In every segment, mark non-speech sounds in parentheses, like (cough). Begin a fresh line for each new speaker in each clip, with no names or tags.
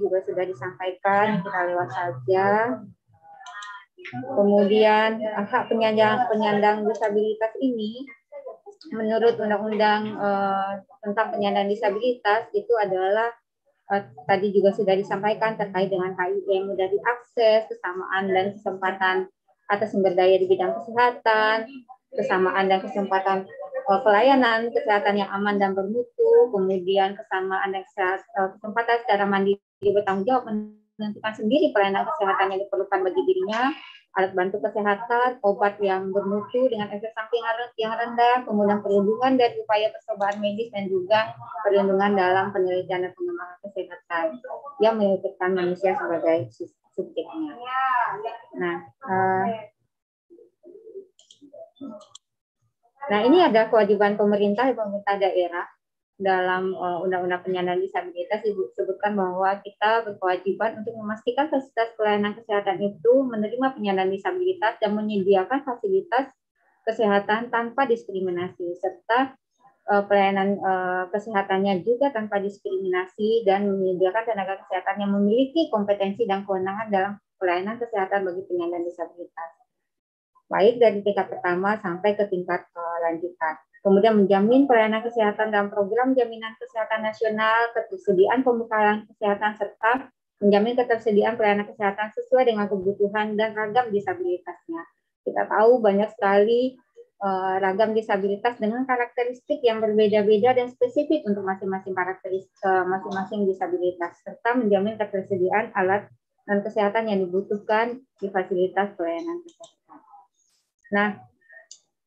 juga sudah disampaikan, kita lewat saja. Kemudian hak penyandang penyandang disabilitas ini menurut undang-undang eh, tentang penyandang disabilitas itu adalah eh, tadi juga sudah disampaikan terkait dengan KIM e mudah diakses, kesamaan dan kesempatan atas sumber daya di bidang kesehatan, kesamaan dan kesempatan eh, pelayanan kesehatan yang aman dan bermutu, kemudian kesamaan dan eh, kesempatan secara mandiri dia bertanggung jawab menentukan sendiri pelayanan kesehatan yang diperlukan bagi dirinya, alat bantu kesehatan, obat yang bermutu dengan efek samping yang rendah, kemudian perlindungan dari upaya percobaan medis dan juga perlindungan dalam penelitian dan pengembangan kesehatan yang melibatkan manusia sebagai
subjeknya. Nah, uh,
nah ini ada kewajiban pemerintah dan pemerintah daerah dalam eh, Undang-Undang Penyandang Disabilitas disebutkan bahwa kita berkewajiban untuk memastikan fasilitas pelayanan kesehatan itu menerima penyandang disabilitas dan menyediakan fasilitas kesehatan tanpa diskriminasi serta eh, pelayanan eh, kesehatannya juga tanpa diskriminasi dan menyediakan tenaga kesehatan yang memiliki kompetensi dan kewenangan dalam pelayanan kesehatan bagi penyandang disabilitas baik dari tingkat pertama sampai ke tingkat lanjutan kemudian menjamin pelayanan kesehatan dalam program jaminan kesehatan nasional, ketersediaan pembekalan kesehatan serta menjamin ketersediaan pelayanan kesehatan sesuai dengan kebutuhan dan ragam disabilitasnya. Kita tahu banyak sekali uh, ragam disabilitas dengan karakteristik yang berbeda-beda dan spesifik untuk masing-masing karakteristik masing eh, masing-masing disabilitas serta menjamin ketersediaan alat dan kesehatan yang dibutuhkan di fasilitas pelayanan kesehatan. Nah,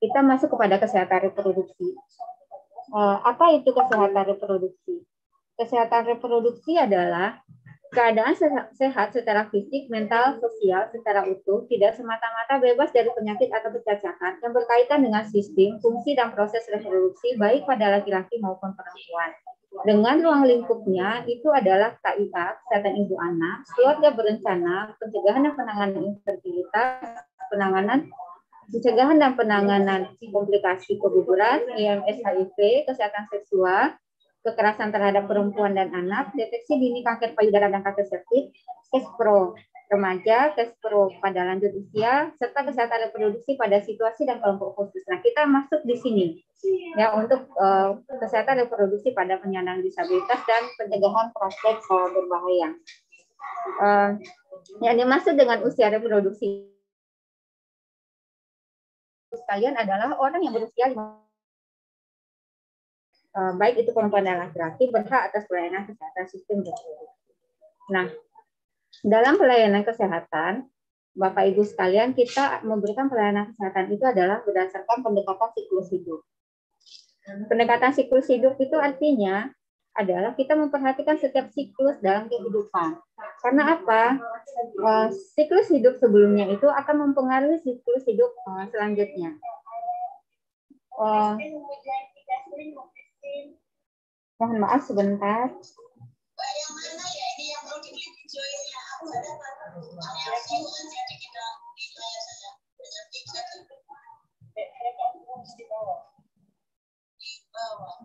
kita masuk kepada kesehatan reproduksi. Eh, apa itu kesehatan reproduksi? Kesehatan reproduksi adalah keadaan sehat secara fisik, mental, sosial secara utuh, tidak semata-mata bebas dari penyakit atau kecacatan yang berkaitan dengan sistem, fungsi, dan proses reproduksi baik pada laki-laki maupun perempuan dengan ruang lingkupnya itu adalah KIA, kesehatan ibu anak, keluarga berencana, pencegahan dan penanganan infertilitas, penanganan pencegahan dan penanganan komplikasi keguguran, IMS HIV, kesehatan seksual, kekerasan terhadap perempuan dan anak, deteksi dini kanker payudara dan kanker cervix, pro remaja, KESPRO pada lanjut usia, serta kesehatan reproduksi pada situasi dan kelompok khusus. Nah, kita masuk di sini ya untuk uh, kesehatan reproduksi pada penyandang disabilitas dan pencegahan praktek eh, berbahaya.
Uh, yang dimaksud dengan usia reproduksi sekalian adalah orang yang berusia 5 eh, baik itu perempuan dan laki-laki berhak atas pelayanan kesehatan sistem reproduksi.
Nah, dalam pelayanan kesehatan, Bapak Ibu sekalian, kita memberikan pelayanan kesehatan itu adalah berdasarkan pendekatan siklus hidup. Pendekatan siklus hidup itu artinya adalah kita memperhatikan setiap siklus dalam kehidupan. Karena apa? Eh, siklus hidup sebelumnya itu akan mempengaruhi siklus hidup eh, selanjutnya. Oh. mohon maaf sebentar. Oh,
oke,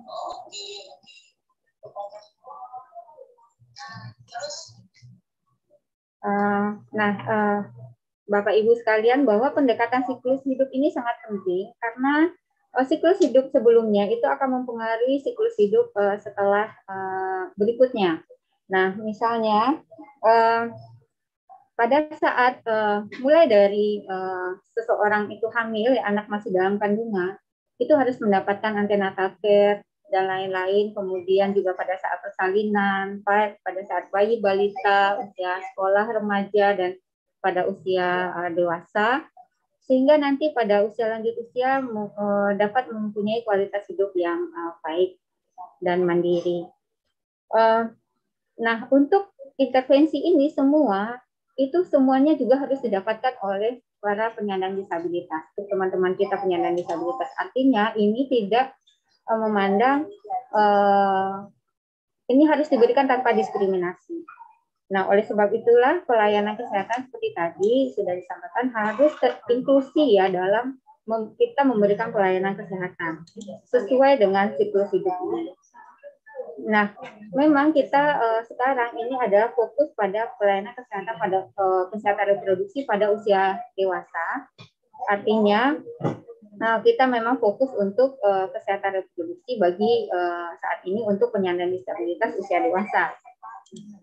oke.
Eh, nah, uh, Bapak Ibu sekalian bahwa pendekatan siklus hidup ini sangat penting karena uh, siklus hidup sebelumnya itu akan mempengaruhi siklus hidup uh, setelah uh, berikutnya. Nah, misalnya uh, pada saat uh, mulai dari uh, seseorang itu hamil, ya, anak masih dalam kandungan, itu harus mendapatkan antenatal care, dan lain-lain. Kemudian juga pada saat persalinan, pada saat bayi, balita, usia sekolah, remaja, dan pada usia eh, dewasa. Sehingga nanti pada usia lanjut usia eh, dapat mempunyai kualitas hidup yang eh, baik dan mandiri. Nah, untuk intervensi ini semua, itu semuanya juga harus didapatkan oleh para penyandang disabilitas, teman-teman kita penyandang disabilitas. Artinya ini tidak uh, memandang uh, ini harus diberikan tanpa diskriminasi. Nah, oleh sebab itulah pelayanan kesehatan seperti tadi sudah disampaikan harus terinklusi ya dalam kita memberikan pelayanan kesehatan sesuai dengan siklus hidup Nah, memang kita uh, sekarang ini adalah fokus pada pelayanan kesehatan pada uh, kesehatan reproduksi pada usia dewasa. Artinya Nah, kita memang fokus untuk uh, kesehatan reproduksi bagi uh, saat ini untuk penyandang disabilitas usia dewasa.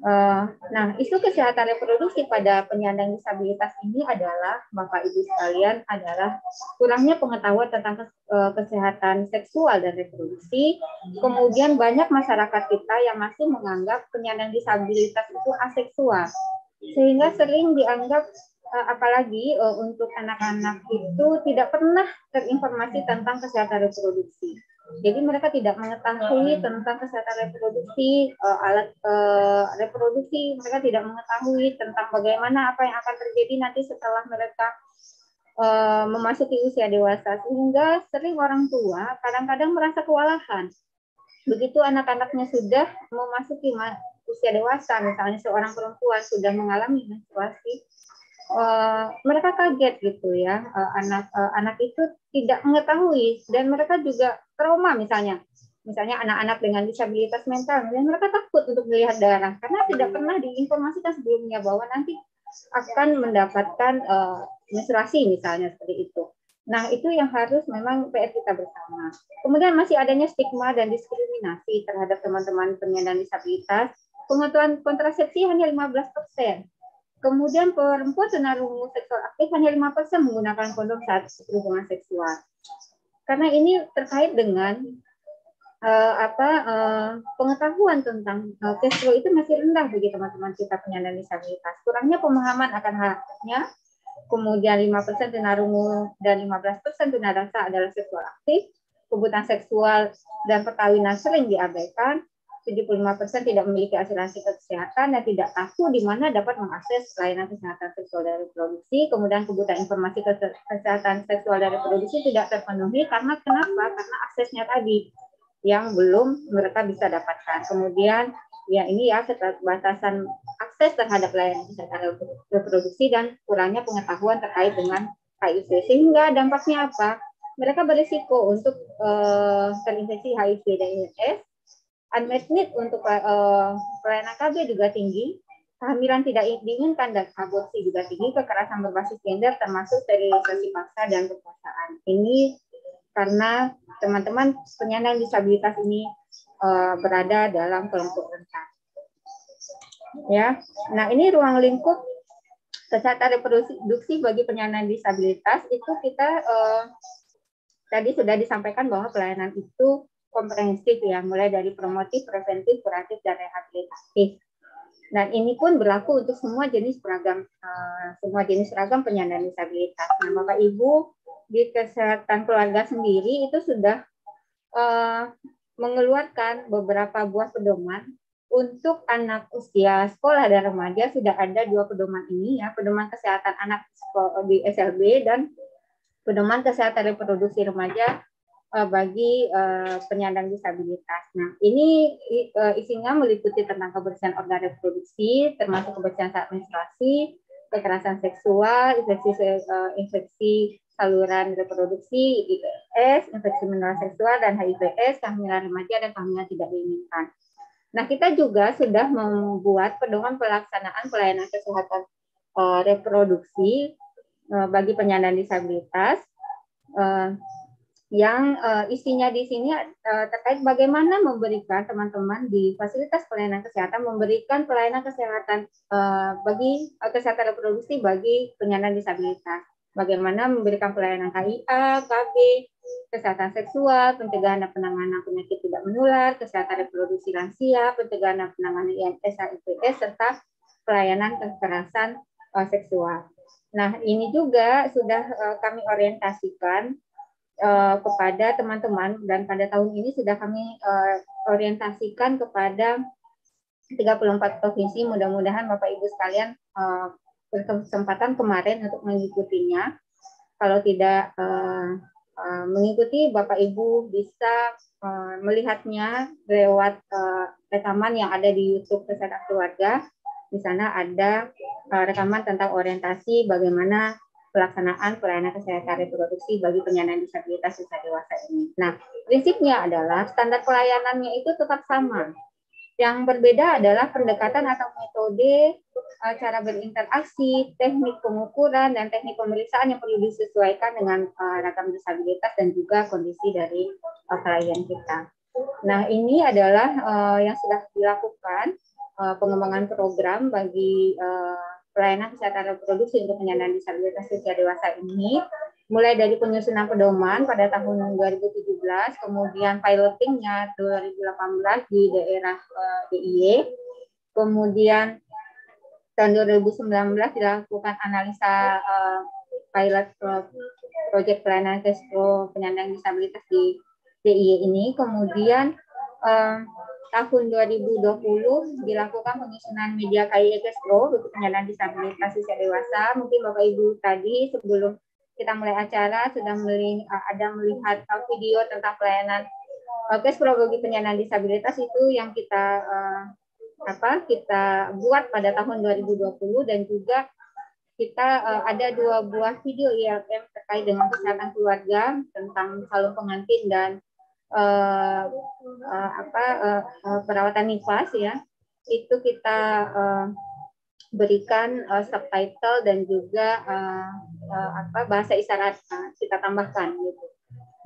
Uh, nah, isu kesehatan reproduksi pada penyandang disabilitas ini adalah, Bapak Ibu sekalian, adalah kurangnya pengetahuan tentang uh, kesehatan seksual dan reproduksi. Kemudian banyak masyarakat kita yang masih menganggap penyandang disabilitas itu aseksual, sehingga sering dianggap Eh, apalagi eh, untuk anak-anak itu tidak pernah terinformasi tentang kesehatan reproduksi. Jadi mereka tidak mengetahui tentang kesehatan reproduksi, uh, alat uh, reproduksi, mereka tidak mengetahui tentang bagaimana apa yang akan terjadi nanti setelah mereka uh, memasuki usia dewasa. Sehingga sering orang tua kadang-kadang merasa kewalahan. Begitu anak-anaknya sudah memasuki usia dewasa, misalnya seorang perempuan sudah mengalami menstruasi, Eh, mereka kaget gitu ya eh, anak eh, anak uh, itu tidak mengetahui dan mereka juga trauma misalnya misalnya anak-anak dengan disabilitas mental dan mereka takut untuk melihat darah karena tidak hmm. pernah diinformasikan sebelumnya bahwa nanti akan mendapatkan uh, menstruasi misalnya seperti itu. Nah, itu yang harus memang PR kita bersama. Kemudian masih adanya stigma dan diskriminasi terhadap teman-teman penyandang disabilitas. Pengetahuan kontrasepsi hanya 15%. persen. Kemudian perempuan tunarungu seksual aktif hanya 5% menggunakan kondom saat hubungan seksual. Karena ini terkait dengan uh, apa uh, pengetahuan tentang uh, eh, testro itu masih rendah bagi teman-teman kita penyandang disabilitas. Kurangnya pemahaman akan haknya, kemudian 5% tunarungu dan 15% tunarasa adalah seksual aktif, kebutuhan seksual dan perkawinan sering diabaikan, 75% tidak memiliki asuransi kesehatan dan tidak tahu di mana dapat mengakses layanan kesehatan seksual dan reproduksi. Kemudian kebutuhan informasi kesehatan seksual dan reproduksi tidak terpenuhi karena kenapa? Karena aksesnya tadi yang belum mereka bisa dapatkan. Kemudian ya ini ya batasan akses terhadap layanan kesehatan reproduksi dan kurangnya pengetahuan terkait dengan HIV sehingga dampaknya apa? Mereka berisiko untuk uh, terinfeksi HIV dan AIDS Unmet need untuk eh, pelayanan KB juga tinggi, kehamilan tidak diinginkan dan aborsi juga tinggi, kekerasan berbasis gender termasuk sterilisasi paksa dan kekuasaan. Ini karena teman-teman penyandang disabilitas ini uh, berada dalam kelompok rentan. Ya, nah ini ruang lingkup kesehatan reproduksi bagi penyandang disabilitas itu kita uh, tadi sudah disampaikan bahwa pelayanan itu komprehensif ya, mulai dari promotif, preventif, kuratif, dan rehabilitatif. Dan ini pun berlaku untuk semua jenis beragam uh, semua jenis beragam penyandang disabilitas. Nah, Bapak Ibu di kesehatan keluarga sendiri itu sudah uh, mengeluarkan beberapa buah pedoman untuk anak usia sekolah dan remaja sudah ada dua pedoman ini ya, pedoman kesehatan anak di SLB dan pedoman kesehatan reproduksi remaja Eh, bagi eh, penyandang disabilitas. Nah, ini eh, isinya meliputi tentang kebersihan organ reproduksi, termasuk kebersihan saat menstruasi, kekerasan seksual, infeksi infeksi saluran reproduksi, IPS, infeksi menular seksual dan HIVS, kehamilan remaja dan kehamilan tidak diinginkan. Nah, kita juga sudah membuat pedoman pelaksanaan pelayanan kesehatan reproduksi bagi penyandang disabilitas yang uh, isinya di sini uh, terkait bagaimana memberikan teman-teman di fasilitas pelayanan kesehatan memberikan pelayanan kesehatan uh, bagi uh, kesehatan reproduksi bagi penyandang disabilitas. Bagaimana memberikan pelayanan KIA, KB, kesehatan seksual, pencegahan dan penanganan penyakit tidak menular, kesehatan reproduksi lansia, pencegahan dan penanganan INS, serta pelayanan kekerasan seksual. Nah, ini juga sudah kami orientasikan uh, kepada teman-teman dan pada tahun ini sudah kami uh, orientasikan kepada 34 provinsi. Mudah-mudahan Bapak Ibu sekalian uh, berkesempatan kemarin untuk mengikutinya. Kalau tidak uh, uh, mengikuti, Bapak Ibu bisa uh, melihatnya lewat uh, rekaman yang ada di YouTube Kesehatan Keluarga. Di sana ada uh, rekaman tentang orientasi bagaimana pelaksanaan pelayanan kesehatan reproduksi bagi penyandang disabilitas usia dewasa ini. Nah, prinsipnya adalah standar pelayanannya itu tetap sama. Yang berbeda adalah pendekatan atau metode, e, cara berinteraksi, teknik pengukuran, dan teknik pemeriksaan yang perlu disesuaikan dengan e, ragam disabilitas dan juga kondisi dari klien e, kita. Nah, ini adalah yang sudah dilakukan pengembangan program bagi pelayanan kesehatan reproduksi untuk penyandang disabilitas usia dewasa ini mulai dari penyusunan pedoman pada tahun 2017, kemudian pilotingnya 2018 di daerah uh, eh, DIY, kemudian tahun 2019 dilakukan analisa uh, pilot pro proyek pelayanan kesehatan penyandang disabilitas di DIY ini, kemudian eh, tahun 2020 dilakukan penyusunan media KIEG Pro untuk penyandang disabilitas usia dewasa. Mungkin Bapak Ibu tadi sebelum kita mulai acara sudah melihat, eh, ada melihat eh, video tentang pelayanan KIEGES bagi penyandang disabilitas itu yang kita eh, apa kita buat pada tahun 2020 dan juga kita uh, ada dua buah video ILM terkait dengan kesehatan keluarga tentang calon pengantin dan uh, uh, apa uh, perawatan nifas ya itu kita uh, berikan uh, subtitle dan juga uh, uh, apa bahasa isyarat kita tambahkan gitu.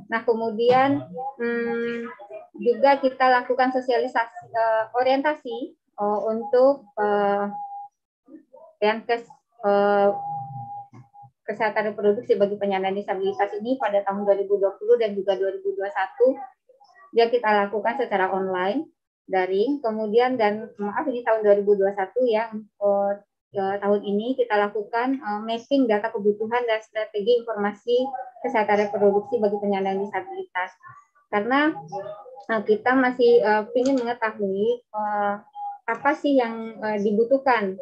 Nah kemudian hmm, juga kita lakukan sosialisasi uh, orientasi uh, untuk uh, kes, kesehatan reproduksi bagi penyandang disabilitas ini pada tahun 2020 dan juga 2021 dia kita lakukan secara online daring. Kemudian dan maaf ini tahun 2021 ya untuk tahun ini kita lakukan uh, mapping data kebutuhan dan strategi informasi kesehatan reproduksi bagi penyandang disabilitas. Karena uh, kita masih eh, ingin mengetahui apa sih yang dibutuhkan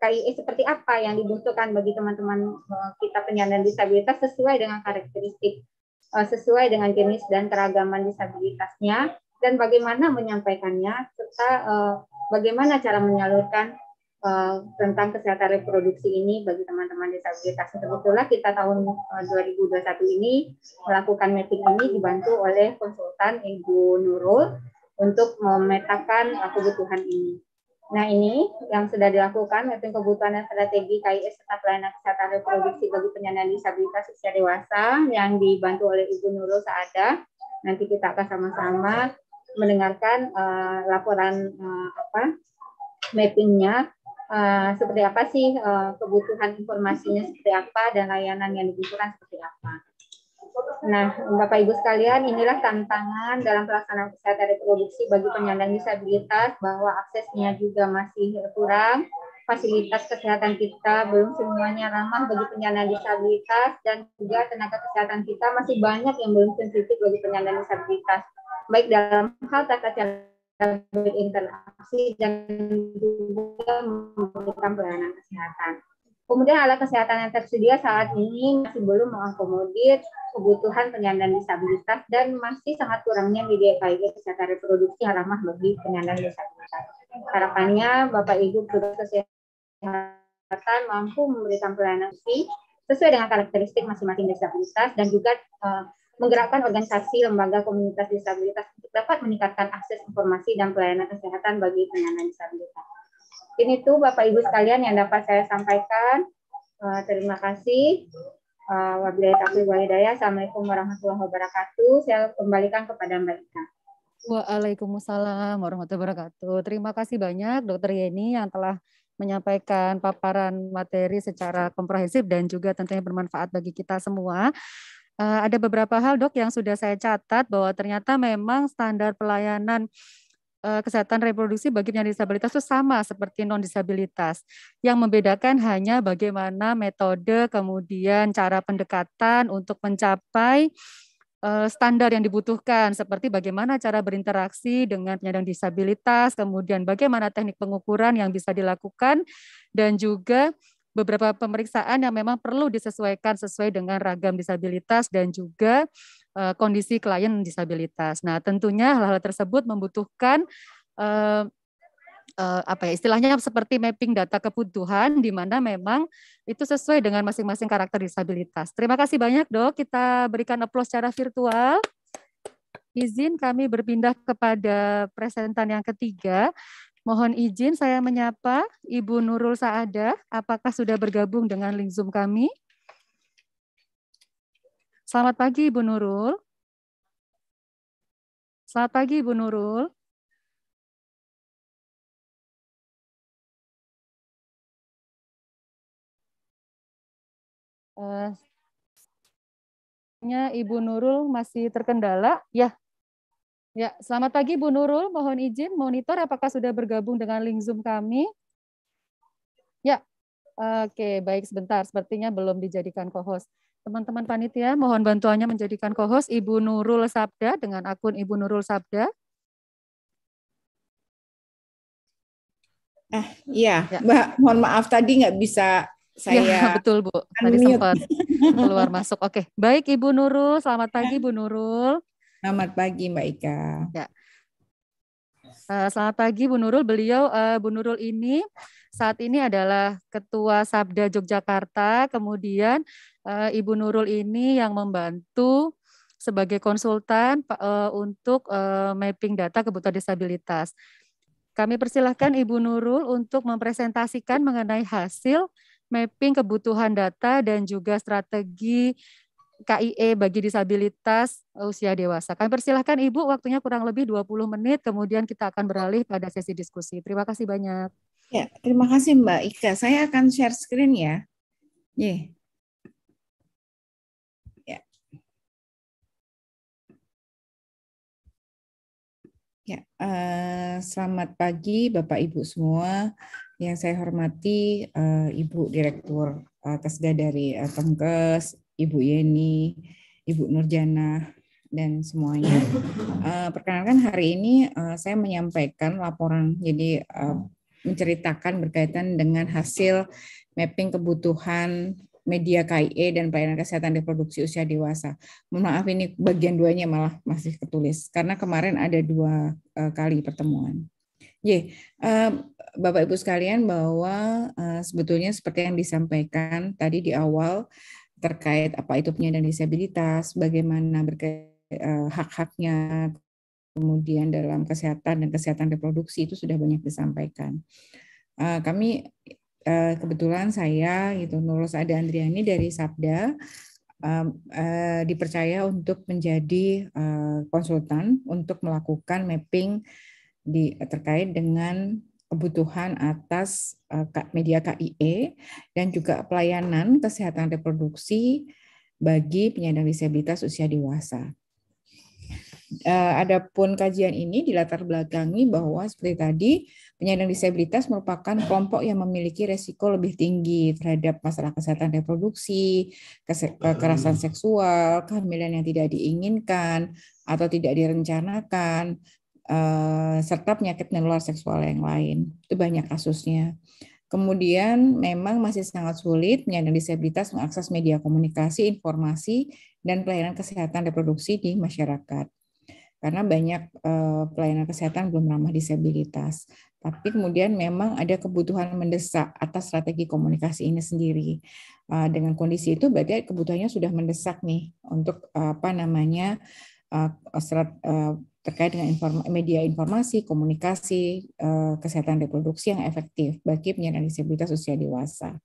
KIE seperti apa yang dibutuhkan bagi teman-teman kita penyandang disabilitas sesuai dengan karakteristik Eh, sesuai dengan jenis dan keragaman disabilitasnya dan bagaimana menyampaikannya serta eh, bagaimana cara menyalurkan eh, tentang kesehatan reproduksi ini bagi teman-teman disabilitas. Sebetulnya kita tahun 2021 ini melakukan meeting ini dibantu oleh konsultan Ibu Nurul untuk memetakan kebutuhan ini. Nah ini yang sudah dilakukan mapping kebutuhan dan strategi KIS serta pelayanan kesehatan reproduksi bagi penyandang disabilitas usia dewasa yang dibantu oleh Ibu Nurul Saada. Nanti kita akan sama-sama mendengarkan uh, laporan uh, apa mappingnya uh, seperti apa sih uh, kebutuhan informasinya seperti apa dan layanan yang dibutuhkan seperti apa. Nah, Bapak Ibu sekalian, inilah tantangan dalam pelaksanaan kesehatan reproduksi bagi penyandang disabilitas bahwa aksesnya juga masih kurang, fasilitas kesehatan kita belum semuanya ramah bagi penyandang disabilitas dan juga tenaga kesehatan kita masih banyak yang belum sensitif bagi penyandang disabilitas. Baik dalam hal tata cara berinteraksi dan juga memberikan pelayanan kesehatan. Kemudian alat kesehatan yang tersedia saat ini masih belum mengakomodir kebutuhan penyandang disabilitas dan masih sangat kurangnya media kaya kesehatan reproduksi yang ramah bagi penyandang disabilitas. Harapannya Bapak Ibu petugas kesehatan mampu memberikan pelayanan fee sesuai dengan karakteristik masing-masing disabilitas dan juga uh, menggerakkan organisasi lembaga komunitas disabilitas untuk dapat meningkatkan akses informasi dan pelayanan kesehatan bagi penyandang disabilitas. Ini tuh Bapak Ibu sekalian yang dapat saya sampaikan. Uh, terima kasih. Uh, Wabillahi taufiq walhidayah. Assalamualaikum warahmatullahi wabarakatuh. Saya kembalikan kepada Mbak Ika.
Waalaikumsalam warahmatullahi wabarakatuh. Terima kasih banyak Dokter Yeni yang telah menyampaikan paparan materi secara komprehensif dan juga tentunya bermanfaat bagi kita semua. Uh, ada beberapa hal dok yang sudah saya catat bahwa ternyata memang standar pelayanan Eh, kesehatan reproduksi bagi penyandang disabilitas itu sama seperti non disabilitas. Yang membedakan hanya bagaimana metode kemudian cara pendekatan untuk mencapai eh, standar yang dibutuhkan seperti bagaimana cara berinteraksi dengan penyandang disabilitas, kemudian bagaimana teknik pengukuran yang bisa dilakukan dan juga beberapa pemeriksaan yang memang perlu disesuaikan sesuai dengan ragam disabilitas dan juga uh, kondisi klien disabilitas. Nah, tentunya hal-hal tersebut membutuhkan uh, uh, apa ya istilahnya seperti mapping data kebutuhan di mana memang itu sesuai dengan masing-masing karakter disabilitas. Terima kasih banyak dok. Kita berikan aplaus secara virtual. Izin kami berpindah kepada presentan yang ketiga. Mohon izin saya menyapa Ibu Nurul Saada, apakah sudah bergabung dengan link Zoom kami?
Selamat pagi Ibu Nurul. Selamat pagi Ibu Nurul. Uh, Ibu Nurul masih terkendala. Ya,
Ya, selamat pagi Bu Nurul. Mohon izin monitor apakah sudah bergabung dengan link Zoom kami? Ya, oke, baik sebentar. Sepertinya belum dijadikan co-host. Teman-teman panitia, mohon bantuannya menjadikan co-host Ibu Nurul Sabda dengan akun Ibu Nurul Sabda.
Eh, iya, ya. Mbak, mohon maaf tadi nggak bisa
ya, saya ya, (laughs) betul Bu. Tadi sempat keluar masuk. Oke, baik Ibu Nurul, selamat pagi Bu Nurul. Selamat pagi Mbak Ika. Ya. Uh, selamat pagi Bu Nurul. Beliau uh, Bu Nurul ini saat ini adalah Ketua Sabda Yogyakarta. Kemudian uh, Ibu Nurul ini yang membantu sebagai konsultan uh, untuk uh, mapping data kebutuhan disabilitas. Kami persilahkan Ibu Nurul untuk mempresentasikan mengenai hasil mapping kebutuhan data dan juga strategi KIE bagi disabilitas usia dewasa. Kami persilahkan Ibu, waktunya kurang lebih 20 menit, kemudian kita akan beralih pada sesi diskusi. Terima kasih banyak.
Ya, terima kasih Mbak Ika. Saya akan share screen ya. Yeah. Ya. uh, selamat pagi Bapak Ibu semua. Yang saya hormati uh, Ibu Direktur uh, Kesda dari uh, eh, Tengkes, Ibu Yeni, Ibu Nurjana, dan semuanya. Uh, perkenalkan hari ini uh, saya menyampaikan laporan, jadi uh, menceritakan berkaitan dengan hasil mapping kebutuhan media KIE dan pelayanan kesehatan reproduksi usia dewasa. Mohon maaf ini bagian duanya malah masih tertulis karena kemarin ada dua uh, kali pertemuan. yeah. uh, Bapak Ibu sekalian bahwa uh, sebetulnya seperti yang disampaikan tadi di awal terkait apa itu penyandang disabilitas, bagaimana berkait uh, hak-haknya, kemudian dalam kesehatan dan kesehatan reproduksi itu sudah banyak disampaikan. Uh, kami uh, kebetulan saya gitu Nurul Ada Andriani dari Sabda dipercaya untuk menjadi konsultan untuk melakukan mapping di terkait dengan kebutuhan atas eh, media KIE dan juga pelayanan kesehatan reproduksi bagi penyandang disabilitas usia dewasa. Eh, adapun kajian ini dilatar belakangi bahwa seperti tadi penyandang disabilitas merupakan kelompok yang memiliki resiko lebih tinggi terhadap masalah kesehatan reproduksi, eh, kekerasan seksual, kehamilan yang tidak diinginkan atau tidak direncanakan, Eh, serta penyakit menular seksual yang lain. Itu banyak kasusnya. Kemudian memang masih sangat sulit penyandang disabilitas mengakses media komunikasi, informasi, dan pelayanan kesehatan reproduksi di masyarakat. Karena banyak eh, pelayanan kesehatan belum ramah disabilitas. Tapi kemudian memang ada kebutuhan mendesak atas strategi komunikasi ini sendiri. Eh, dengan kondisi itu berarti kebutuhannya sudah mendesak nih untuk apa namanya terkait dengan informa media informasi, komunikasi, uh, kesehatan reproduksi yang efektif bagi penyandang disabilitas usia dewasa.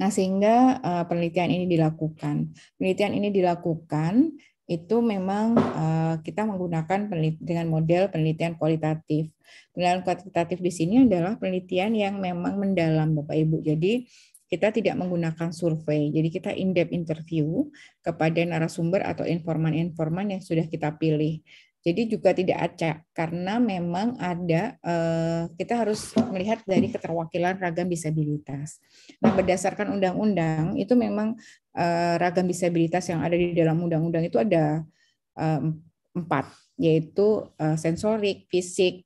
Nah, sehingga uh, penelitian ini dilakukan. Penelitian ini dilakukan itu memang uh, kita menggunakan dengan model penelitian kualitatif. Penelitian kualitatif di sini adalah penelitian yang memang mendalam Bapak Ibu. Jadi kita tidak menggunakan survei. Jadi kita in-depth interview kepada narasumber atau informan-informan yang sudah kita pilih. Jadi juga tidak acak karena memang ada eh, kita harus melihat dari keterwakilan ragam disabilitas. Nah berdasarkan undang-undang itu memang eh, ragam disabilitas yang ada di dalam undang-undang itu ada eh, empat yaitu sensorik, fisik,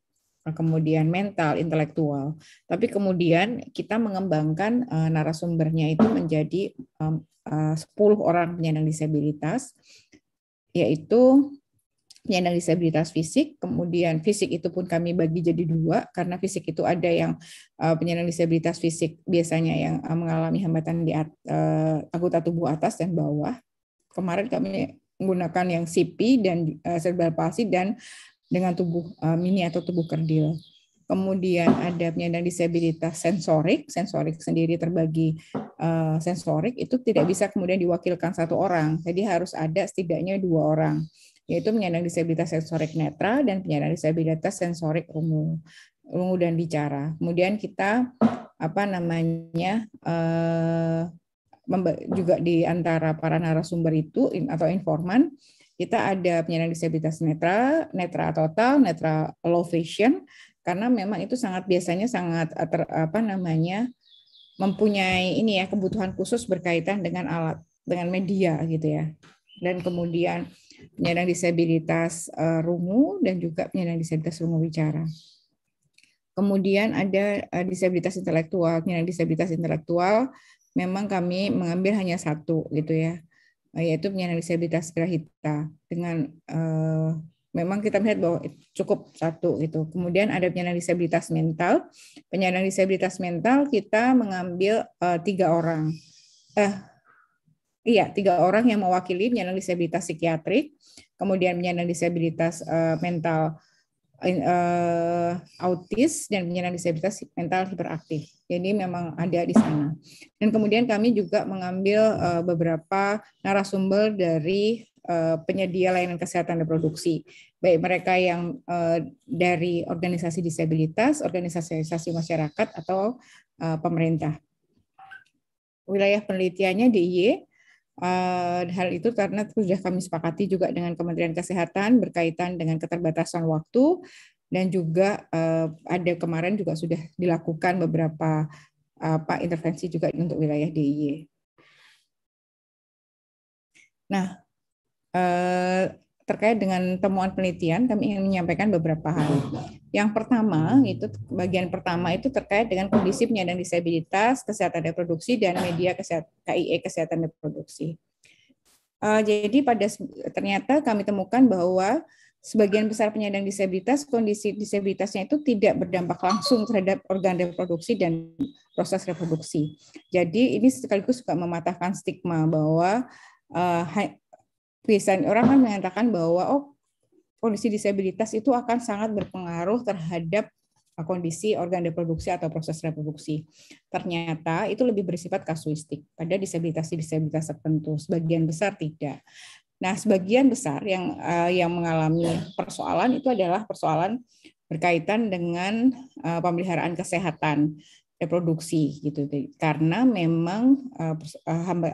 kemudian mental, intelektual. Tapi kemudian kita mengembangkan uh, narasumbernya itu menjadi um, uh, 10 orang penyandang disabilitas, yaitu penyandang disabilitas fisik, kemudian fisik itu pun kami bagi jadi dua, karena fisik itu ada yang uh, penyandang disabilitas fisik biasanya yang uh, mengalami hambatan di at, uh, anggota tubuh atas dan bawah. Kemarin kami menggunakan yang CP dan uh, cerebral palsy dan dengan tubuh uh, mini atau tubuh kerdil. Kemudian ada penyandang disabilitas sensorik, sensorik sendiri terbagi uh, sensorik itu tidak bisa kemudian diwakilkan satu orang. Jadi harus ada setidaknya dua orang, yaitu penyandang disabilitas sensorik netra dan penyandang disabilitas sensorik rungu, rungu dan bicara. Kemudian kita apa namanya uh, juga di antara para narasumber itu atau informan kita ada penyandang disabilitas netra, netra total, netra low vision karena memang itu sangat biasanya sangat eh, ter, apa namanya mempunyai ini ya kebutuhan khusus berkaitan dengan alat dengan media gitu ya. Dan kemudian penyandang disabilitas uh, rungu dan juga penyandang disabilitas rungu bicara. Kemudian ada uh, disabilitas intelektual. Penyandang disabilitas intelektual memang kami mengambil hanya satu gitu ya. Oh, yaitu penyandang disabilitas grahita dengan uh, memang kita melihat bahwa cukup satu gitu. Kemudian ada penyandang disabilitas mental. Penyandang disabilitas mental kita mengambil uh, tiga orang, eh iya tiga orang yang mewakili penyandang disabilitas psikiatrik, kemudian penyandang disabilitas uh, mental uh, autis dan penyandang disabilitas mental hiperaktif. Jadi memang ada di sana. Dan kemudian kami juga mengambil eh, beberapa narasumber dari eh, penyedia layanan kesehatan reproduksi, baik mereka yang eh, dari organisasi disabilitas, organisasi masyarakat atau pemerintah. Wilayah penelitiannya IE. Uh, hal itu karena sudah kami sepakati juga dengan Kementerian Kesehatan berkaitan dengan keterbatasan waktu dan juga eh, ada kemarin juga sudah dilakukan beberapa eh, apa intervensi juga untuk wilayah DIY. Nah, eh, terkait dengan temuan penelitian, kami ingin menyampaikan beberapa hal. Yang pertama, itu bagian pertama itu terkait dengan kondisi penyandang disabilitas, kesehatan reproduksi, dan media kesehatan, KIE kesehatan reproduksi. Uh, jadi pada ternyata kami temukan bahwa sebagian besar penyandang disabilitas kondisi disabilitasnya itu tidak berdampak langsung terhadap organ reproduksi dan proses reproduksi. Jadi ini sekaligus juga mematahkan stigma bahwa uh, biasanya orang kan mengatakan bahwa oh kondisi disabilitas itu akan sangat berpengaruh terhadap eh, kondisi organ reproduksi atau proses reproduksi. Ternyata itu lebih bersifat kasuistik pada disabilitas-disabilitas tertentu, sebagian besar tidak. Nah, sebagian besar yang uh, yang mengalami persoalan itu adalah persoalan berkaitan dengan uh, pemeliharaan kesehatan reproduksi gitu karena memang eh,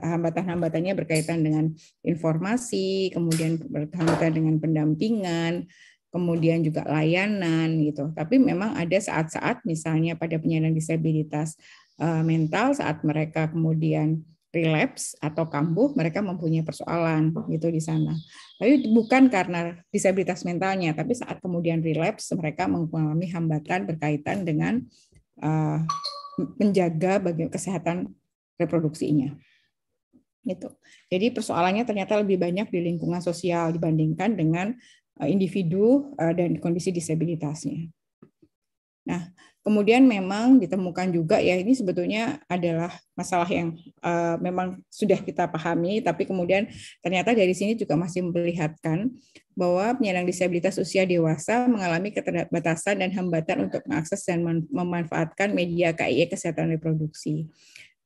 hambatan-hambatannya berkaitan dengan informasi kemudian berkaitan dengan pendampingan kemudian juga layanan gitu tapi memang ada saat-saat misalnya pada penyandang disabilitas mental saat mereka kemudian relapse atau kambuh, mereka mempunyai persoalan gitu di sana. Tapi bukan karena disabilitas mentalnya, tapi saat kemudian relapse mereka mengalami hambatan berkaitan dengan uh, menjaga bagian kesehatan reproduksinya. Gitu. Jadi persoalannya ternyata lebih banyak di lingkungan sosial dibandingkan dengan eh, individu eh, dan kondisi disabilitasnya. Nah, Kemudian memang ditemukan juga ya ini sebetulnya adalah masalah yang uh, memang sudah kita pahami, tapi kemudian ternyata dari sini juga masih memperlihatkan bahwa penyandang disabilitas usia dewasa mengalami keterbatasan dan hambatan untuk mengakses dan memanfaatkan media KIE kesehatan reproduksi,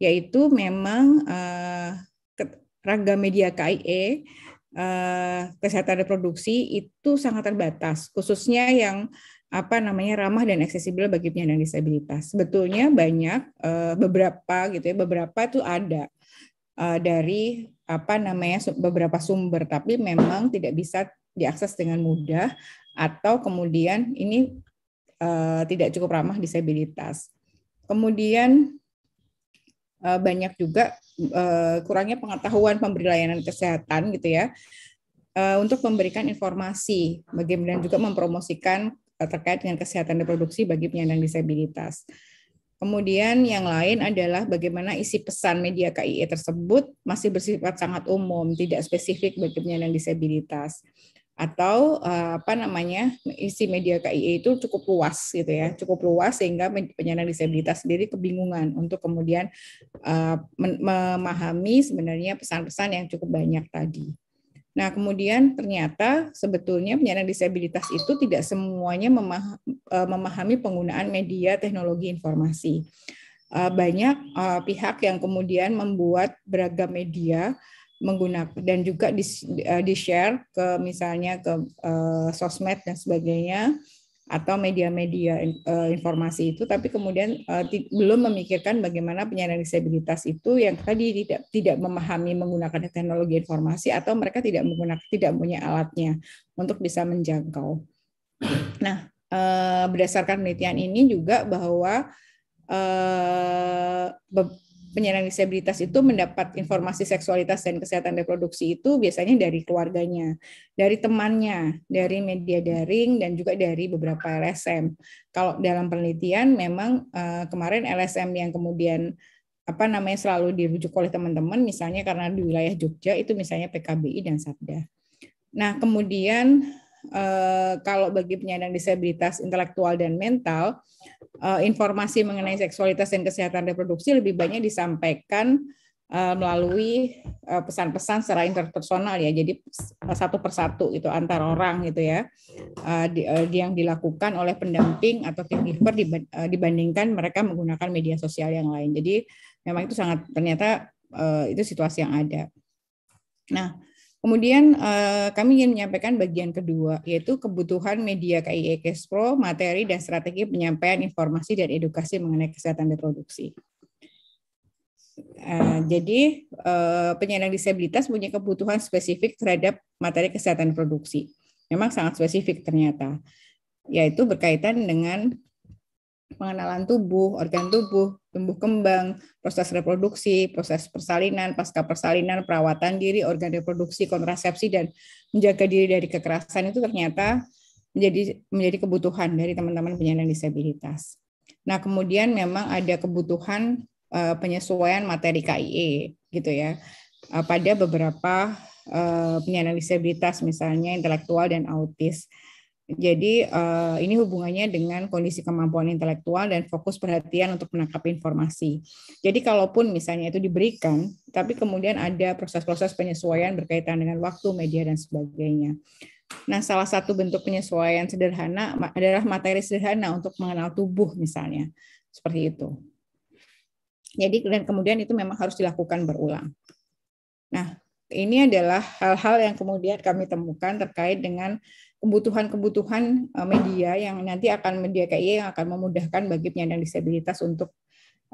yaitu memang uh, eh, ragam media KIE uh, eh, kesehatan reproduksi itu sangat terbatas, khususnya yang apa namanya ramah dan aksesibel bagi penyandang disabilitas. Sebetulnya banyak eh, beberapa gitu ya, beberapa itu ada eh, dari apa namanya beberapa sumber tapi memang tidak bisa diakses dengan mudah atau kemudian ini eh, tidak cukup ramah disabilitas. Kemudian banyak juga kurangnya pengetahuan pemberi layanan kesehatan gitu ya untuk memberikan informasi bagaimana juga mempromosikan terkait dengan kesehatan reproduksi bagi penyandang disabilitas. Kemudian yang lain adalah bagaimana isi pesan media KIE tersebut masih bersifat sangat umum, tidak spesifik bagi penyandang disabilitas. Atau eh, apa namanya, isi media KIE itu cukup luas gitu ya, cukup luas sehingga penyandang disabilitas sendiri kebingungan untuk kemudian eh, memahami sebenarnya pesan-pesan yang cukup banyak tadi. Nah, kemudian ternyata sebetulnya penyandang disabilitas itu tidak semuanya e, memahami penggunaan media teknologi informasi. E, banyak e, pihak yang kemudian membuat beragam media menggunakan dan juga di, di share ke misalnya ke sosmed dan sebagainya atau media-media uh, informasi itu, tapi kemudian uh, belum memikirkan bagaimana penyandang disabilitas itu yang tadi tidak tidak memahami menggunakan teknologi informasi atau mereka tidak menggunakan tidak punya alatnya untuk bisa menjangkau. Nah, uh, berdasarkan penelitian ini juga bahwa uh, penyandang disabilitas itu mendapat informasi seksualitas dan kesehatan reproduksi itu biasanya dari keluarganya, dari temannya, dari media daring dan juga dari beberapa LSM. Kalau dalam penelitian memang eh, kemarin LSM yang kemudian apa namanya selalu dirujuk oleh teman-teman misalnya karena di wilayah Jogja itu misalnya PKBI dan Sabda. Nah, kemudian Eh, kalau bagi penyandang disabilitas intelektual dan mental, eh, informasi mengenai seksualitas dan kesehatan reproduksi lebih banyak disampaikan eh, melalui pesan-pesan secara interpersonal ya. Jadi satu persatu itu antar orang gitu ya. yang dilakukan oleh pendamping atau caregiver dibandingkan mereka menggunakan media sosial yang lain. Jadi memang itu sangat ternyata itu situasi yang ada. Nah, Kemudian eh, kami ingin menyampaikan bagian kedua, yaitu kebutuhan media KIE Pro, materi dan strategi penyampaian informasi dan edukasi mengenai kesehatan reproduksi. Eh, jadi eh, penyandang disabilitas punya kebutuhan spesifik terhadap materi kesehatan reproduksi. Memang sangat spesifik ternyata, yaitu berkaitan dengan pengenalan tubuh, organ tubuh, tumbuh kembang, proses reproduksi, proses persalinan, pasca persalinan, perawatan diri, organ reproduksi, kontrasepsi dan menjaga diri dari kekerasan itu ternyata menjadi menjadi kebutuhan dari teman-teman penyandang disabilitas. Nah, kemudian memang ada kebutuhan uh, penyesuaian materi KIE gitu ya. Uh, pada beberapa uh, penyandang disabilitas misalnya intelektual dan autis. Jadi uh, ini hubungannya dengan kondisi kemampuan intelektual dan fokus perhatian untuk menangkap informasi. Jadi kalaupun misalnya itu diberikan, tapi kemudian ada proses-proses penyesuaian berkaitan dengan waktu, media dan sebagainya. Nah, salah satu bentuk penyesuaian sederhana adalah materi sederhana untuk mengenal tubuh misalnya. Seperti itu. Jadi dan kemudian itu memang harus dilakukan berulang. Nah, ini adalah hal-hal yang kemudian kami temukan terkait dengan kebutuhan-kebutuhan eh, media yang nanti akan media KI yang akan memudahkan bagi penyandang disabilitas untuk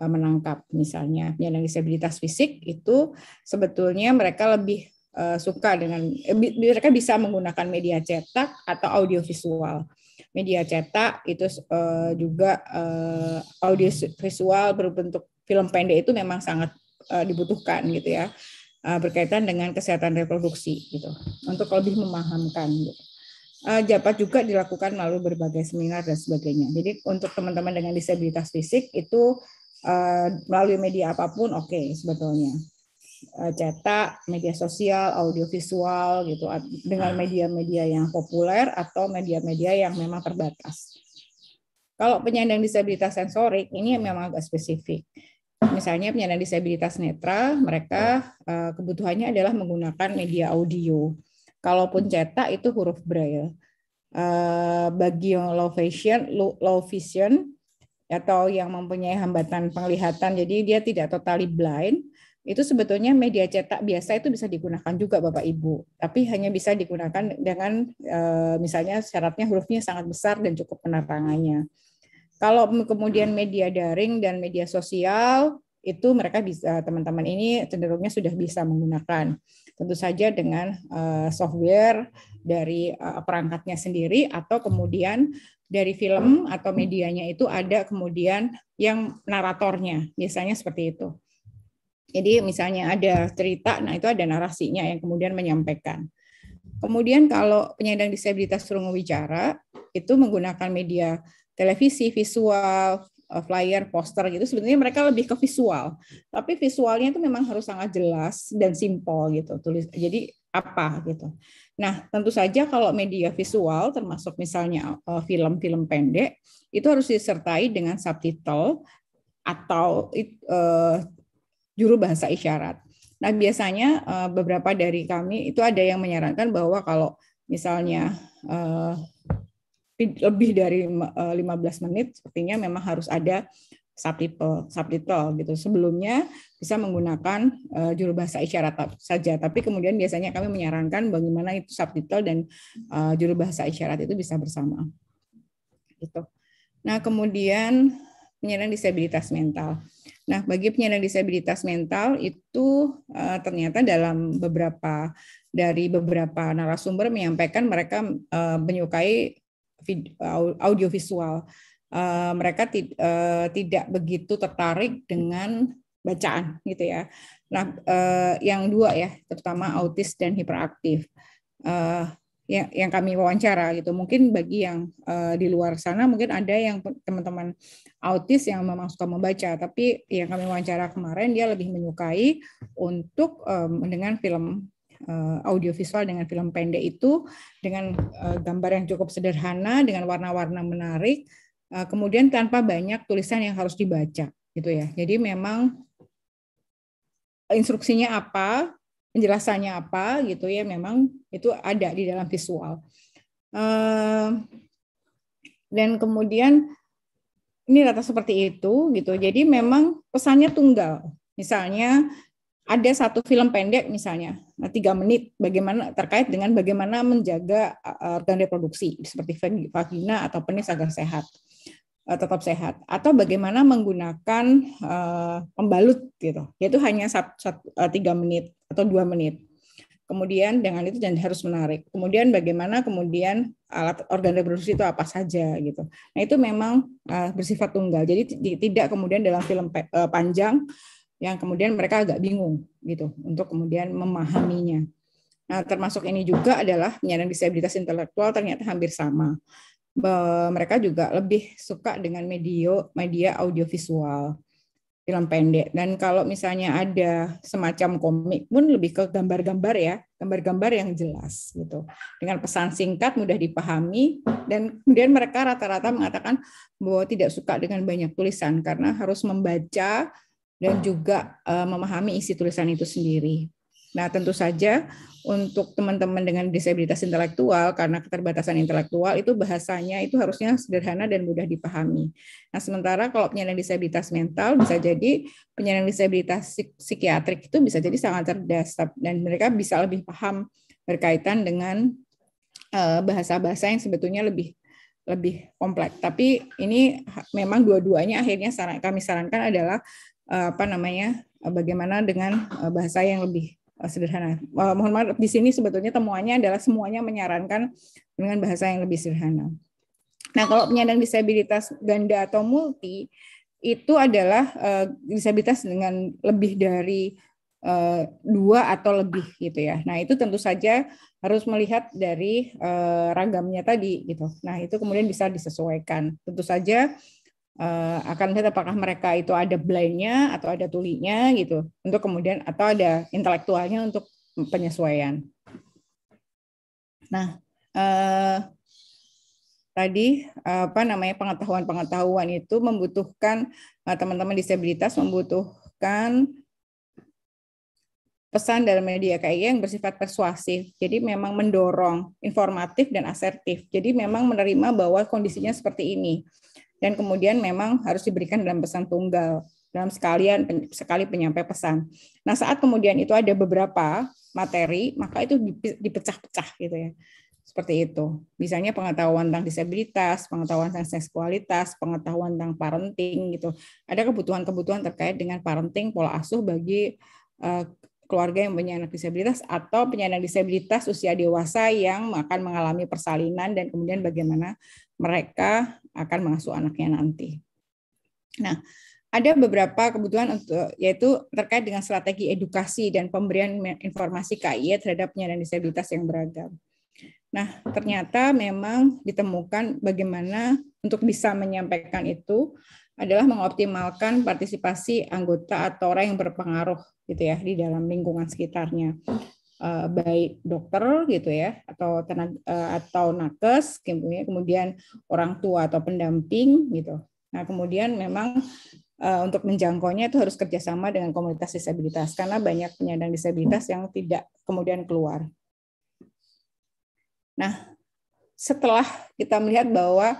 eh, menangkap misalnya penyandang disabilitas fisik itu sebetulnya mereka lebih eh, suka dengan mereka bisa menggunakan media cetak atau audiovisual media cetak itu juga audiovisual berbentuk film pendek itu memang sangat dibutuhkan gitu ya berkaitan dengan kesehatan reproduksi gitu untuk lebih memahamkan gitu uh, dapat juga dilakukan melalui berbagai seminar dan sebagainya. Jadi untuk teman-teman dengan disabilitas fisik itu eh, melalui media apapun oke okay, sebetulnya eh, cetak, media sosial, audiovisual gitu dengan media-media yang populer atau media-media yang memang terbatas. Kalau penyandang disabilitas sensorik ini memang agak spesifik. Misalnya penyandang disabilitas netra, mereka ya. kebutuhannya adalah menggunakan media audio Kalaupun cetak itu huruf braille. Uh, bagi yang low vision, low, vision atau yang mempunyai hambatan penglihatan, jadi dia tidak totally blind, itu sebetulnya media cetak biasa itu bisa digunakan juga Bapak Ibu, tapi hanya bisa digunakan dengan uh, misalnya syaratnya hurufnya sangat besar dan cukup penerangannya. Kalau kemudian media daring dan media sosial itu mereka bisa teman-teman ini cenderungnya sudah bisa menggunakan tentu saja dengan uh, software dari uh, perangkatnya sendiri atau kemudian dari film atau medianya itu ada kemudian yang naratornya biasanya seperti itu jadi misalnya ada cerita nah itu ada narasinya yang kemudian menyampaikan kemudian kalau penyandang disabilitas turun bicara itu menggunakan media televisi visual Uh, flyer, poster gitu. Sebenarnya mereka lebih ke visual. Tapi visualnya itu memang harus sangat jelas dan simpel gitu. Tulis jadi apa gitu. Nah, tentu saja kalau media visual termasuk misalnya uh, film-film pendek itu harus disertai dengan subtitle atau uh, juru bahasa isyarat. Nah, biasanya uh, beberapa dari kami itu ada yang menyarankan bahwa kalau misalnya uh, lebih dari 15 eh, menit sepertinya memang harus ada subtitle, subtitle gitu. Sebelumnya bisa menggunakan uh, juru bahasa isyarat saja, tapi kemudian biasanya kami menyarankan bagaimana itu subtitle dan uh, juru bahasa isyarat itu bisa bersama. Gitu. Nah, kemudian penyandang disabilitas mental. Nah, bagi penyandang disabilitas mental itu uh, ternyata dalam beberapa dari beberapa narasumber menyampaikan mereka uh, menyukai audiovisual. Uh, eh, mereka tid, uh, eh, tidak begitu tertarik dengan bacaan gitu ya. Nah, uh, yang dua ya, terutama autis dan hiperaktif. Uh, yang, yang kami wawancara gitu. Mungkin bagi yang uh, di luar sana mungkin ada yang teman-teman autis yang memang suka membaca, tapi yang kami wawancara kemarin dia lebih menyukai untuk um, dengan film Eh, audiovisual dengan film pendek itu dengan eh, gambar yang cukup sederhana dengan warna-warna menarik eh, kemudian tanpa banyak tulisan yang harus dibaca gitu ya. Jadi memang instruksinya apa, penjelasannya apa gitu ya memang itu ada di dalam visual. dan kemudian ini rata seperti itu gitu. Jadi memang pesannya tunggal. Misalnya ada satu film pendek misalnya nah, tiga menit bagaimana terkait dengan bagaimana menjaga eh, eh, organ reproduksi seperti vagina atau penis agar sehat eh, tetap sehat atau bagaimana menggunakan uh, pembalut gitu yaitu hanya tiga menit atau dua menit kemudian dengan itu dan harus menarik kemudian bagaimana kemudian alat organ reproduksi itu apa saja gitu nah itu memang uh, bersifat tunggal jadi tidak kemudian dalam film panjang yang kemudian mereka agak bingung gitu untuk kemudian memahaminya. Nah, termasuk ini juga adalah penyandang disabilitas intelektual ternyata hampir sama. Mereka juga lebih suka dengan media media audiovisual film pendek. Dan kalau misalnya ada semacam komik pun lebih ke gambar-gambar ya, gambar-gambar yang jelas gitu. Dengan pesan singkat mudah dipahami dan kemudian mereka rata-rata mengatakan bahwa tidak suka dengan banyak tulisan karena harus membaca dan nah. juga uh, memahami isi tulisan itu sendiri. Nah, tentu saja untuk teman-teman dengan disabilitas intelektual karena keterbatasan intelektual itu bahasanya itu harusnya sederhana dan mudah dipahami. Nah, sementara kalau penyandang disabilitas mental bisa jadi penyandang disabilitas psikiatrik itu bisa jadi sangat cerdas dan mereka bisa lebih paham berkaitan dengan eh, bahasa-bahasa yang sebetulnya lebih lebih kompleks. Tapi ini memang dua-duanya akhirnya kami sarankan adalah Eh, apa namanya eh, bagaimana dengan eh, bahasa yang lebih sederhana. Mohon maaf di sini sebetulnya temuannya adalah semuanya menyarankan dengan bahasa yang lebih sederhana. Nah, kalau penyandang disabilitas ganda atau multi itu adalah disabilitas dengan lebih dari dua atau lebih gitu ya. Nah, itu tentu saja harus melihat dari ragamnya tadi gitu. Nah, itu kemudian bisa disesuaikan. Tentu saja Eh, akan lihat apakah mereka itu ada blindnya atau ada tulinya gitu untuk kemudian atau ada intelektualnya untuk penyesuaian. Nah eh, tadi apa namanya pengetahuan-pengetahuan itu membutuhkan eh, teman-teman disabilitas membutuhkan pesan dalam media kayaknya yang bersifat persuasif. Jadi memang mendorong, informatif dan asertif. Jadi memang menerima bahwa kondisinya seperti ini dan kemudian memang harus diberikan dalam pesan tunggal dalam sekalian sekali penyampai pesan. Nah, saat kemudian itu ada beberapa materi, maka itu dipecah-pecah gitu ya. Seperti itu. Misalnya pengetahuan tentang disabilitas, pengetahuan tentang seksualitas, pengetahuan tentang parenting gitu. Ada kebutuhan-kebutuhan terkait dengan parenting, pola asuh bagi eh, keluarga yang punya anak disabilitas atau penyandang disabilitas usia dewasa yang akan mengalami persalinan dan kemudian bagaimana mereka akan mengasuh anaknya nanti. Nah, ada beberapa kebutuhan untuk yaitu terkait dengan strategi edukasi dan pemberian informasi KIE terhadap penyandang disabilitas yang beragam. Nah, ternyata memang ditemukan bagaimana untuk bisa menyampaikan itu adalah mengoptimalkan partisipasi anggota atau orang yang berpengaruh gitu ya di dalam lingkungan sekitarnya uh, baik dokter gitu ya atau tenaga uh, atau nakes kemudian orang tua atau pendamping gitu nah kemudian memang uh, untuk menjangkaunya itu harus kerjasama dengan komunitas disabilitas karena banyak penyandang disabilitas yang tidak kemudian keluar nah setelah kita melihat bahwa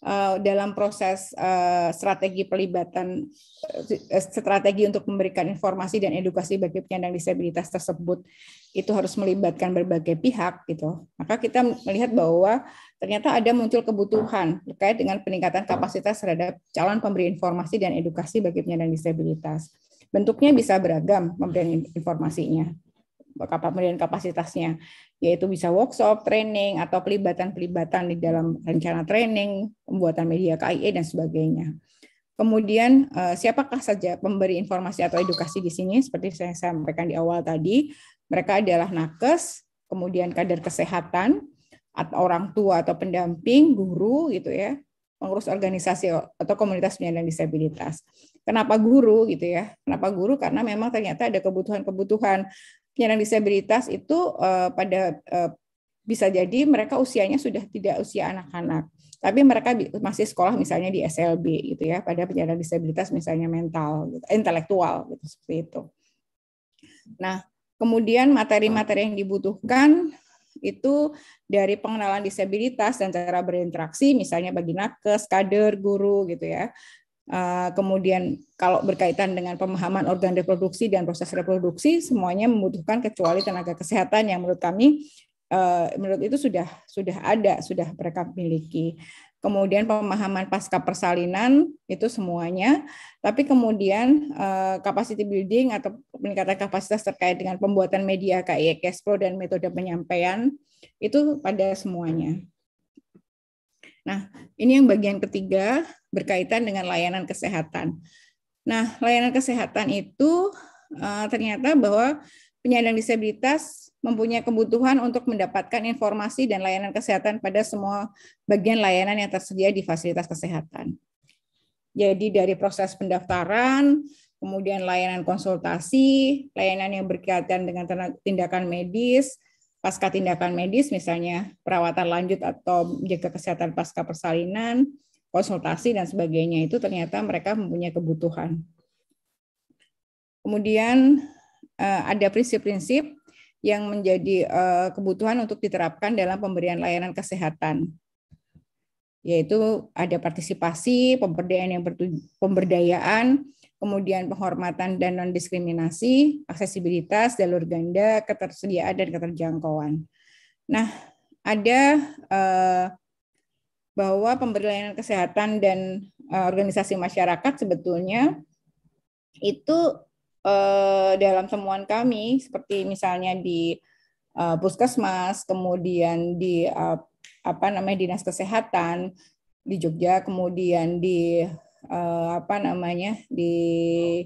Eh, dalam proses eh, strategi pelibatan eh, strategi untuk memberikan informasi dan edukasi bagi penyandang disabilitas tersebut itu harus melibatkan berbagai pihak gitu maka kita melihat bahwa ternyata ada muncul kebutuhan terkait dengan peningkatan kapasitas terhadap calon pemberi informasi dan edukasi bagi penyandang disabilitas bentuknya bisa beragam pemberian informasinya pemberian kapasitasnya yaitu bisa workshop, training, atau pelibatan-pelibatan di dalam rencana training, pembuatan media KIE, dan sebagainya. Kemudian eh, siapakah saja pemberi informasi atau edukasi di sini? Seperti saya sampaikan di awal tadi, mereka adalah nakes, kemudian kader kesehatan, atau orang tua atau pendamping, guru gitu ya, pengurus organisasi atau komunitas penyandang disabilitas. Kenapa guru gitu ya? Kenapa guru? Karena memang ternyata ada kebutuhan-kebutuhan penyandang disabilitas itu uh, pada uh, bisa jadi mereka usianya sudah tidak usia anak-anak, tapi mereka masih sekolah misalnya di SLB gitu ya pada penyandang disabilitas misalnya mental, gitu, eh, intelektual gitu seperti itu. Nah, kemudian materi-materi yang dibutuhkan itu dari pengenalan disabilitas dan cara berinteraksi misalnya bagi nakes, kader, guru gitu ya. Eh, kemudian kalau berkaitan dengan pemahaman organ reproduksi dan proses reproduksi semuanya membutuhkan kecuali tenaga kesehatan yang menurut kami eh, menurut itu sudah sudah ada sudah mereka miliki kemudian pemahaman pasca persalinan itu semuanya tapi kemudian eh, capacity building atau peningkatan kapasitas terkait dengan pembuatan media kayak Kespro dan metode penyampaian itu pada semuanya Nah, ini yang bagian ketiga berkaitan dengan layanan kesehatan. Nah, layanan kesehatan itu uh, ternyata bahwa penyandang disabilitas mempunyai kebutuhan untuk mendapatkan informasi dan layanan kesehatan pada semua bagian layanan yang tersedia di fasilitas kesehatan. Jadi dari proses pendaftaran, kemudian layanan konsultasi, layanan yang berkaitan dengan tindakan medis, pasca tindakan medis misalnya perawatan lanjut atau menjaga kesehatan pasca persalinan, konsultasi dan sebagainya itu ternyata mereka mempunyai kebutuhan. Kemudian eh, ada prinsip-prinsip yang menjadi eh, kebutuhan untuk diterapkan dalam pemberian layanan kesehatan yaitu ada partisipasi, pemberdayaan yang pemberdayaan, kemudian penghormatan dan non diskriminasi, aksesibilitas, jalur ganda, ketersediaan dan keterjangkauan. Nah, ada eh, bahwa pemberi layanan kesehatan dan uh, organisasi masyarakat sebetulnya itu uh, dalam temuan kami seperti misalnya di uh, puskesmas, kemudian di uh, apa namanya dinas kesehatan di Jogja, kemudian di uh, apa namanya di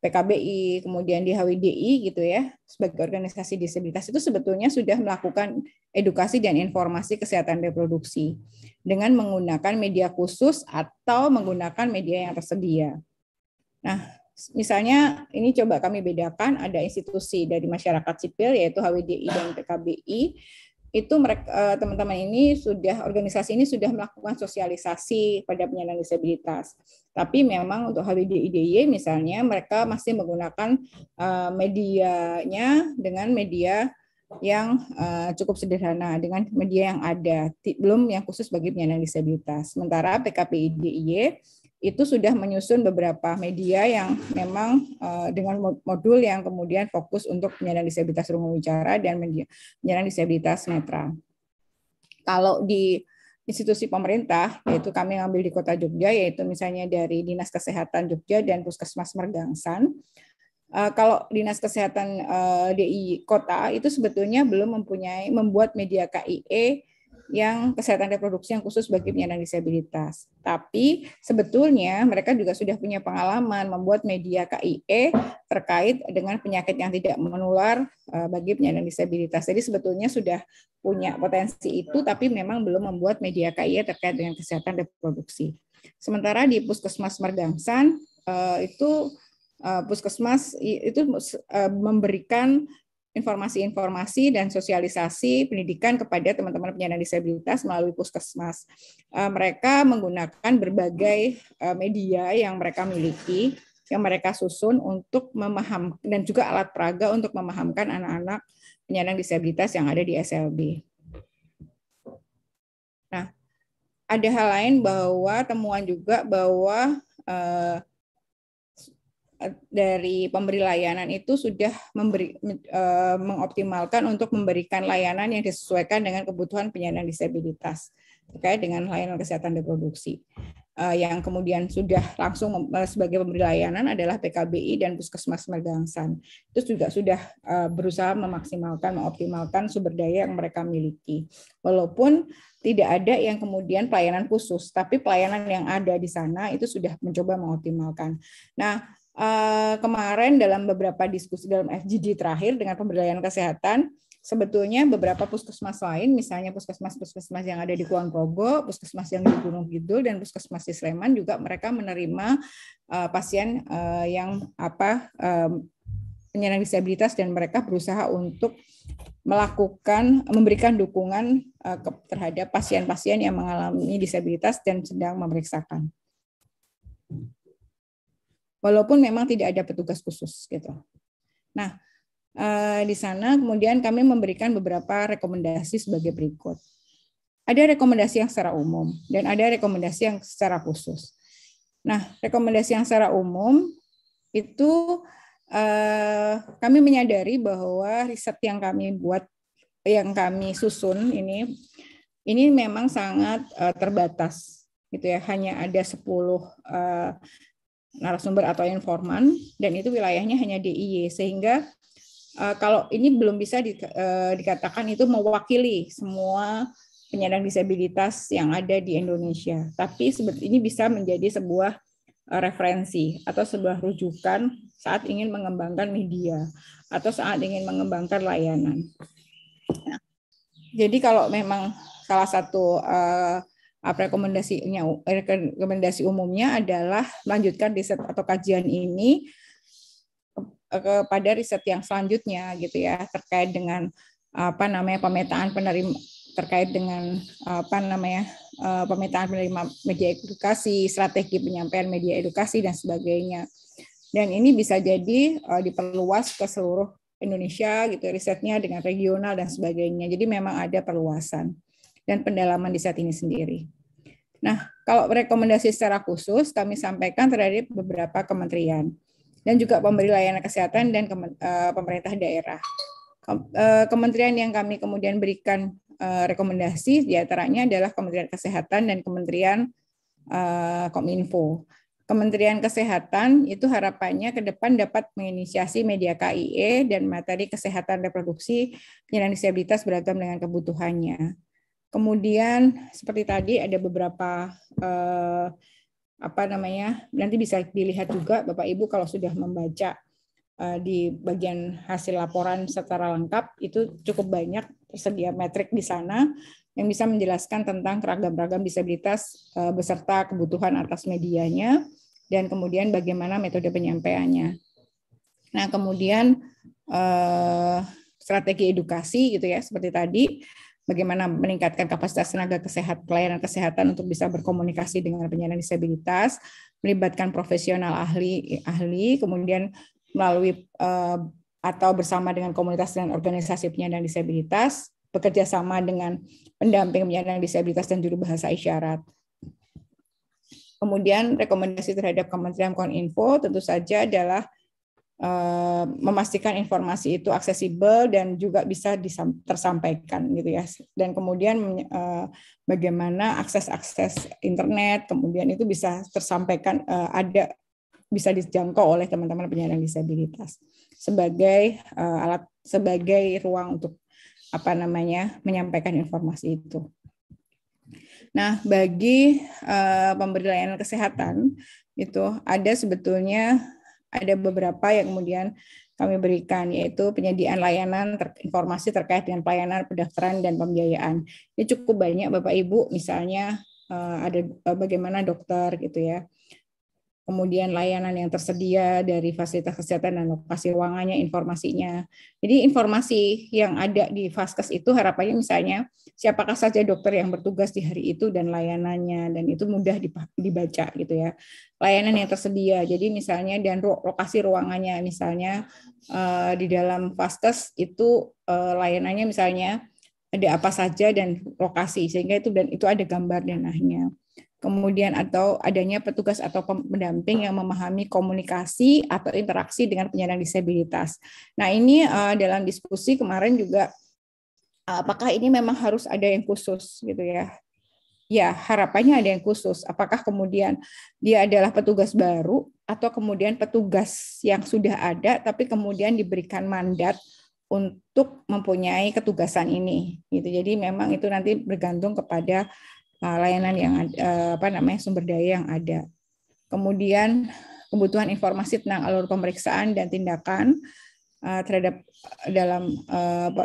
PKBI, kemudian di HWDI gitu ya, sebagai organisasi disabilitas itu sebetulnya sudah melakukan edukasi dan informasi kesehatan reproduksi dengan menggunakan media khusus atau menggunakan media yang tersedia. Nah, misalnya ini coba kami bedakan ada institusi dari masyarakat sipil yaitu HWDI dan PKBI itu mereka eh, teman-teman ini sudah organisasi ini sudah melakukan sosialisasi pada penyandang disabilitas. Tapi memang untuk HWD misalnya mereka masih menggunakan eh, medianya dengan media yang eh, cukup sederhana dengan media yang ada, belum yang khusus bagi penyandang disabilitas. Sementara PKPIDIY itu sudah menyusun beberapa media yang memang eh, dengan modul yang kemudian fokus untuk penyandang disabilitas rungu bicara dan penyandang disabilitas netra. Kalau di institusi pemerintah, yaitu kami ngambil di Kota Jogja, yaitu misalnya dari Dinas Kesehatan Jogja dan Puskesmas Mergangsan, eh, kalau dinas kesehatan eh, DI kota itu sebetulnya belum mempunyai membuat media KIE yang kesehatan reproduksi yang khusus bagi penyandang disabilitas. Tapi sebetulnya mereka juga sudah punya pengalaman membuat media KIE terkait dengan penyakit yang tidak menular eh, bagi penyandang disabilitas. Jadi sebetulnya sudah punya potensi itu, tapi memang belum membuat media KIE terkait dengan kesehatan reproduksi. Sementara di Puskesmas Mergangsan eh, itu eh, Puskesmas itu memberikan informasi-informasi dan sosialisasi pendidikan kepada teman-teman penyandang disabilitas melalui puskesmas. Eh, mereka menggunakan berbagai eh, media yang mereka miliki, yang mereka susun untuk memaham dan juga alat peraga untuk memahamkan anak-anak penyandang disabilitas yang ada di SLB. Nah, ada hal lain bahwa temuan juga bahwa eh, Eh, dari pemberi layanan itu sudah memberi, eh, mengoptimalkan untuk memberikan layanan yang disesuaikan dengan kebutuhan penyandang disabilitas terkait dengan layanan kesehatan reproduksi. Uh, yang kemudian sudah langsung sebagai pemberi layanan adalah PKBI dan Puskesmas Mergangsan. Itu juga sudah berusaha memaksimalkan, mengoptimalkan sumber daya yang mereka miliki. Walaupun tidak ada yang kemudian pelayanan khusus, tapi pelayanan yang ada di sana itu sudah mencoba mengoptimalkan. Nah, Eh, kemarin dalam beberapa diskusi dalam FGD terakhir dengan pemberdayaan kesehatan sebetulnya beberapa puskesmas lain, misalnya puskesmas-puskesmas yang ada di Kulon Progo, puskesmas yang di Gunung Kidul dan puskesmas di Sleman juga mereka menerima uh, pasien uh, yang apa um, penyandang disabilitas dan mereka berusaha untuk melakukan memberikan dukungan terhadap pasien-pasien yang mengalami disabilitas dan sedang memeriksakan walaupun memang tidak ada petugas khusus gitu. Nah, eh, di sana kemudian kami memberikan beberapa rekomendasi sebagai berikut. Ada rekomendasi yang secara umum dan ada rekomendasi yang secara khusus. Nah, rekomendasi yang secara umum itu eh, kami menyadari bahwa riset yang kami buat, yang kami susun ini, ini memang sangat eh, terbatas, gitu ya. Hanya ada 10 narasumber atau informan dan itu wilayahnya hanya DIY sehingga uh, kalau ini belum bisa di, uh, dikatakan itu mewakili semua penyandang disabilitas yang ada di Indonesia tapi ini bisa menjadi sebuah eh, referensi atau sebuah rujukan saat ingin mengembangkan media atau saat ingin mengembangkan layanan. jadi kalau memang salah satu uh, Ah, rekomendasinya eh, rekomendasi umumnya adalah lanjutkan riset atau kajian ini eh, kepada riset yang selanjutnya gitu ya terkait dengan apa namanya pemetaan penerima terkait dengan apa namanya eh, pemetaan penerima media edukasi, strategi penyampaian media edukasi dan sebagainya. Dan ini bisa jadi diperluas ke seluruh Indonesia gitu risetnya dengan regional dan sebagainya. Jadi memang ada perluasan dan pendalaman di saat ini sendiri. Nah, kalau rekomendasi secara khusus kami sampaikan terhadap beberapa kementerian dan juga pemberi layanan kesehatan dan eh, pemerintah daerah. Eh, kementerian yang kami kemudian berikan eh, rekomendasi diantaranya adalah Kementerian Kesehatan dan Kementerian Kominfo. Kementerian Kesehatan itu harapannya ke depan dapat menginisiasi media KIE dan materi kesehatan reproduksi penyandang disabilitas beragam dengan kebutuhannya. Kemudian seperti tadi ada beberapa eh, apa namanya nanti bisa dilihat juga Bapak Ibu kalau sudah membaca eh, di bagian hasil laporan secara lengkap itu cukup banyak tersedia metrik di sana yang bisa menjelaskan tentang keragam-ragam disabilitas eh, beserta kebutuhan atas medianya dan kemudian bagaimana metode penyampaiannya. Nah kemudian strategi edukasi gitu ya seperti tadi bagaimana meningkatkan kapasitas tenaga kesehatan pelayanan kesehatan untuk bisa berkomunikasi dengan penyandang disabilitas, melibatkan profesional ahli ahli, kemudian melalui eh, atau bersama dengan komunitas dan organisasi penyandang disabilitas, bekerja sama dengan pendamping penyandang disabilitas dan juru bahasa isyarat. Kemudian rekomendasi terhadap Kementerian Kominfo tentu saja adalah Eh, memastikan informasi itu aksesibel dan juga bisa tersampaikan gitu ya. Dan kemudian eh, bagaimana akses-akses internet kemudian itu bisa tersampaikan eh, ada bisa dijangkau oleh teman-teman penyandang disabilitas sebagai alat sebagai ruang untuk apa namanya menyampaikan informasi itu. Nah, bagi pemberdayaan pemberi layanan kesehatan itu ada sebetulnya ada beberapa yang kemudian kami berikan yaitu penyediaan layanan ter informasi terkait dengan pelayanan pendaftaran dan pembiayaan. Ini cukup banyak Bapak Ibu misalnya eh, ada eh, bagaimana dokter gitu ya kemudian layanan yang tersedia dari fasilitas kesehatan dan lokasi ruangannya, informasinya. Jadi informasi yang ada di Faskes itu harapannya misalnya siapakah saja dokter yang bertugas di hari itu dan layanannya dan itu mudah dibaca gitu ya. Layanan yang tersedia. Jadi misalnya dan lokasi ruangannya misalnya eh, di dalam Faskes itu eh, layanannya misalnya ada apa saja dan lokasi sehingga itu dan itu ada gambar akhirnya kemudian atau adanya petugas atau pendamping yang memahami komunikasi atau interaksi dengan penyandang disabilitas. Nah, ini uh, dalam diskusi kemarin juga eh, apakah ini memang harus ada yang khusus gitu ya. Ya, harapannya ada yang khusus. Apakah kemudian dia adalah petugas baru atau kemudian petugas yang sudah ada tapi kemudian diberikan mandat untuk mempunyai ketugasan ini gitu. Jadi memang itu nanti bergantung kepada Uh, layanan yang uh, apa namanya sumber daya yang ada. Kemudian kebutuhan informasi tentang alur pemeriksaan dan tindakan uh, terhadap dalam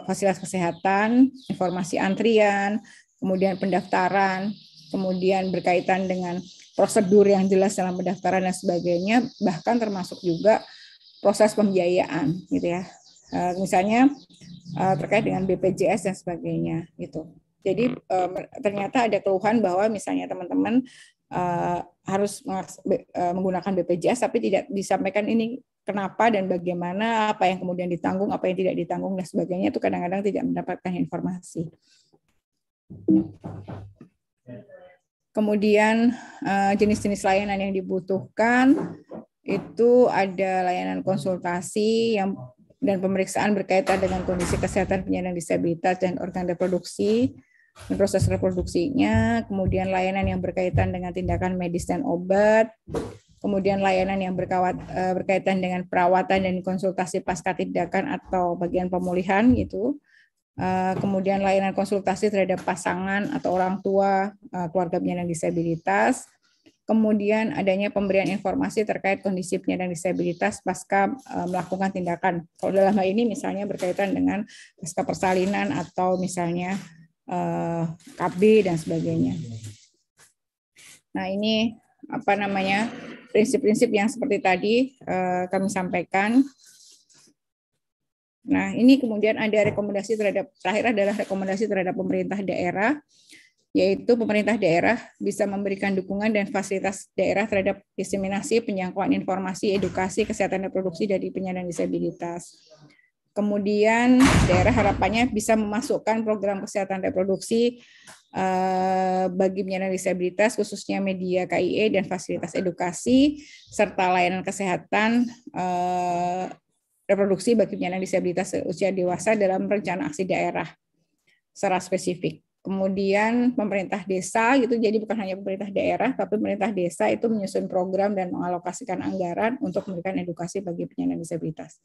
fasilitas kesehatan, informasi antrian, kemudian pendaftaran, kemudian berkaitan dengan prosedur yang jelas dalam pendaftaran dan sebagainya, bahkan termasuk juga proses pembiayaan gitu ya. Misalnya terkait dengan BPJS dan sebagainya gitu. Jadi uh, ternyata ada keluhan bahwa misalnya teman-teman uh, harus eh, menggunakan BPJS tapi tidak disampaikan ini kenapa dan bagaimana apa yang kemudian ditanggung apa yang tidak ditanggung dan sebagainya itu kadang-kadang tidak mendapatkan informasi. Kemudian eh, jenis-jenis layanan yang dibutuhkan itu ada layanan konsultasi yang dan pemeriksaan berkaitan dengan kondisi kesehatan penyandang disabilitas dan organ reproduksi proses reproduksinya, kemudian layanan yang berkaitan dengan tindakan medis dan obat, kemudian layanan yang berkawat, e, berkaitan dengan perawatan dan konsultasi pasca tindakan atau bagian pemulihan gitu, e, kemudian layanan konsultasi terhadap pasangan atau orang tua e, keluarga penyandang disabilitas, kemudian adanya pemberian informasi terkait kondisi penyandang disabilitas pasca melakukan tindakan. Kalau dalam hal ini misalnya berkaitan dengan pasca persalinan atau misalnya uh, eh, KB dan sebagainya. Nah ini apa namanya prinsip-prinsip yang seperti tadi uh, kami sampaikan. Nah ini kemudian ada rekomendasi terhadap terakhir adalah rekomendasi terhadap pemerintah daerah yaitu pemerintah daerah bisa memberikan dukungan dan fasilitas daerah terhadap diseminasi penyangkuan informasi, edukasi, kesehatan reproduksi dari penyandang disabilitas. Kemudian daerah harapannya bisa memasukkan program kesehatan reproduksi eh, bagi penyandang disabilitas khususnya media KIE dan fasilitas edukasi serta layanan kesehatan eh, reproduksi bagi penyandang disabilitas usia dewasa dalam rencana aksi daerah secara spesifik kemudian pemerintah desa gitu jadi bukan hanya pemerintah daerah tapi pemerintah desa itu menyusun program dan mengalokasikan anggaran untuk memberikan edukasi bagi penyandang disabilitas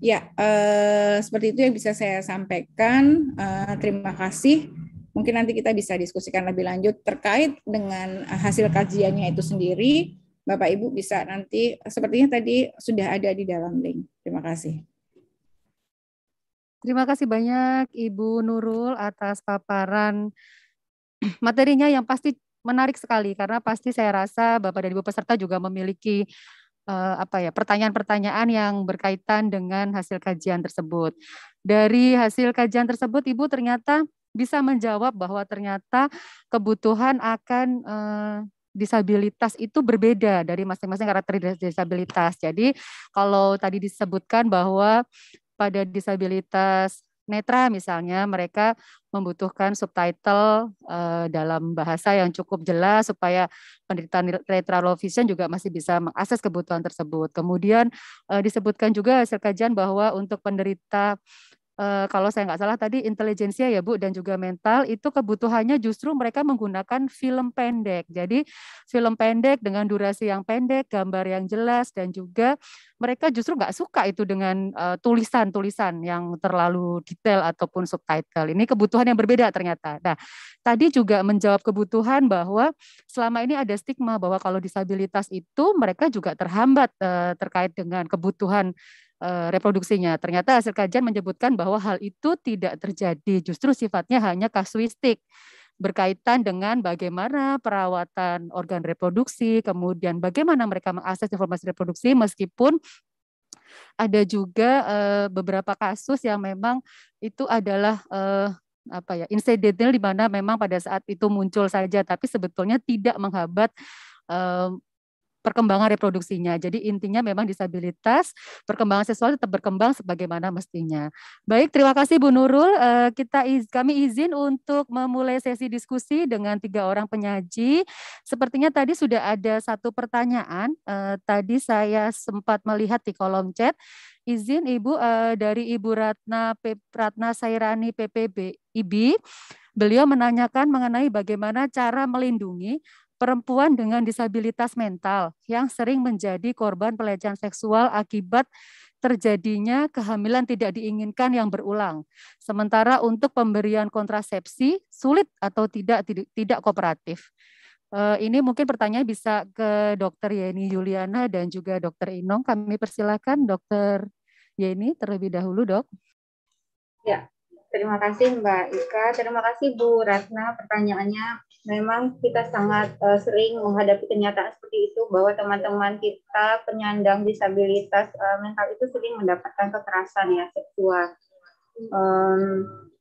ya eh, seperti itu yang bisa saya sampaikan eh, terima kasih mungkin nanti kita bisa diskusikan lebih lanjut terkait dengan hasil kajiannya itu sendiri Bapak Ibu bisa nanti sepertinya tadi sudah ada di dalam link terima kasih
Terima kasih banyak Ibu Nurul atas paparan materinya yang pasti menarik sekali karena pasti saya rasa Bapak dan Ibu peserta juga memiliki uh, apa ya pertanyaan-pertanyaan yang berkaitan dengan hasil kajian tersebut. Dari hasil kajian tersebut Ibu ternyata bisa menjawab bahwa ternyata kebutuhan akan uh, disabilitas itu berbeda dari masing-masing karakter disabilitas. Jadi kalau tadi disebutkan bahwa pada disabilitas netra misalnya mereka membutuhkan subtitle uh, dalam bahasa yang cukup jelas supaya penderita netra low vision juga masih bisa mengakses kebutuhan tersebut. Kemudian uh, disebutkan juga hasil kajian bahwa untuk penderita uh, kalau saya nggak salah tadi intelijensia ya Bu dan juga mental itu kebutuhannya justru mereka menggunakan film pendek. Jadi film pendek dengan durasi yang pendek, gambar yang jelas dan juga mereka justru nggak suka itu dengan eh, tulisan-tulisan uh, yang terlalu detail ataupun subtitle. Ini kebutuhan yang berbeda ternyata. Nah, tadi juga menjawab kebutuhan bahwa selama ini ada stigma bahwa kalau disabilitas itu mereka juga terhambat uh, terkait dengan kebutuhan Eh, reproduksinya. Ternyata hasil kajian menyebutkan bahwa hal itu tidak terjadi, justru sifatnya hanya kasuistik berkaitan dengan bagaimana perawatan organ reproduksi, kemudian bagaimana mereka mengakses informasi reproduksi meskipun ada juga eh, beberapa kasus yang memang itu adalah uh, apa ya insidental di mana memang pada saat itu muncul saja tapi sebetulnya tidak menghambat perkembangan reproduksinya. Jadi intinya memang disabilitas perkembangan seksual tetap berkembang sebagaimana mestinya. Baik, terima kasih Bu Nurul. Eh, kita kami izin untuk memulai sesi diskusi dengan tiga orang penyaji. Sepertinya tadi sudah ada satu pertanyaan. Eh, tadi saya sempat melihat di kolom chat. Izin Ibu eh, dari Ibu Ratna Ratna Sairani PPB IBI. Beliau menanyakan mengenai bagaimana cara melindungi perempuan dengan disabilitas mental yang sering menjadi korban pelecehan seksual akibat terjadinya kehamilan tidak diinginkan yang berulang. Sementara untuk pemberian kontrasepsi sulit atau tidak tidak, tidak kooperatif. Eh, ini mungkin pertanyaan bisa ke Dokter Yeni Juliana dan juga Dokter Inong. Kami persilahkan Dokter Yeni terlebih dahulu, Dok.
Ya, terima kasih Mbak Ika. Terima kasih Bu Ratna pertanyaannya memang kita sangat uh, sering menghadapi kenyataan seperti itu bahwa teman-teman kita penyandang disabilitas uh, mental itu sering mendapatkan kekerasan ya seksual. Um,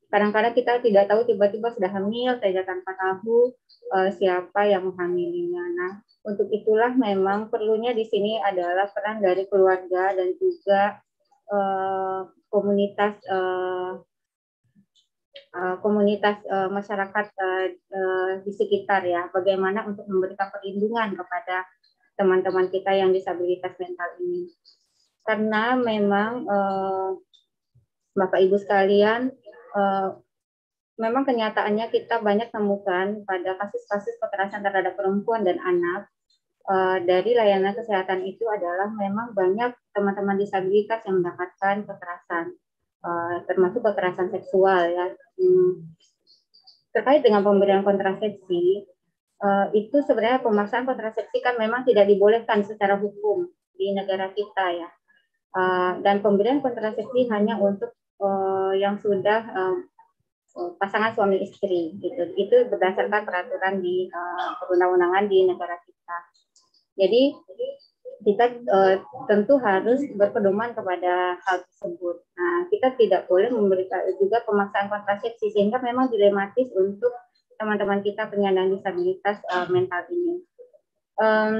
kadang-kadang kita tidak tahu tiba-tiba sudah hamil, saja tanpa tahu uh, siapa yang menghamilinya. Nah, untuk itulah memang perlunya di sini adalah peran dari keluarga dan juga uh, komunitas uh, Eh, komunitas uh, masyarakat uh, uh, di sekitar ya bagaimana untuk memberikan perlindungan kepada teman-teman kita yang disabilitas mental ini karena memang uh, bapak ibu sekalian uh, memang kenyataannya kita banyak temukan pada kasus-kasus kekerasan terhadap perempuan dan anak uh, dari layanan kesehatan itu adalah memang banyak teman-teman disabilitas yang mendapatkan kekerasan Eh, termasuk kekerasan seksual ya. Hmm. Terkait dengan pemberian kontrasepsi, uh, itu sebenarnya pemaksaan kontrasepsi kan memang tidak dibolehkan secara hukum di negara kita ya. Uh, dan pemberian kontrasepsi hanya untuk uh, yang sudah uh, pasangan suami istri gitu. Itu berdasarkan peraturan di uh, perundang-undangan di negara kita. Jadi kita uh, tentu harus berpedoman kepada hal tersebut. Nah, kita tidak boleh memberikan juga pemaksaan kontrasepsi sehingga memang dilematis untuk teman-teman kita penyandang disabilitas uh, mental ini. Um,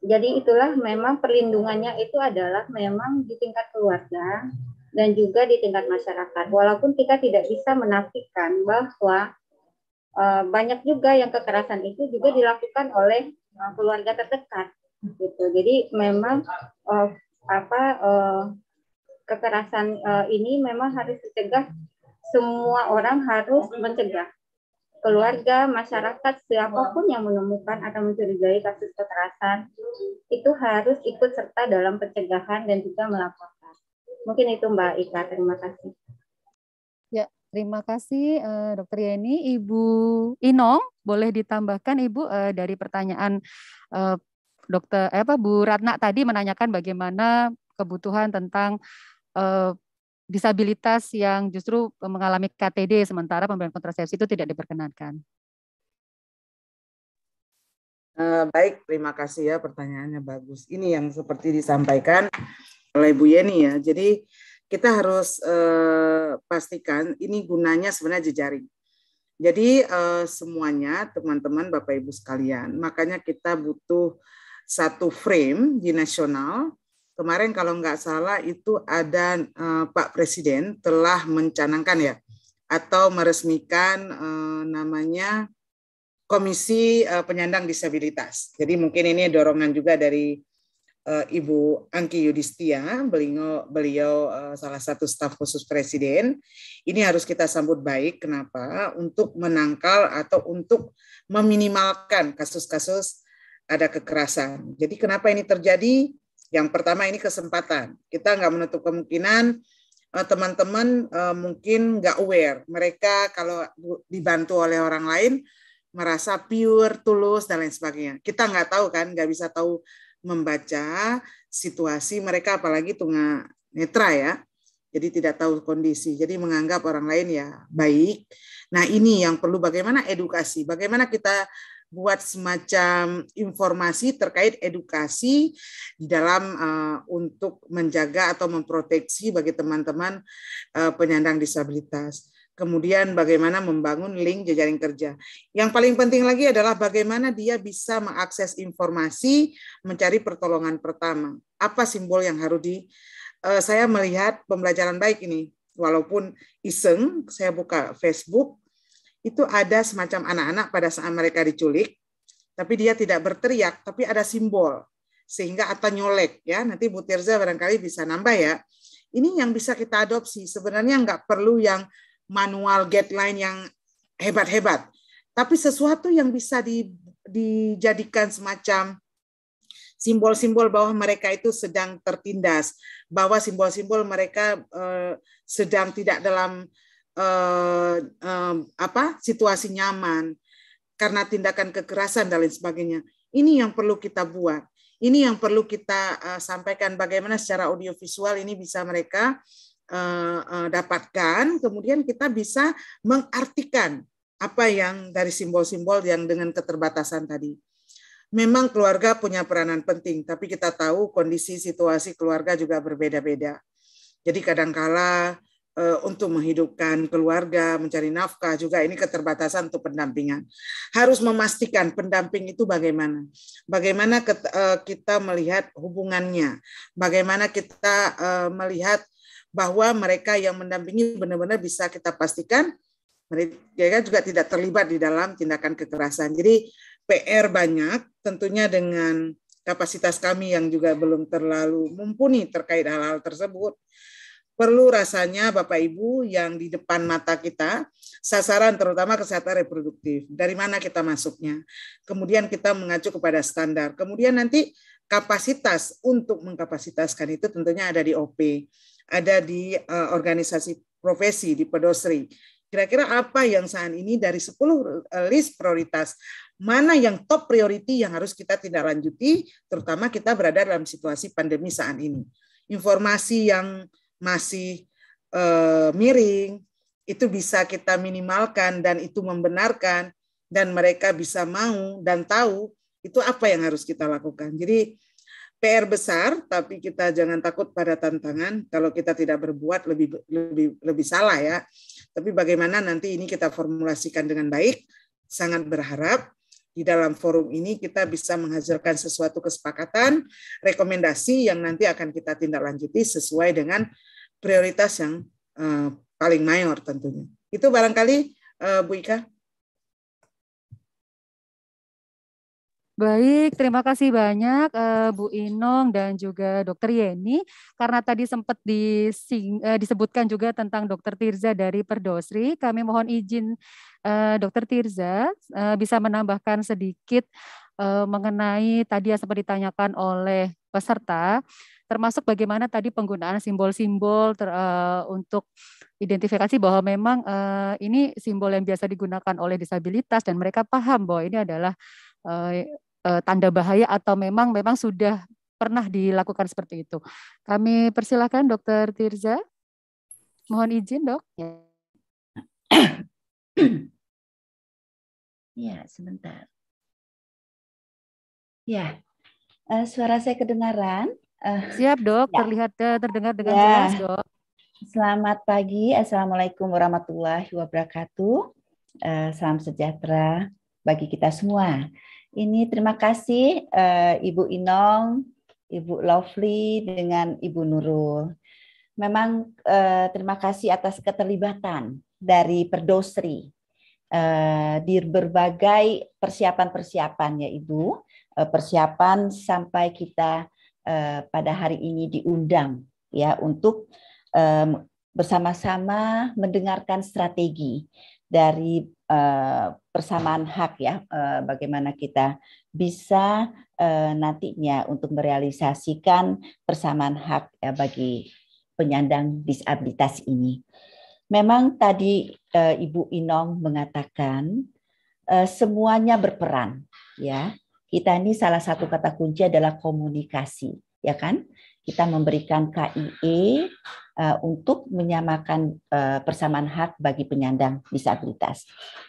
jadi itulah memang perlindungannya itu adalah memang di tingkat keluarga dan juga di tingkat masyarakat. Walaupun kita tidak bisa menafikan bahwa uh, banyak juga yang kekerasan itu juga dilakukan oleh uh, keluarga terdekat gitu jadi memang uh, apa uh, kekerasan uh, ini memang harus dicegah semua orang harus mencegah
keluarga,
masyarakat, siapapun yang menemukan atau mencurigai kasus kekerasan itu harus ikut serta dalam pencegahan dan juga melaporkan. Mungkin itu Mbak Ika, terima kasih.
Ya, terima kasih uh, Dokter Yeni. Ibu Inong, boleh ditambahkan Ibu uh, dari pertanyaan uh, dokter eh, apa Bu Ratna tadi menanyakan bagaimana kebutuhan tentang eh, disabilitas yang justru mengalami KTD sementara pemberian kontrasepsi itu tidak diperkenankan.
Eh, baik, terima kasih ya pertanyaannya bagus. Ini yang seperti disampaikan oleh Bu Yeni ya. Jadi kita harus eh, pastikan ini gunanya sebenarnya jejaring. Jadi eh, semuanya teman-teman Bapak Ibu sekalian, makanya kita butuh satu frame di nasional. Kemarin kalau nggak salah itu ada eh, Pak Presiden telah mencanangkan ya atau meresmikan eh, namanya Komisi eh, Penyandang Disabilitas. Jadi mungkin ini dorongan juga dari eh, Ibu Angki Yudhistia, beliau beliau eh, salah satu staf khusus presiden. Ini harus kita sambut baik kenapa? Untuk menangkal atau untuk meminimalkan kasus-kasus ada kekerasan. Jadi kenapa ini terjadi? Yang pertama ini kesempatan. Kita nggak menutup kemungkinan eh, teman-teman eh, mungkin nggak aware. Mereka kalau dibantu oleh orang lain merasa pure, tulus dan lain sebagainya. Kita nggak tahu kan, nggak bisa tahu membaca situasi mereka apalagi tunga netra ya. Jadi tidak tahu kondisi. Jadi menganggap orang lain ya baik. Nah, ini yang perlu bagaimana edukasi, bagaimana kita buat semacam informasi terkait edukasi di dalam uh, untuk menjaga atau memproteksi bagi teman-teman uh, penyandang disabilitas. Kemudian bagaimana membangun link jejaring kerja. Yang paling penting lagi adalah bagaimana dia bisa mengakses informasi, mencari pertolongan pertama. Apa simbol yang harus di uh, saya melihat pembelajaran baik ini. Walaupun iseng, saya buka Facebook, itu ada semacam anak-anak pada saat mereka diculik, tapi dia tidak berteriak, tapi ada simbol sehingga atau nyolek ya. Nanti Bu Tirza barangkali bisa nambah ya. Ini yang bisa kita adopsi. Sebenarnya nggak perlu yang manual guideline yang hebat-hebat, tapi sesuatu yang bisa di, dijadikan semacam simbol-simbol bahwa mereka itu sedang tertindas, bahwa simbol-simbol mereka eh, sedang tidak dalam eh, eh, apa situasi nyaman karena tindakan kekerasan dan lain sebagainya. Ini yang perlu kita buat. Ini yang perlu kita uh, sampaikan bagaimana secara audiovisual ini bisa mereka uh, uh, dapatkan. Kemudian kita bisa mengartikan apa yang dari simbol-simbol yang dengan keterbatasan tadi. Memang keluarga punya peranan penting, tapi kita tahu kondisi situasi keluarga juga berbeda-beda. Jadi kadangkala Eh, untuk menghidupkan keluarga, mencari nafkah juga ini keterbatasan untuk pendampingan. Harus memastikan pendamping itu bagaimana. Bagaimana eh, kita melihat hubungannya, bagaimana kita eh, melihat bahwa mereka yang mendampingi benar-benar bisa kita pastikan mereka juga tidak terlibat di dalam tindakan kekerasan. Jadi PR banyak tentunya dengan kapasitas kami yang juga belum terlalu mumpuni terkait hal-hal tersebut perlu rasanya Bapak Ibu yang di depan mata kita sasaran terutama kesehatan reproduktif. Dari mana kita masuknya? Kemudian kita mengacu kepada standar. Kemudian nanti kapasitas untuk mengkapasitaskan itu tentunya ada di OP, ada di uh, organisasi profesi di pedosri. Kira-kira apa yang saat ini dari 10 eh, list prioritas mana yang top priority yang harus kita tindak lanjuti terutama kita berada dalam situasi pandemi saat ini. Informasi yang masih eh, miring, itu bisa kita minimalkan dan itu membenarkan dan mereka bisa mau dan tahu itu apa yang harus kita lakukan. Jadi PR besar tapi kita jangan takut pada tantangan. Kalau kita tidak berbuat lebih lebih lebih salah ya. Tapi bagaimana nanti ini kita formulasikan dengan baik? Sangat berharap di dalam forum ini kita bisa menghasilkan sesuatu kesepakatan, rekomendasi yang nanti akan kita tindak lanjuti sesuai dengan prioritas yang uh, paling mayor tentunya. Itu barangkali uh, Bu Ika.
Baik, terima kasih banyak uh, Bu Inong dan juga Dokter Yeni karena tadi sempat dising, uh, disebutkan juga tentang Dokter Tirza dari Perdosri. Kami mohon izin uh, Dokter Tirza uh, bisa menambahkan sedikit uh, mengenai tadi yang sempat ditanyakan oleh peserta termasuk bagaimana tadi penggunaan simbol-simbol uh, untuk identifikasi bahwa memang uh, ini simbol yang biasa digunakan oleh disabilitas dan mereka paham bahwa ini adalah uh, uh, tanda bahaya atau memang memang sudah pernah dilakukan seperti itu. Kami persilahkan Dokter Tirza. Mohon
izin dok. Ya, (clears throat) ya
sebentar. Ya, uh, suara saya kedengaran. Uh, Siap dok, ya. terlihat eh, terdengar dengan ya. jelas dok. Selamat pagi, assalamualaikum warahmatullahi wabarakatuh. Uh, salam sejahtera bagi kita semua. Ini terima kasih uh, Ibu Inong, Ibu Lovely dengan Ibu Nurul. Memang uh, terima kasih atas keterlibatan dari Perdosri uh, di berbagai persiapan-persiapan ya Ibu, persiapan sampai kita Eh, pada hari ini diundang ya untuk eh, bersama-sama mendengarkan strategi dari eh, persamaan hak ya eh, bagaimana kita bisa eh, nantinya untuk merealisasikan persamaan hak ya, bagi penyandang disabilitas ini. Memang tadi eh, Ibu Inong mengatakan eh, semuanya berperan ya kita ini salah satu kata kunci adalah komunikasi, ya kan? Kita memberikan KIE eh, untuk menyamakan eh, persamaan hak bagi penyandang disabilitas.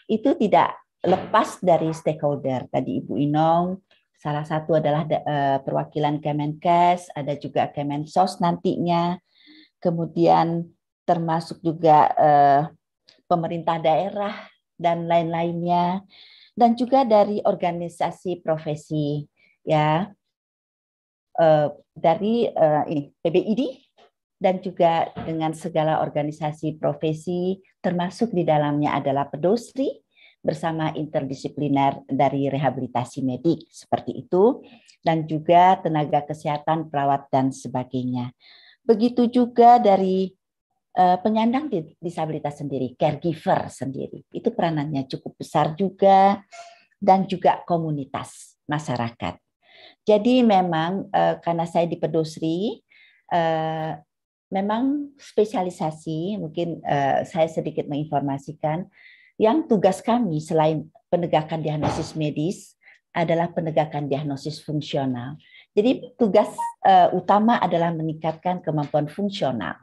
Itu tidak lepas dari stakeholder. Tadi Ibu Inong, salah satu adalah eh, perwakilan Kemenkes, ada juga Kemensos nantinya, kemudian termasuk juga pemerintah daerah dan lain-lainnya dan juga dari organisasi profesi ya eh, dari eh, ini PBID dan juga dengan segala organisasi profesi termasuk di dalamnya adalah pedosri bersama interdisipliner dari rehabilitasi medik seperti itu dan juga tenaga kesehatan perawat dan sebagainya. Begitu juga dari Eh, penyandang disabilitas sendiri, caregiver sendiri. Itu peranannya cukup besar juga dan juga komunitas masyarakat. Jadi memang eh, karena saya di Pedosri eh, memang spesialisasi mungkin saya sedikit menginformasikan yang tugas kami selain penegakan diagnosis medis adalah penegakan diagnosis fungsional. Jadi tugas utama adalah meningkatkan kemampuan fungsional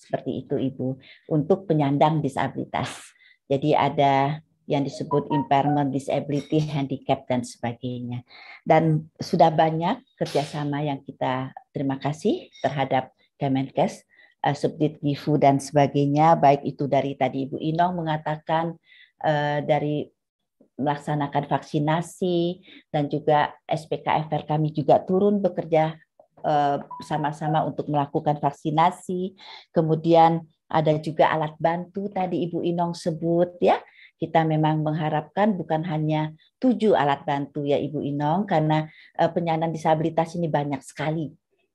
seperti itu Ibu, untuk penyandang disabilitas. Jadi ada yang disebut impairment, disability, handicap, dan sebagainya. Dan sudah banyak kerjasama yang kita terima kasih terhadap Kemenkes, eh, Subdit Gifu, dan sebagainya, baik itu dari tadi Ibu Inong mengatakan eh, dari melaksanakan vaksinasi dan juga SPKFR kami juga turun bekerja Eh, sama sama untuk melakukan vaksinasi. Kemudian ada juga alat bantu tadi Ibu Inong sebut ya. Kita memang mengharapkan bukan hanya tujuh alat bantu ya Ibu Inong karena eh, penyandang disabilitas ini banyak sekali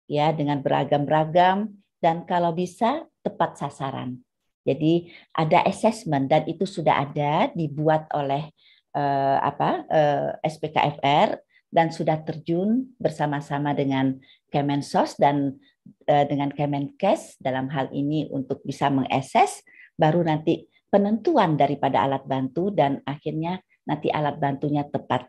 ya dengan beragam beragam dan kalau bisa tepat sasaran. Jadi ada assessment dan itu sudah ada dibuat oleh uh, apa uh, SPKFR dan sudah terjun bersama-sama dengan Kemensos dan eh, dengan Kemenkes dalam hal ini untuk bisa mengakses baru nanti penentuan daripada alat bantu dan akhirnya nanti alat bantunya tepat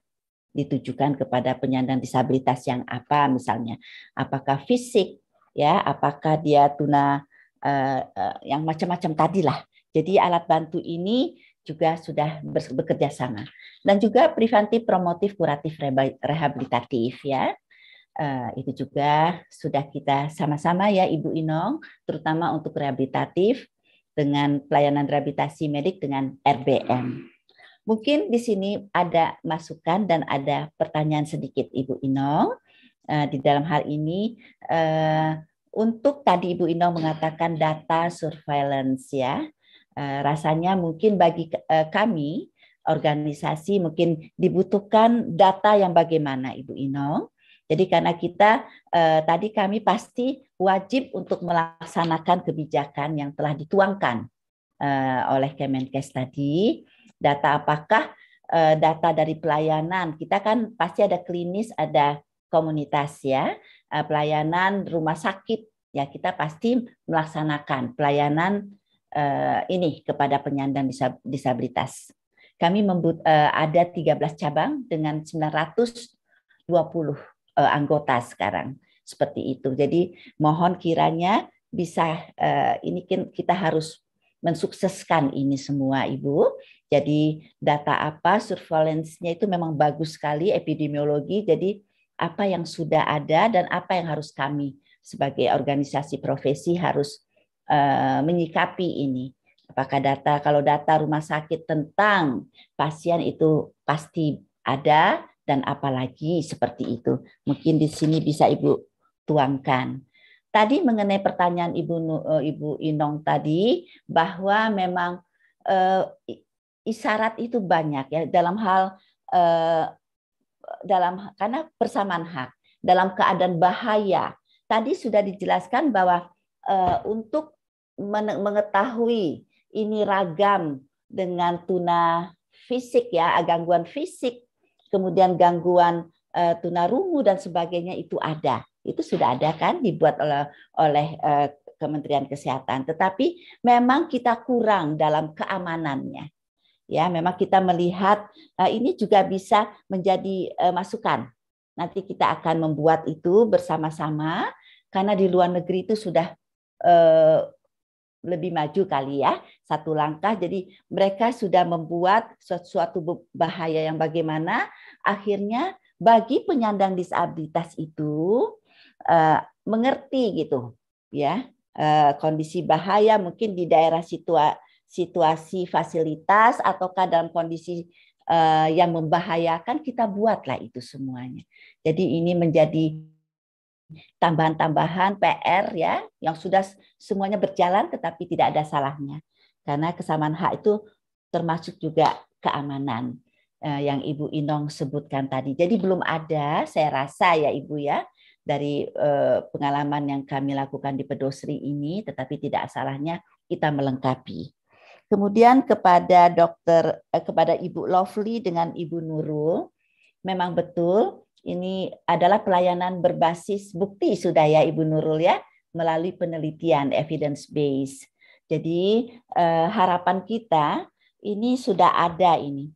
ditujukan kepada penyandang disabilitas yang apa misalnya apakah fisik ya apakah dia tuna uh, yang macam-macam tadi lah jadi alat bantu ini juga sudah bekerja sama dan juga preventif promotif kuratif rehabilitatif ya Uh, itu juga sudah kita sama-sama ya Ibu Inong, terutama untuk rehabilitatif dengan pelayanan rehabilitasi medik dengan RBM. Mungkin di sini ada masukan dan ada pertanyaan sedikit Ibu Inong uh, di dalam hal ini. Uh, untuk tadi Ibu Inong mengatakan data surveillance ya, rasanya mungkin bagi kami organisasi mungkin dibutuhkan data yang bagaimana Ibu Inong jadi karena kita eh, tadi kami pasti wajib untuk melaksanakan kebijakan yang telah dituangkan eh, oleh Kemenkes tadi. Data apakah eh, data dari pelayanan? Kita kan pasti ada klinis, ada komunitas ya, eh, pelayanan rumah sakit ya kita pasti melaksanakan pelayanan eh, ini kepada penyandang disabilitas. Kami membut, eh, ada 13 cabang dengan 920 uh, anggota sekarang seperti itu. Jadi mohon kiranya bisa uh, ini kita harus mensukseskan ini semua Ibu. Jadi data apa surveillance-nya itu memang bagus sekali epidemiologi. Jadi apa yang sudah ada dan apa yang harus kami sebagai organisasi profesi harus uh, menyikapi ini. Apakah data kalau data rumah sakit tentang pasien itu pasti ada dan apalagi seperti itu. Mungkin di sini bisa Ibu tuangkan. Tadi mengenai pertanyaan Ibu eh, Ibu Inong tadi bahwa memang eh, isyarat itu banyak ya dalam hal eh, dalam karena persamaan hak dalam keadaan bahaya. Tadi sudah dijelaskan bahwa eh, untuk mengetahui ini ragam dengan tuna fisik ya gangguan fisik kemudian gangguan uh, eh, tunarungu dan sebagainya itu ada. Itu sudah ada kan dibuat oleh oleh uh, Kementerian Kesehatan, tetapi memang kita kurang dalam keamanannya. Ya, memang kita melihat uh, ini juga bisa menjadi uh, masukan. Nanti kita akan membuat itu bersama-sama karena di luar negeri itu sudah lebih maju kali ya satu langkah jadi mereka sudah membuat suatu, bahaya yang bagaimana akhirnya bagi penyandang disabilitas itu uh, mengerti gitu ya uh, kondisi bahaya mungkin di daerah situa situasi fasilitas ataukah dalam kondisi uh, yang membahayakan kita buatlah itu semuanya jadi ini menjadi tambahan-tambahan PR ya yang sudah semuanya berjalan tetapi tidak ada salahnya karena kesamaan hak itu termasuk juga keamanan eh, yang Ibu Inong sebutkan tadi. Jadi belum ada saya rasa ya Ibu ya dari eh, pengalaman yang kami lakukan di pedosri ini tetapi tidak salahnya kita melengkapi. Kemudian kepada dokter eh, kepada Ibu Lovely dengan Ibu Nurul memang betul ini adalah pelayanan berbasis bukti sudah ya Ibu Nurul ya melalui penelitian evidence base. Jadi eh, harapan kita ini sudah ada ini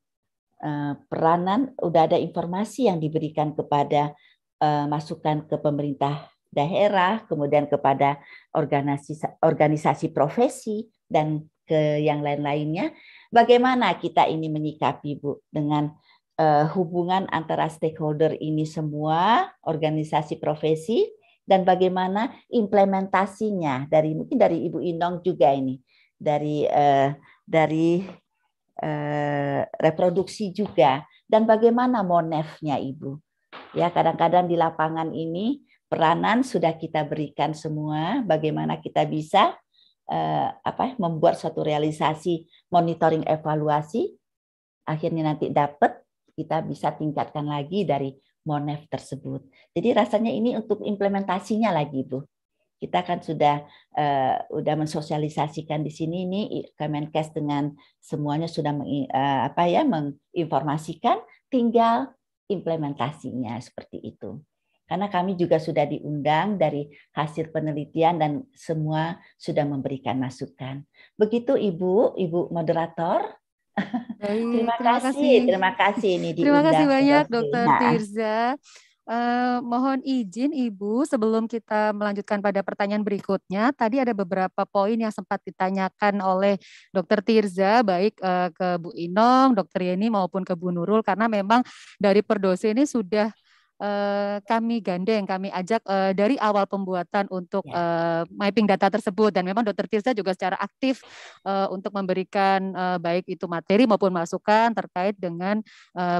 eh, peranan sudah ada informasi yang diberikan kepada eh, masukan ke pemerintah daerah, kemudian kepada organisasi organisasi profesi dan ke yang lain-lainnya. Bagaimana kita ini menyikapi Bu dengan Eh, hubungan antara stakeholder ini semua, organisasi profesi, dan bagaimana implementasinya dari mungkin dari Ibu Indong juga ini dari eh, dari eh, reproduksi juga dan bagaimana monefnya Ibu ya kadang-kadang di lapangan ini peranan sudah kita berikan semua bagaimana kita bisa eh, apa membuat suatu realisasi monitoring evaluasi akhirnya nanti dapat kita bisa tingkatkan lagi dari monev tersebut. Jadi rasanya ini untuk implementasinya lagi, Bu. Kita kan sudah uh, udah mensosialisasikan di sini ini Kemenkes dengan semuanya sudah meng, uh, apa ya menginformasikan, tinggal implementasinya seperti itu. Karena kami juga sudah diundang dari hasil penelitian dan semua sudah memberikan masukan. Begitu Ibu, Ibu moderator terima, terima kasih, kasih, terima kasih ini Terima kasih banyak
Dokter Tirza. Uh, eh, mohon izin Ibu sebelum kita melanjutkan pada pertanyaan berikutnya tadi ada beberapa poin yang sempat ditanyakan oleh Dokter Tirza baik uh, ke Bu Inong, Dokter Yeni maupun ke Bu Nurul karena memang dari perdosi ini sudah Eh, kami gandeng, kami ajak eh, dari awal pembuatan untuk ya. eh, mapping data tersebut dan memang Dr Tirza juga secara aktif untuk memberikan baik itu materi maupun masukan terkait dengan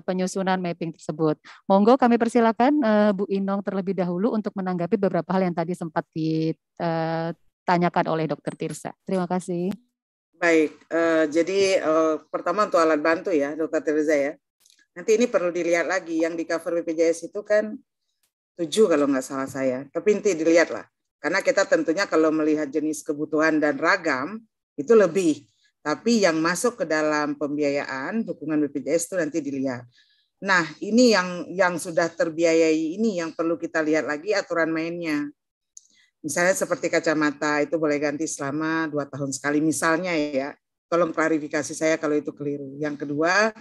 penyusunan mapping tersebut. Monggo kami persilakan Bu Inong terlebih dahulu untuk menanggapi beberapa hal yang tadi sempat ditanyakan oleh Dr Tirza. Terima kasih.
Baik, uh, jadi uh, pertama untuk alat bantu ya, Dr Tirza ya. Nanti ini perlu dilihat lagi yang di cover BPJS itu kan tujuh kalau nggak salah saya. Tapi nanti dilihat lah. Karena kita tentunya kalau melihat jenis kebutuhan dan ragam itu lebih. Tapi yang masuk ke dalam pembiayaan dukungan BPJS itu nanti dilihat. Nah, ini yang yang sudah terbiayai ini yang perlu kita lihat lagi aturan mainnya. Misalnya seperti kacamata itu boleh ganti selama dua tahun sekali misalnya ya. Tolong klarifikasi saya kalau itu keliru. Yang kedua,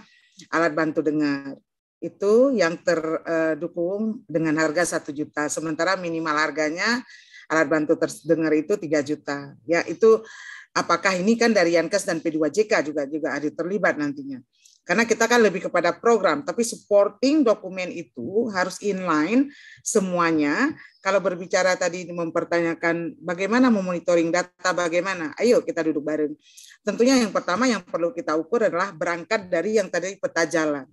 alat bantu dengar itu yang terdukung eh, dengan harga satu juta sementara minimal harganya alat bantu terdengar itu 3 juta ya itu apakah ini kan dari Yankes dan P2JK juga juga ada terlibat nantinya karena kita kan lebih kepada program tapi supporting dokumen itu harus inline semuanya kalau berbicara tadi mempertanyakan bagaimana memonitoring data bagaimana, ayo kita duduk bareng. Tentunya yang pertama yang perlu kita ukur adalah berangkat dari yang tadi peta jalan.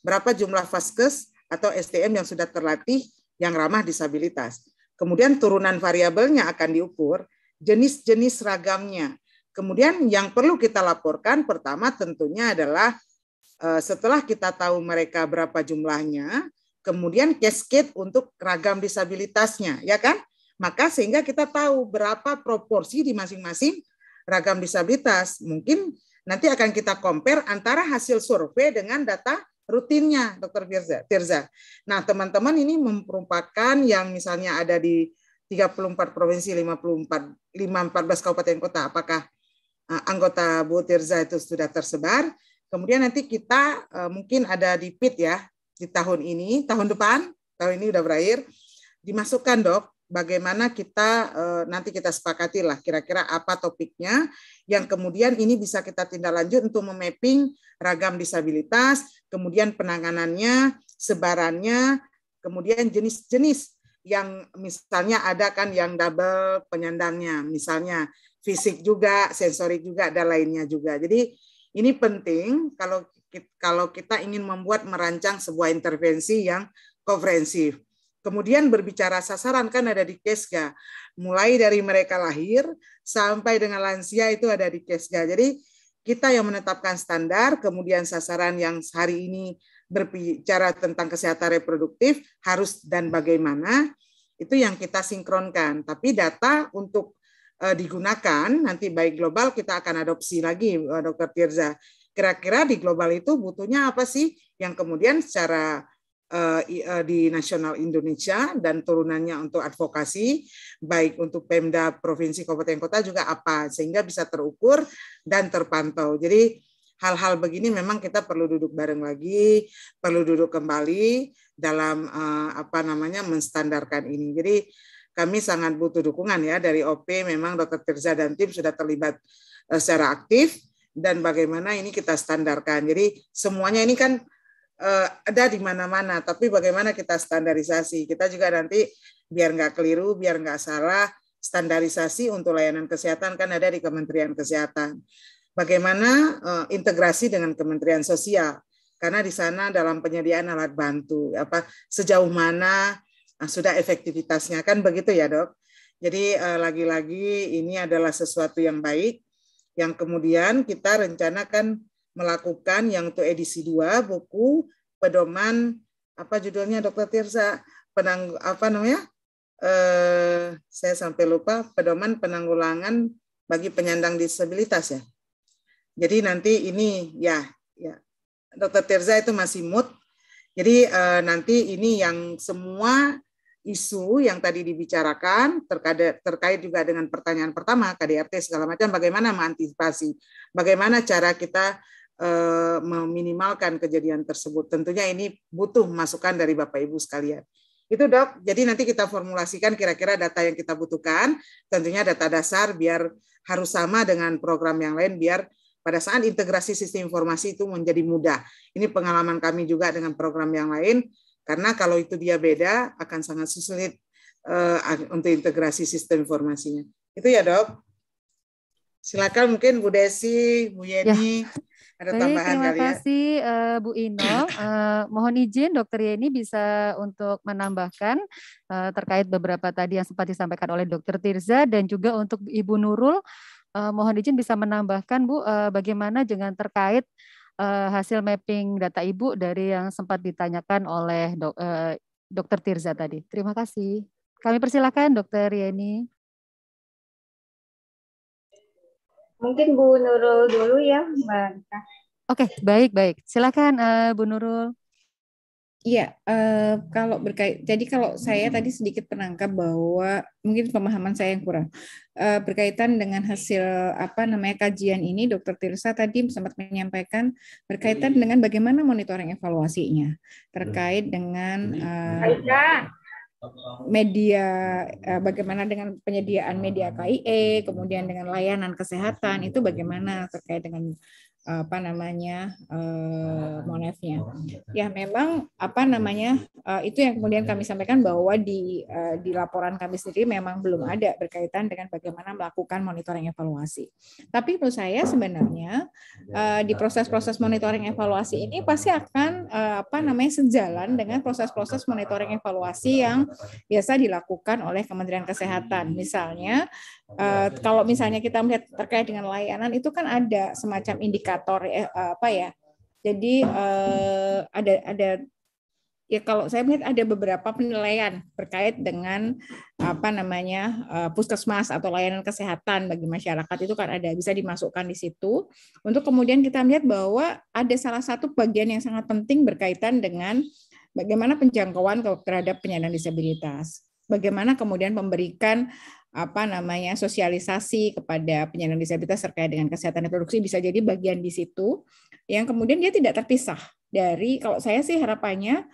Berapa jumlah vaskes atau STM yang sudah terlatih yang ramah disabilitas. Kemudian turunan variabelnya akan diukur, jenis-jenis ragamnya. Kemudian yang perlu kita laporkan pertama tentunya adalah eh, setelah kita tahu mereka berapa jumlahnya, kemudian cascade untuk ragam disabilitasnya, ya kan? Maka sehingga kita tahu berapa proporsi di masing-masing ragam disabilitas. Mungkin nanti akan kita compare antara hasil survei dengan data rutinnya, Dokter Tirza. Nah, teman-teman ini merupakan yang misalnya ada di 34 provinsi, 54, 514 kabupaten kota. Apakah eh, anggota Bu Tirza itu sudah tersebar? Kemudian nanti kita eh, mungkin ada di PIT ya, di tahun ini, tahun depan, tahun ini udah berakhir, dimasukkan dok, bagaimana kita eh, nanti kita sepakati lah kira-kira apa topiknya, yang kemudian ini bisa kita tindak lanjut untuk memapping ragam disabilitas, kemudian penanganannya, sebarannya, kemudian jenis-jenis yang misalnya ada kan yang double penyandangnya, misalnya fisik juga, sensorik juga, dan lainnya juga. Jadi ini penting kalau kalau kita ingin membuat merancang sebuah intervensi yang komprehensif. Kemudian berbicara sasaran kan ada di KESGA. Mulai dari mereka lahir sampai dengan lansia itu ada di KESGA. Jadi kita yang menetapkan standar, kemudian sasaran yang hari ini berbicara tentang kesehatan reproduktif harus dan bagaimana itu yang kita sinkronkan. Tapi data untuk eh, digunakan nanti baik global kita akan adopsi lagi eh, Dokter Tirza kira-kira di global itu butuhnya apa sih yang kemudian secara eh, eh, di nasional Indonesia dan turunannya untuk advokasi baik untuk Pemda provinsi kabupaten kota juga apa sehingga bisa terukur dan terpantau. Jadi hal-hal begini memang kita perlu duduk bareng lagi, perlu duduk kembali dalam eh, apa namanya menstandarkan ini. Jadi kami sangat butuh dukungan ya dari OP memang Dokter Tirza dan tim sudah terlibat secara aktif dan bagaimana ini kita standarkan. Jadi semuanya ini kan uh, ada di mana-mana, tapi bagaimana kita standarisasi. Kita juga nanti biar nggak keliru, biar nggak salah, standarisasi untuk layanan kesehatan kan ada di Kementerian Kesehatan. Bagaimana uh, integrasi dengan Kementerian Sosial? Karena di sana dalam penyediaan alat bantu, apa sejauh mana uh, sudah efektivitasnya kan begitu ya dok. Jadi lagi-lagi ini adalah sesuatu yang baik yang kemudian kita rencanakan melakukan yang untuk edisi 2 buku pedoman apa judulnya Dokter Tirza penang apa namanya eh, saya sampai lupa pedoman penanggulangan bagi penyandang disabilitas ya jadi nanti ini ya ya Dokter Tirza itu masih mood jadi eh, nanti ini yang semua isu yang tadi dibicarakan terkait terkait juga dengan pertanyaan pertama KDRT segala macam bagaimana mengantisipasi bagaimana cara kita e, meminimalkan kejadian tersebut tentunya ini butuh masukan dari Bapak Ibu sekalian itu dok jadi nanti kita formulasikan kira-kira data yang kita butuhkan tentunya data dasar biar harus sama dengan program yang lain biar pada saat integrasi sistem informasi itu menjadi mudah. Ini pengalaman kami juga dengan program yang lain, karena kalau itu dia beda akan sangat sulit uh, untuk integrasi sistem informasinya. Itu ya dok. Silakan mungkin Bu Desi, Bu ya. Yeni. Ya. Ada Baik, tambahan terima kali ya?
kasih eh, Bu Ino. Uh, (clears throat) mohon izin Dokter Yeni bisa untuk menambahkan uh, terkait beberapa tadi yang sempat disampaikan oleh Dokter Tirza dan juga untuk Ibu Nurul. Uh, mohon izin bisa menambahkan Bu uh, bagaimana dengan terkait uh, hasil mapping data ibu dari yang sempat ditanyakan oleh dok, uh, eh, dokter Tirza tadi. Terima kasih. Kami persilakan dokter Yeni. Mungkin Bu
Nurul
dulu ya, Mbak.
Oke, okay, baik-baik. Silakan uh, Bu Nurul.
Iya, uh, kalau berkait, jadi kalau saya tadi hmm. sedikit penangkap bahwa mungkin pemahaman saya yang kurang uh, berkaitan dengan hasil apa namanya kajian ini, Dokter Tirsa tadi sempat menyampaikan berkaitan hmm. dengan bagaimana monitoring evaluasinya terkait hmm. dengan uh, media, bagaimana dengan penyediaan media KIE, kemudian dengan layanan kesehatan itu bagaimana terkait dengan apa namanya uh, monetnya Ya memang apa namanya uh, itu yang kemudian kami sampaikan bahwa di uh, di laporan kami sendiri memang belum ada berkaitan dengan bagaimana melakukan monitoring evaluasi. Tapi menurut saya sebenarnya uh, di proses-proses monitoring evaluasi ini pasti akan uh, apa namanya sejalan dengan proses-proses monitoring evaluasi yang biasa dilakukan oleh Kementerian Kesehatan. Misalnya uh, kalau iya, iya. misalnya kita melihat terkait dengan layanan itu kan ada semacam indikator eh, eh apa ya jadi uh, ada ada ya kalau saya melihat ada beberapa penilaian terkait dengan apa namanya puskesmas atau layanan kesehatan bagi masyarakat itu kan ada bisa dimasukkan di situ untuk kemudian kita melihat bahwa ada salah satu bagian yang sangat penting berkaitan dengan bagaimana penjangkauan terhadap penyandang disabilitas bagaimana kemudian memberikan apa namanya sosialisasi kepada penyandang disabilitas terkait dengan kesehatan reproduksi bisa jadi bagian di situ yang kemudian dia tidak terpisah dari kalau saya sih harapannya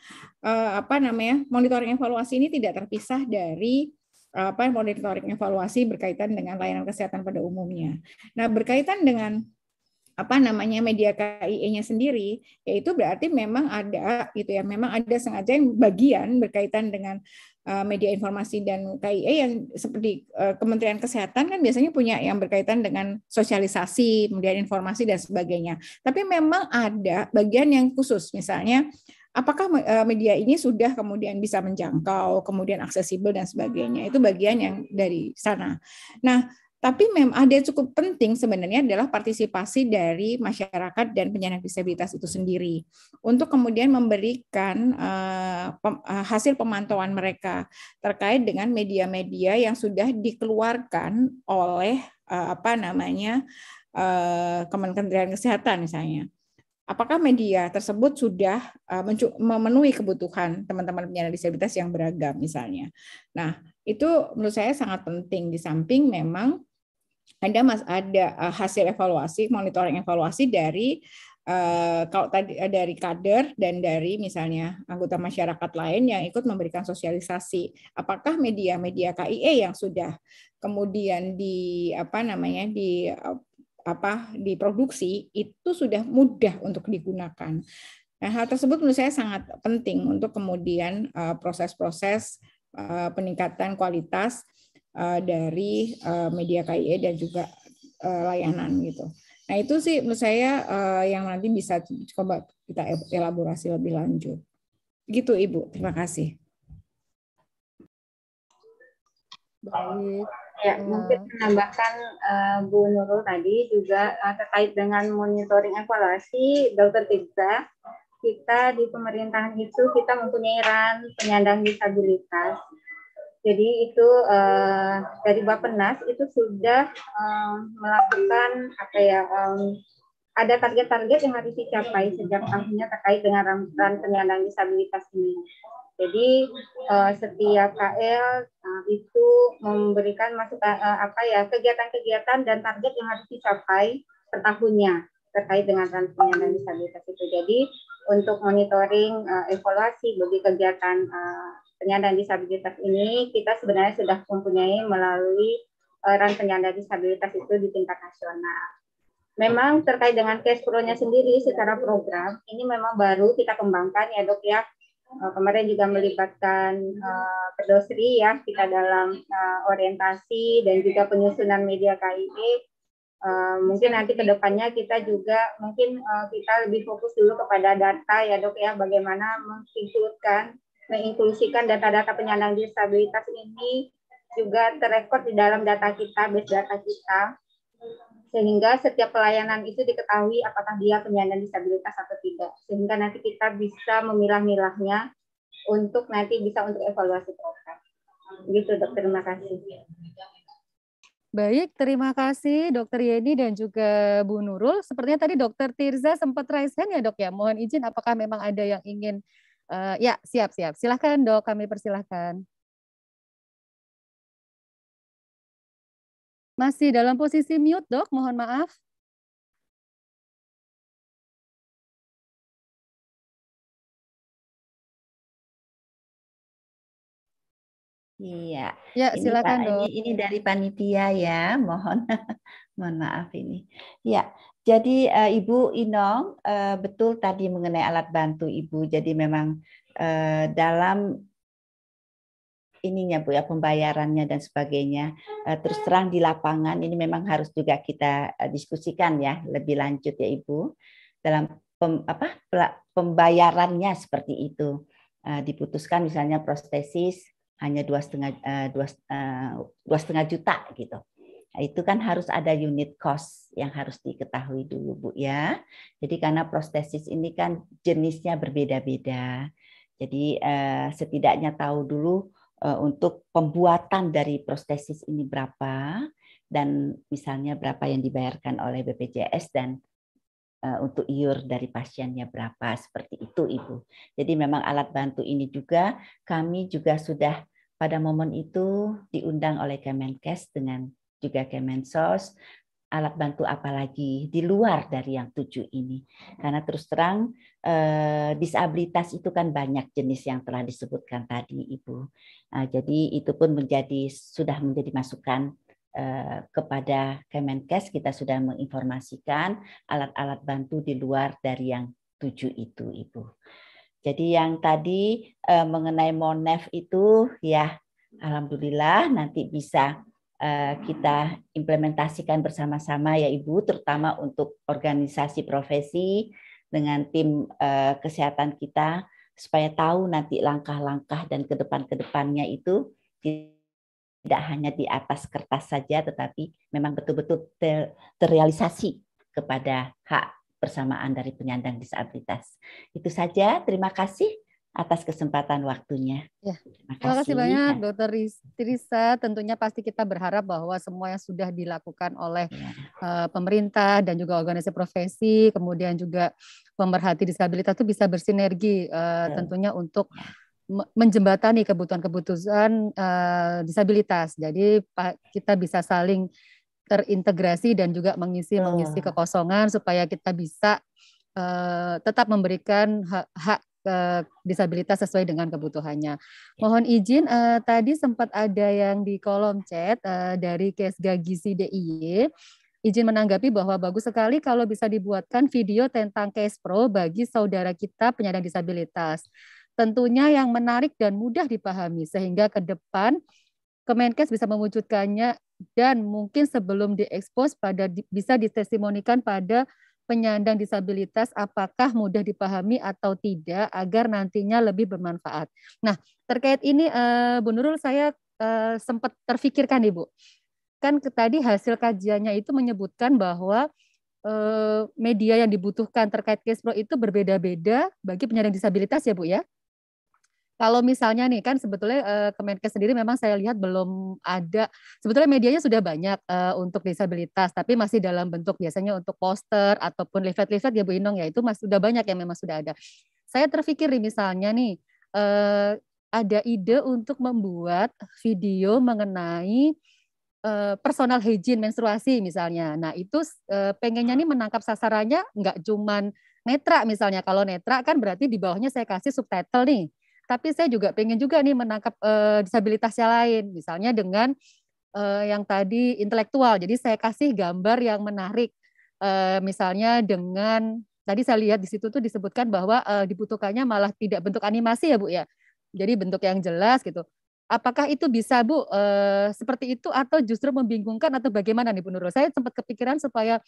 eh, apa namanya monitoring evaluasi ini tidak terpisah dari apa monitoring evaluasi berkaitan dengan layanan kesehatan pada umumnya. Nah, berkaitan dengan apa namanya media KIE-nya sendiri, yaitu berarti memang ada gitu ya, memang ada sengaja yang bagian berkaitan dengan eh, media informasi dan KIE yang seperti eh, Kementerian Kesehatan kan biasanya punya yang berkaitan dengan sosialisasi, kemudian informasi dan sebagainya. Tapi memang ada bagian yang khusus misalnya apakah eh, media ini sudah kemudian bisa menjangkau, kemudian aksesibel dan sebagainya. Itu bagian yang dari sana. Nah, tapi memang ada yang cukup penting sebenarnya adalah partisipasi dari masyarakat dan penyandang disabilitas itu sendiri untuk kemudian memberikan eh, eh, hasil pemantauan mereka terkait dengan media-media yang sudah dikeluarkan oleh eh, apa namanya Kementerian Kesehatan misalnya apakah media tersebut sudah memenuhi kebutuhan teman-teman penyandang disabilitas yang beragam misalnya. Nah, itu menurut saya sangat penting di samping memang anda mas ada eh, hasil evaluasi, monitoring evaluasi dari eh, kalau tadi eh, dari kader dan dari misalnya anggota masyarakat lain yang ikut memberikan sosialisasi, apakah media-media KIE yang sudah kemudian di apa namanya di apa diproduksi itu sudah mudah untuk digunakan. Nah, hal tersebut menurut saya sangat penting untuk kemudian proses-proses peningkatan kualitas Eh, dari eh, media KIE dan juga eh, layanan hmm. gitu. Nah itu sih menurut saya yang nanti bisa coba kita elaborasi lebih lanjut. Gitu Ibu, terima kasih.
Baik. Ya, mungkin menambahkan uh, Bu Nurul tadi juga uh, terkait dengan monitoring evaluasi, Dr. Tirza, kita di pemerintahan itu kita mempunyai ran penyandang disabilitas jadi itu uh, dari Bappenas itu sudah um, melakukan apa ya um, ada target-target yang harus dicapai sejak tahunnya terkait dengan rambutan penyandang disabilitas ini. Jadi uh, setiap KL uh, itu memberikan masukan uh, apa ya kegiatan-kegiatan dan target yang harus dicapai per tahunnya terkait dengan penyandang disabilitas itu. Jadi untuk monitoring, uh, evaluasi bagi kegiatan uh, penyandang disabilitas ini kita sebenarnya sudah mempunyai melalui orang eh, penyandang disabilitas itu di tingkat nasional. Memang terkait dengan case pro-nya sendiri secara program ini memang baru kita kembangkan ya dok ya. Eh, kemarin juga melibatkan uh, pedosri ya kita dalam uh, orientasi dan juga penyusunan media KIP. Uh, e. mungkin nanti ke depannya kita juga mungkin uh, kita lebih fokus dulu kepada data ya dok ya bagaimana mengikutkan menginklusikan data-data penyandang disabilitas ini juga terekod di dalam data kita, base data kita, sehingga setiap pelayanan itu diketahui apakah dia penyandang disabilitas atau tidak, sehingga nanti kita bisa memilah-milahnya untuk nanti bisa untuk evaluasi program. Gitu dokter. terima kasih.
Baik, terima kasih Dokter Yeni dan juga Bu Nurul. Sepertinya tadi Dokter Tirza sempat raise hand ya dok ya. Mohon izin apakah memang ada yang ingin
Uh, ya, siap, siap. Silahkan dok, kami persilahkan. Masih dalam posisi mute dok, mohon maaf.
Iya. Ya, ini silakan Pak, dok. Ini, ini dari panitia ya, mohon (laughs) mohon maaf ini. Ya, jadi uh, Ibu Inong uh, betul tadi mengenai alat bantu Ibu. Jadi memang uh, dalam ininya Bu ya pembayarannya dan sebagainya uh, terus terang di lapangan ini memang harus juga kita uh, diskusikan ya lebih lanjut ya Ibu dalam pem, apa pembayarannya seperti itu uh, diputuskan misalnya prostesis hanya dua setengah dua setengah juta gitu Nah, itu kan harus ada unit cost yang harus diketahui dulu Bu ya. Jadi karena prostesis ini kan jenisnya berbeda-beda. Jadi eh, setidaknya tahu dulu eh, untuk pembuatan dari prostesis ini berapa dan misalnya berapa yang dibayarkan oleh BPJS dan eh, untuk iur dari pasiennya berapa seperti itu Ibu. Jadi memang alat bantu ini juga kami juga sudah pada momen itu diundang oleh Kemenkes dengan juga Kemensos, alat bantu apa lagi di luar dari yang tujuh ini. Karena terus terang eh, disabilitas itu kan banyak jenis yang telah disebutkan tadi Ibu. Nah, jadi itu pun menjadi sudah menjadi masukan eh, kepada Kemenkes kita sudah menginformasikan alat-alat bantu di luar dari yang tujuh itu Ibu. Jadi yang tadi eh, mengenai MONEF itu ya alhamdulillah nanti bisa Eh, kita implementasikan bersama-sama ya Ibu, terutama untuk organisasi profesi dengan tim eh, kesehatan kita supaya tahu nanti langkah-langkah dan ke depan ke itu tidak hanya di atas kertas saja tetapi memang betul-betul ter terrealisasi kepada hak persamaan dari penyandang disabilitas. Itu saja, terima kasih atas kesempatan waktunya. Ya. Terima kasih, Terima kasih banyak
Dokter Tirisa. Tentunya pasti kita berharap bahwa semua yang sudah dilakukan oleh ya. uh, pemerintah dan juga organisasi profesi, kemudian juga pemerhati disabilitas itu bisa bersinergi uh, ya. tentunya untuk ya. menjembatani kebutuhan-kebutuhan uh, disabilitas. Jadi kita bisa saling terintegrasi dan juga mengisi mengisi kekosongan supaya kita bisa tetap memberikan hak, hak Eh, disabilitas sesuai dengan kebutuhannya. Ya. Mohon izin uh, tadi sempat ada yang di kolom chat uh, dari Kesga Gizi DIY izin menanggapi bahwa bagus sekali kalau bisa dibuatkan video tentang case pro bagi saudara kita penyandang disabilitas. Tentunya yang menarik dan mudah dipahami sehingga ke depan Kemenkes bisa mewujudkannya dan mungkin sebelum diekspos pada bisa ditestimonikan pada penyandang disabilitas apakah mudah dipahami atau tidak agar nantinya lebih bermanfaat. Nah, terkait ini eh, Bu Nurul saya eh, sempat terfikirkan Ibu. Kan tadi hasil kajiannya itu menyebutkan bahwa eh, media yang dibutuhkan terkait case flow itu berbeda-beda bagi penyandang disabilitas ya Bu ya kalau misalnya nih kan sebetulnya uh, eh, Kemenkes sendiri memang saya lihat belum ada sebetulnya medianya sudah banyak uh, untuk disabilitas tapi masih dalam bentuk biasanya untuk poster ataupun leaflet-leaflet ya Bu Inong ya itu masih sudah banyak yang memang sudah ada. Saya terpikir misalnya nih uh, ada ide untuk membuat video mengenai personal hygiene menstruasi misalnya. Nah itu pengennya nih menangkap sasarannya nggak cuman netra misalnya. Kalau netra kan berarti di bawahnya saya kasih subtitle nih tapi saya juga pengen juga nih menangkap eh, disabilitas yang lain, misalnya dengan uh, yang tadi intelektual. Jadi saya kasih gambar yang menarik, uh, misalnya dengan tadi saya lihat di situ tuh disebutkan bahwa uh, dibutuhkannya malah tidak bentuk animasi ya bu ya, jadi bentuk yang jelas gitu. Apakah itu bisa bu uh, seperti itu atau justru membingungkan atau bagaimana nih bu Nurul? Saya sempat kepikiran supaya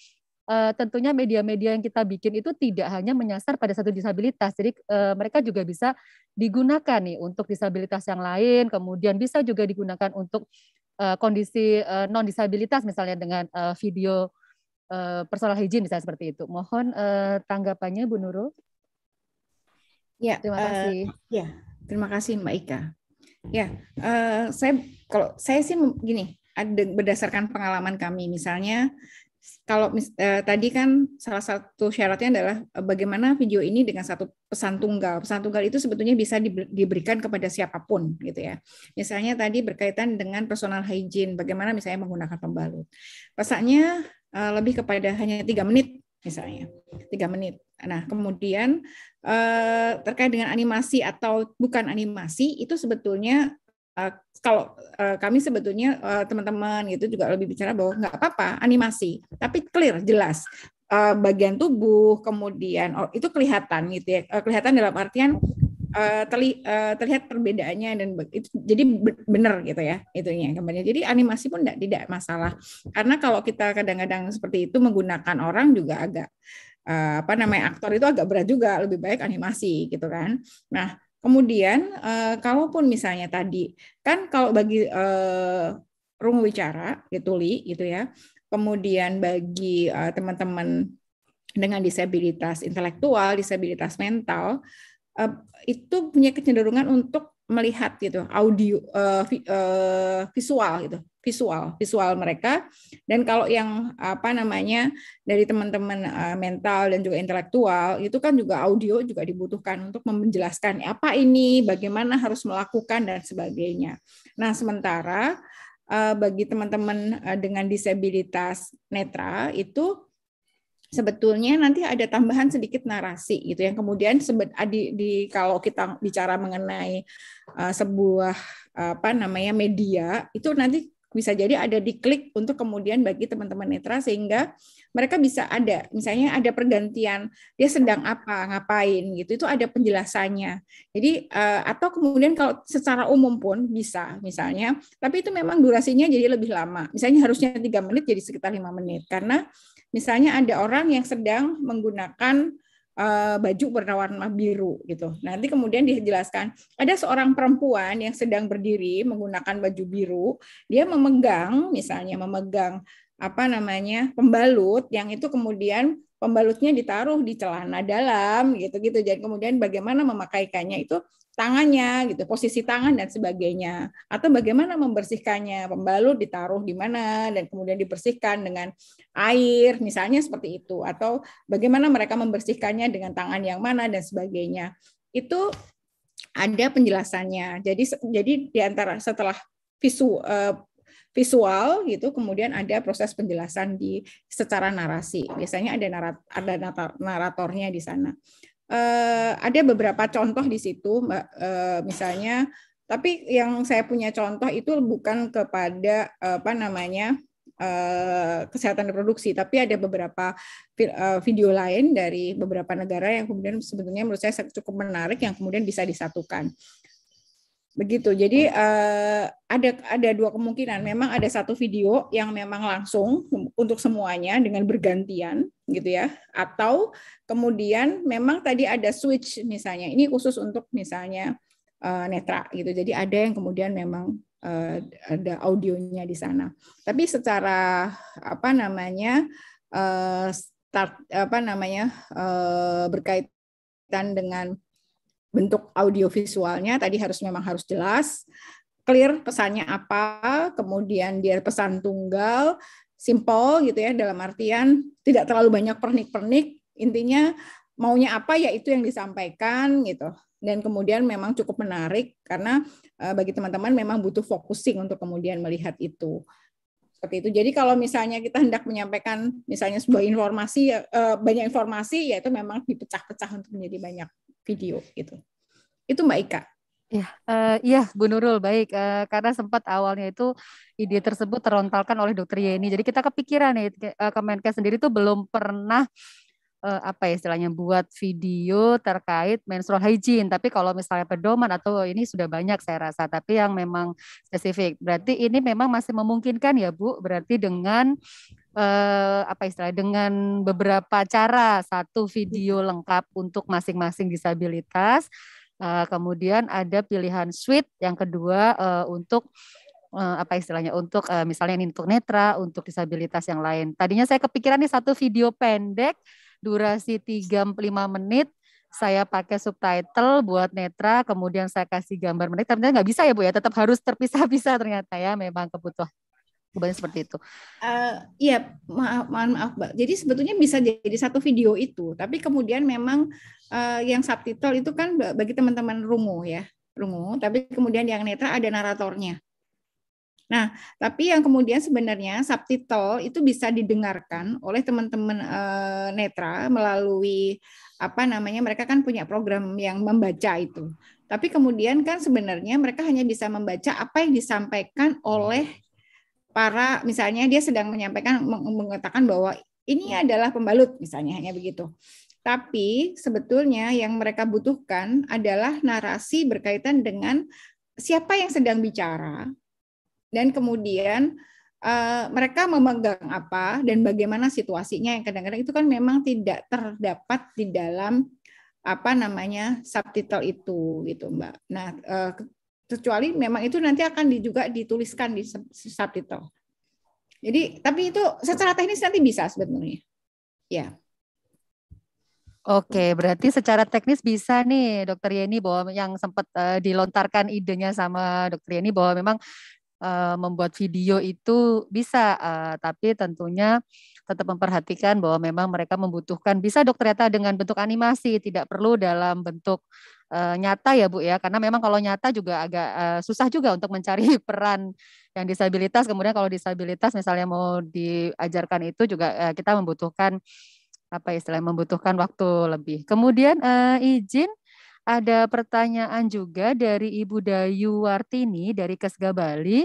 uh, tentunya media-media yang kita bikin itu tidak hanya menyasar pada satu disabilitas. Jadi uh, mereka juga bisa digunakan nih untuk disabilitas yang lain, kemudian bisa juga digunakan untuk uh, kondisi uh, non disabilitas misalnya dengan uh, video uh, personal hygiene misalnya seperti itu. Mohon uh, tanggapannya Bu Nurul.
Ya, terima kasih. Uh, ya, terima kasih Mbak Ika. Ya, uh, saya kalau saya sih gini, ada berdasarkan pengalaman kami misalnya kalau eh, tadi kan salah satu syaratnya adalah eh, bagaimana video ini dengan satu pesan tunggal. Pesan tunggal itu sebetulnya bisa diberikan kepada siapapun gitu ya. Misalnya tadi berkaitan dengan personal hygiene, bagaimana misalnya menggunakan pembalut. Pesannya eh, lebih kepada hanya tiga menit misalnya, tiga menit. Nah kemudian eh, terkait dengan animasi atau bukan animasi itu sebetulnya uh, kalau uh, kami sebetulnya teman eh, teman-teman gitu juga lebih bicara bahwa nggak apa-apa animasi, tapi clear jelas uh, bagian tubuh, kemudian oh, itu kelihatan gitu ya, uh, kelihatan dalam artian uh, terli, uh, terlihat perbedaannya dan itu jadi benar gitu ya itunya kemudian Jadi animasi pun tidak tidak masalah karena kalau kita kadang-kadang seperti itu menggunakan orang juga agak apa namanya aktor itu agak berat juga lebih baik animasi gitu kan. Nah Kemudian, uh, kalaupun misalnya tadi kan kalau bagi uh, eh, rungu bicara gitu li gitu ya, kemudian bagi uh, teman-teman dengan disabilitas intelektual, disabilitas mental uh, itu punya kecenderungan untuk melihat gitu audio uh, vi, uh, visual gitu visual visual mereka dan kalau yang apa namanya dari teman-teman uh, mental dan juga intelektual itu kan juga audio juga dibutuhkan untuk menjelaskan apa ini bagaimana harus melakukan dan sebagainya nah sementara uh, bagi teman-teman uh, dengan disabilitas netra itu sebetulnya nanti ada tambahan sedikit narasi gitu yang kemudian sebet, ah, di, di kalau kita bicara mengenai uh, sebuah apa namanya media itu nanti bisa jadi ada diklik untuk kemudian bagi teman-teman netra sehingga mereka bisa ada misalnya ada pergantian dia sedang apa ngapain gitu itu ada penjelasannya jadi eh, atau kemudian kalau secara umum pun bisa misalnya tapi itu memang durasinya jadi lebih lama misalnya harusnya tiga menit jadi sekitar lima menit karena Misalnya ada orang yang sedang menggunakan eh, baju berwarna biru gitu. Nanti kemudian dijelaskan ada seorang perempuan yang sedang berdiri menggunakan baju biru, dia memegang misalnya memegang apa namanya pembalut yang itu kemudian pembalutnya ditaruh di celana dalam gitu-gitu. Jadi kemudian bagaimana memakaikannya itu tangannya gitu, posisi tangan dan sebagainya. Atau bagaimana membersihkannya, pembalut ditaruh di mana dan kemudian dibersihkan dengan air misalnya seperti itu atau bagaimana mereka membersihkannya dengan tangan yang mana dan sebagainya. Itu ada penjelasannya. Jadi jadi di antara setelah visu, eh, visual gitu kemudian ada proses penjelasan di secara narasi biasanya ada narat ada naratornya di sana uh, ada beberapa contoh di situ, Mbak, uh, misalnya. Tapi yang saya punya contoh itu bukan kepada uh, apa namanya eh, kesehatan reproduksi, tapi ada beberapa video lain dari beberapa negara yang kemudian sebetulnya menurut saya cukup menarik yang kemudian bisa disatukan begitu. Jadi uh, ada ada dua kemungkinan. Memang ada satu video yang memang langsung untuk semuanya dengan bergantian gitu ya. Atau kemudian memang tadi ada switch misalnya. Ini khusus untuk misalnya uh, netra gitu. Jadi ada yang kemudian memang uh, ada audionya di sana. Tapi secara apa namanya uh, start apa namanya uh, berkaitan dengan bentuk audiovisualnya tadi harus memang harus jelas, clear pesannya apa, kemudian dia pesan tunggal, simple gitu ya dalam artian tidak terlalu banyak pernik-pernik, intinya maunya apa ya itu yang disampaikan gitu. Dan kemudian memang cukup menarik karena eh, bagi teman-teman memang butuh focusing untuk kemudian melihat itu seperti itu. Jadi kalau misalnya kita hendak menyampaikan misalnya sebuah informasi eh, banyak informasi ya itu memang dipecah-pecah untuk menjadi banyak video gitu. Itu Mbak Ika. Iya, uh, ya Bu Nurul baik uh, karena sempat awalnya itu ide
tersebut terontalkan oleh Dokter Yeni. Jadi kita kepikiran nih Kemenkes eh, sendiri tuh belum pernah uh, apa ya istilahnya buat video terkait menstrual hygiene. Tapi kalau misalnya pedoman atau ini sudah banyak saya rasa. Tapi yang memang spesifik. Berarti ini memang masih memungkinkan ya Bu. Berarti dengan eh, apa istilah dengan beberapa cara satu hmm. video lengkap untuk masing-masing disabilitas eh, kemudian ada pilihan suite yang kedua eh, untuk eh, apa istilahnya untuk eh, misalnya ini untuk netra untuk disabilitas yang lain tadinya saya kepikiran nih satu video pendek durasi 3 lima menit saya pakai subtitle buat netra, kemudian saya kasih gambar menit Ternyata nggak bisa ya Bu ya, tetap harus terpisah-pisah ternyata ya, memang kebutuhan Kebanyakan seperti itu.
Eh, iya, uh, maaf, maaf, maaf, Mbak. Jadi sebetulnya bisa jadi satu video itu, tapi kemudian memang uh, yang subtitle itu kan bagi teman-teman rungu ya, rungu. Tapi kemudian yang netra ada naratornya. Nah, tapi yang kemudian sebenarnya subtitle itu bisa didengarkan oleh teman-teman e, netra melalui apa namanya mereka kan punya program yang membaca itu. Tapi kemudian kan sebenarnya mereka hanya bisa membaca apa yang disampaikan oleh para misalnya dia sedang menyampaikan mengatakan bahwa ini adalah pembalut misalnya hanya begitu. Tapi sebetulnya yang mereka butuhkan adalah narasi berkaitan dengan siapa yang sedang bicara dan kemudian uh, mereka memegang apa dan bagaimana situasinya yang kadang-kadang itu kan memang tidak terdapat di dalam apa namanya subtitle itu gitu Mbak. Nah, uh, kecuali memang itu nanti akan juga dituliskan di subtitle. Jadi, tapi itu secara teknis nanti bisa sebetulnya. Ya.
Oke, berarti secara teknis bisa nih Dokter Yeni bahwa yang sempat uh, dilontarkan idenya sama Dokter Yeni bahwa memang uh, membuat video itu bisa, uh, tapi tentunya tetap memperhatikan bahwa memang mereka membutuhkan bisa Dokter ternyata dengan bentuk animasi, tidak perlu dalam bentuk uh, nyata ya Bu ya karena memang kalau nyata juga agak uh, susah juga untuk mencari (laughs) peran yang disabilitas kemudian kalau disabilitas misalnya mau diajarkan itu juga uh, kita membutuhkan apa ya istilahnya membutuhkan waktu lebih. Kemudian uh, izin ada pertanyaan juga dari Ibu Dayu Wartini dari Kesga Bali.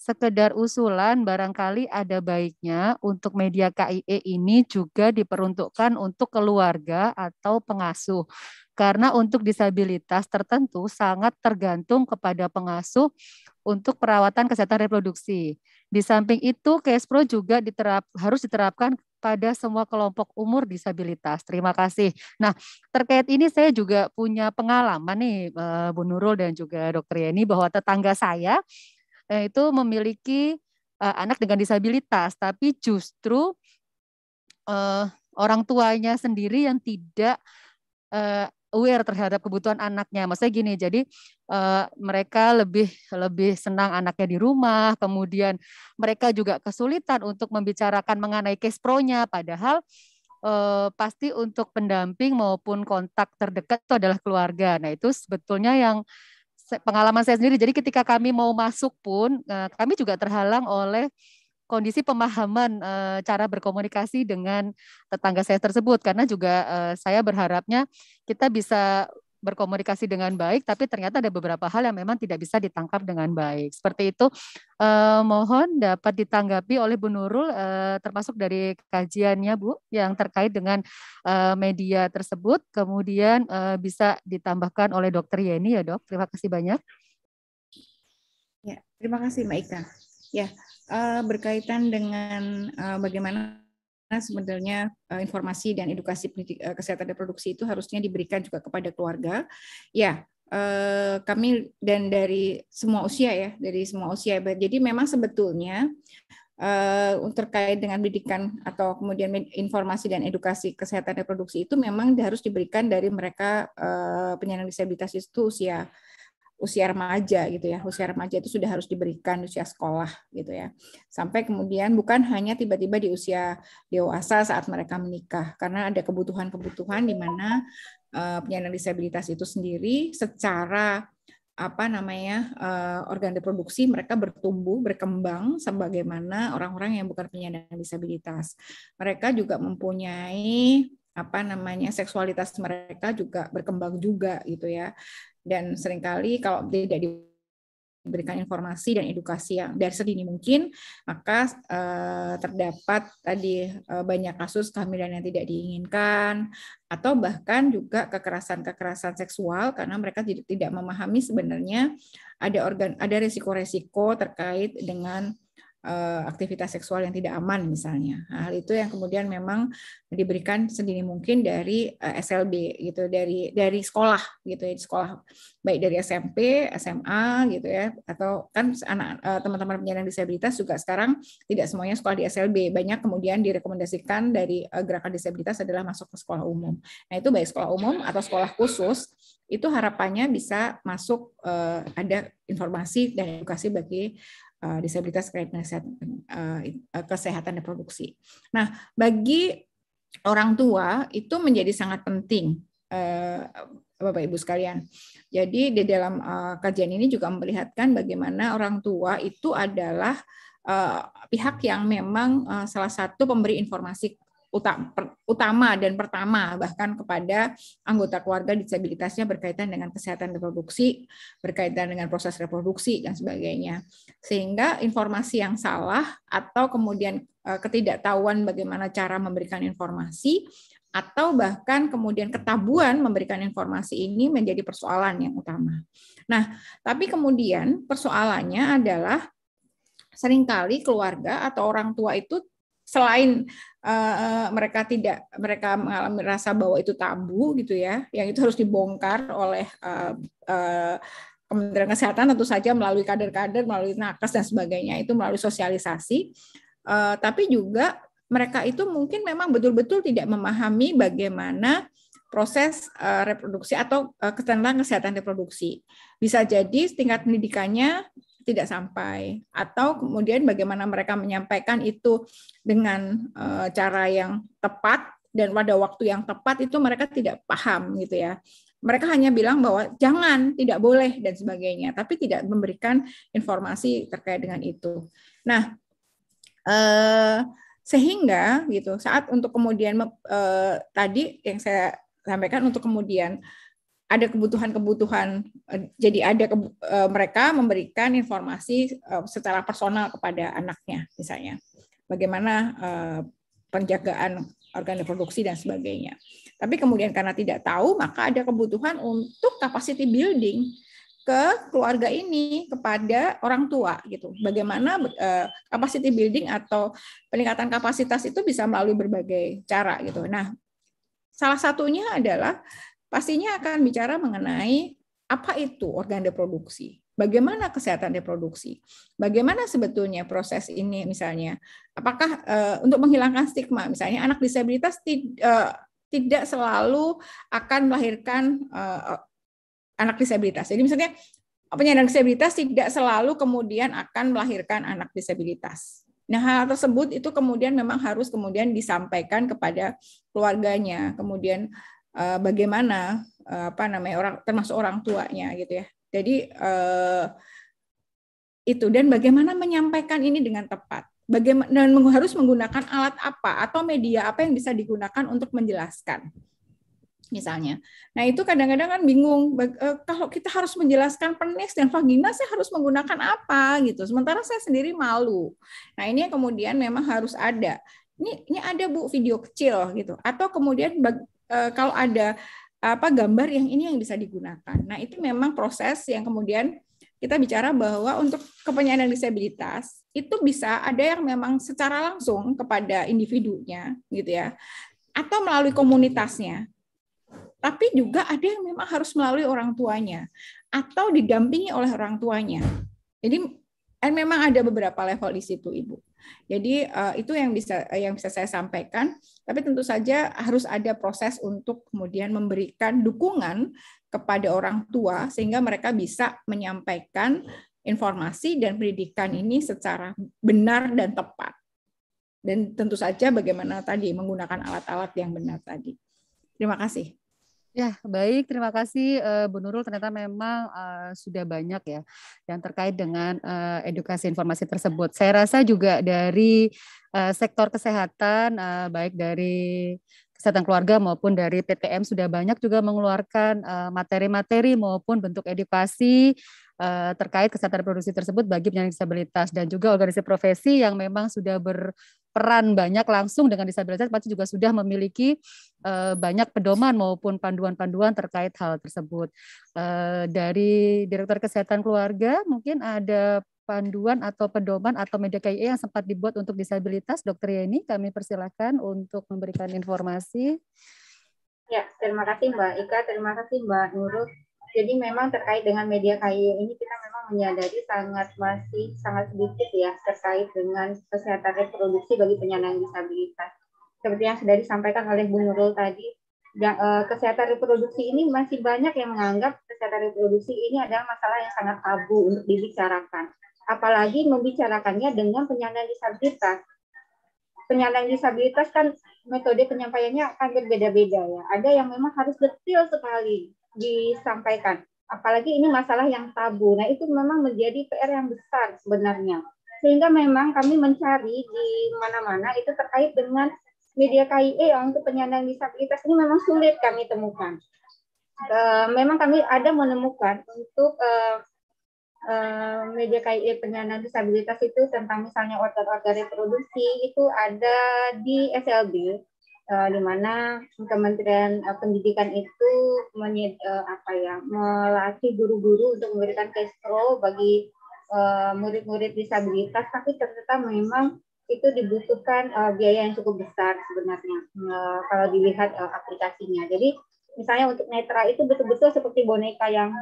Sekedar usulan barangkali ada baiknya untuk media KIE ini juga diperuntukkan untuk keluarga atau pengasuh. Karena untuk disabilitas tertentu sangat tergantung kepada pengasuh untuk perawatan kesehatan reproduksi. Di samping itu, Kespro juga diterap, harus diterapkan pada semua kelompok umur disabilitas. Terima kasih. Nah, terkait ini saya juga punya pengalaman nih eh, Bu Nurul dan juga Dokter Yeni bahwa tetangga saya eh, itu memiliki eh, anak dengan disabilitas, tapi justru orang tuanya sendiri yang tidak aware terhadap kebutuhan anaknya. Maksudnya gini, jadi uh, mereka lebih lebih senang anaknya di rumah, kemudian mereka juga kesulitan untuk membicarakan mengenai case pro-nya padahal eh, pasti untuk pendamping maupun kontak terdekat itu adalah keluarga. Nah, itu sebetulnya yang pengalaman saya sendiri. Jadi ketika kami mau masuk pun eh, kami juga terhalang oleh kondisi pemahaman e, cara berkomunikasi dengan tetangga saya tersebut karena juga e, saya berharapnya kita bisa berkomunikasi dengan baik, tapi ternyata ada beberapa hal yang memang tidak bisa ditangkap dengan baik. Seperti itu, e, mohon dapat ditanggapi oleh Bu Nurul, e, termasuk dari kajiannya Bu, yang terkait dengan e, media tersebut, kemudian e, bisa ditambahkan oleh Dokter Yeni ya dok. Terima kasih banyak. Ya, terima kasih Mbak Ika.
Ya, uh, berkaitan dengan uh, bagaimana sebenarnya uh, informasi dan edukasi uh, kesehatan reproduksi itu harusnya diberikan juga kepada keluarga. Ya, uh, kami dan dari semua usia ya, dari semua usia. Jadi memang sebetulnya uh, terkait dengan pendidikan atau kemudian informasi dan edukasi kesehatan reproduksi itu memang harus diberikan dari mereka uh, penyandang disabilitas itu usia usia remaja gitu ya. Usia remaja itu sudah harus diberikan usia sekolah gitu ya. Sampai kemudian bukan hanya tiba-tiba di usia dewasa saat mereka menikah karena ada kebutuhan-kebutuhan di mana eh, penyandang disabilitas itu sendiri secara apa namanya eh, organ reproduksi mereka bertumbuh berkembang sebagaimana orang-orang yang bukan penyandang disabilitas mereka juga mempunyai apa namanya seksualitas mereka juga berkembang juga gitu ya dan seringkali kalau tidak berikan informasi dan edukasi yang dari sedini mungkin, maka uh, terdapat tadi uh, banyak kasus kehamilan yang tidak diinginkan, atau bahkan juga kekerasan-kekerasan seksual karena mereka tidak memahami sebenarnya ada organ ada resiko-resiko terkait dengan Eh, aktivitas seksual yang tidak aman misalnya. Nah, hal itu yang kemudian memang diberikan sedini mungkin dari eh, SLB gitu dari dari sekolah gitu ya sekolah baik dari SMP, SMA gitu ya atau kan anak eh, teman-teman penyandang disabilitas juga sekarang tidak semuanya sekolah di SLB. Banyak kemudian direkomendasikan dari gerakan disabilitas adalah masuk ke sekolah umum. Nah, itu baik sekolah umum atau sekolah khusus itu harapannya bisa masuk ada informasi dan edukasi bagi Eh, disabilitas eh, eh, kesehatan reproduksi. Nah, bagi orang tua itu menjadi sangat penting Bapak Ibu sekalian. Jadi di dalam kajian ini juga memperlihatkan bagaimana orang tua itu adalah pihak yang memang salah satu pemberi informasi utama dan pertama bahkan kepada anggota keluarga disabilitasnya berkaitan dengan kesehatan reproduksi, berkaitan dengan proses reproduksi dan sebagainya. Sehingga informasi yang salah atau kemudian eh, ketidaktahuan bagaimana cara memberikan informasi atau bahkan kemudian ketabuan memberikan informasi ini menjadi persoalan yang utama. Nah, tapi kemudian persoalannya adalah seringkali keluarga atau orang tua itu selain uh, mereka tidak mereka mengalami rasa bahwa itu tabu gitu ya, yang itu harus dibongkar oleh uh, uh, Kementerian Kesehatan tentu saja melalui kader-kader, melalui nakes dan sebagainya itu melalui sosialisasi. Uh, tapi juga mereka itu mungkin memang betul-betul tidak memahami bagaimana proses uh, reproduksi atau uh, ketenangan kesehatan reproduksi. Bisa jadi tingkat pendidikannya tidak sampai atau kemudian bagaimana mereka menyampaikan itu dengan uh, cara yang tepat dan pada waktu yang tepat itu mereka tidak paham gitu ya mereka hanya bilang bahwa jangan, tidak boleh, dan sebagainya, tapi tidak memberikan informasi terkait dengan itu. Nah, uh, sehingga gitu saat untuk kemudian uh, tadi yang saya sampaikan untuk kemudian ada kebutuhan-kebutuhan eh, jadi ada ke, eh, mereka memberikan informasi eh, secara personal kepada anaknya misalnya bagaimana penjagaan organ reproduksi dan sebagainya. Tapi kemudian karena tidak tahu maka ada kebutuhan untuk capacity building ke keluarga ini kepada orang tua gitu. Bagaimana e, capacity building atau peningkatan kapasitas itu bisa melalui berbagai cara gitu. Nah, salah satunya adalah pastinya akan bicara mengenai apa itu organ reproduksi, bagaimana kesehatan reproduksi, bagaimana sebetulnya proses ini misalnya, apakah eh, untuk menghilangkan stigma misalnya anak disabilitas eh, tidak selalu akan melahirkan eh, anak disabilitas. Jadi misalnya penyandang disabilitas tidak selalu kemudian akan melahirkan anak disabilitas. Nah, hal tersebut itu kemudian memang harus kemudian disampaikan kepada keluarganya, kemudian Eh, bagaimana uh, apa namanya orang termasuk orang tuanya gitu ya. Jadi uh, itu dan bagaimana menyampaikan ini dengan tepat. Bagaimana dan harus menggunakan alat apa atau media apa yang bisa digunakan untuk menjelaskan. Misalnya, nah itu kadang-kadang kan bingung. kalau kita harus menjelaskan penis dan vagina, saya harus menggunakan apa gitu. Sementara saya sendiri malu. Nah ini yang kemudian memang harus ada ini ini ada bu video kecil gitu atau kemudian Eh, kalau ada apa gambar yang ini yang bisa digunakan. Nah, itu memang proses yang kemudian kita bicara bahwa untuk kepenyandang disabilitas itu bisa ada yang memang secara langsung kepada individunya gitu ya atau melalui komunitasnya. Tapi juga ada yang memang harus melalui orang tuanya atau didampingi oleh orang tuanya. Jadi memang ada beberapa level di situ, Ibu. Jadi uh, itu yang bisa eh, yang bisa saya sampaikan. Tapi tentu saja harus ada proses untuk kemudian memberikan dukungan kepada orang tua sehingga mereka bisa menyampaikan informasi dan pendidikan ini secara benar dan tepat. Dan tentu saja bagaimana tadi menggunakan alat-alat yang benar tadi. Terima kasih.
Ya, baik. Terima kasih, eh, Bu Nurul. Ternyata memang uh, sudah banyak ya yang terkait dengan uh, edukasi informasi tersebut. Saya rasa juga dari uh, sektor kesehatan, uh, baik dari kesehatan keluarga maupun dari PTM sudah banyak juga mengeluarkan materi-materi uh, maupun bentuk edukasi terkait kesehatan produksi tersebut bagi penyandang disabilitas dan juga organisasi profesi yang memang sudah ber peran banyak langsung dengan disabilitas pasti juga sudah memiliki uh, banyak pedoman maupun panduan-panduan terkait hal tersebut. Uh, dari Direktur Kesehatan Keluarga mungkin ada panduan atau pedoman atau media KIE yang sempat dibuat untuk disabilitas, Dokter Yeni, kami persilahkan untuk memberikan informasi.
Ya, terima kasih Mbak Ika, terima kasih Mbak Nurul jadi memang terkait dengan media kaya ini
kita memang menyadari
sangat masih sangat sedikit ya terkait dengan kesehatan reproduksi bagi penyandang disabilitas. Seperti yang sudah disampaikan oleh Bu Nurul tadi, eh, kesehatan reproduksi ini masih banyak yang menganggap kesehatan reproduksi ini adalah masalah yang sangat tabu untuk dibicarakan. Apalagi membicarakannya dengan penyandang disabilitas. Penyandang disabilitas kan metode penyampaiannya akan berbeda-beda ya. Ada yang memang harus detail sekali disampaikan. Apalagi ini masalah yang tabu. Nah, itu memang menjadi PR yang besar sebenarnya. Sehingga memang kami mencari di mana-mana itu terkait dengan media KIE ya, untuk penyandang disabilitas ini memang sulit kami temukan. Eh, memang kami ada menemukan untuk eh, eh, media KIE penyandang disabilitas itu tentang misalnya organ-organ reproduksi itu ada di SLB uh, di mana Kementerian eh, Pendidikan itu menyed, eh, apa ya melatih guru-guru untuk memberikan cashflow bagi murid-murid disabilitas, tapi ternyata memang itu dibutuhkan biaya yang cukup besar sebenarnya kalau dilihat aplikasinya. Jadi misalnya untuk netra itu betul-betul seperti boneka yang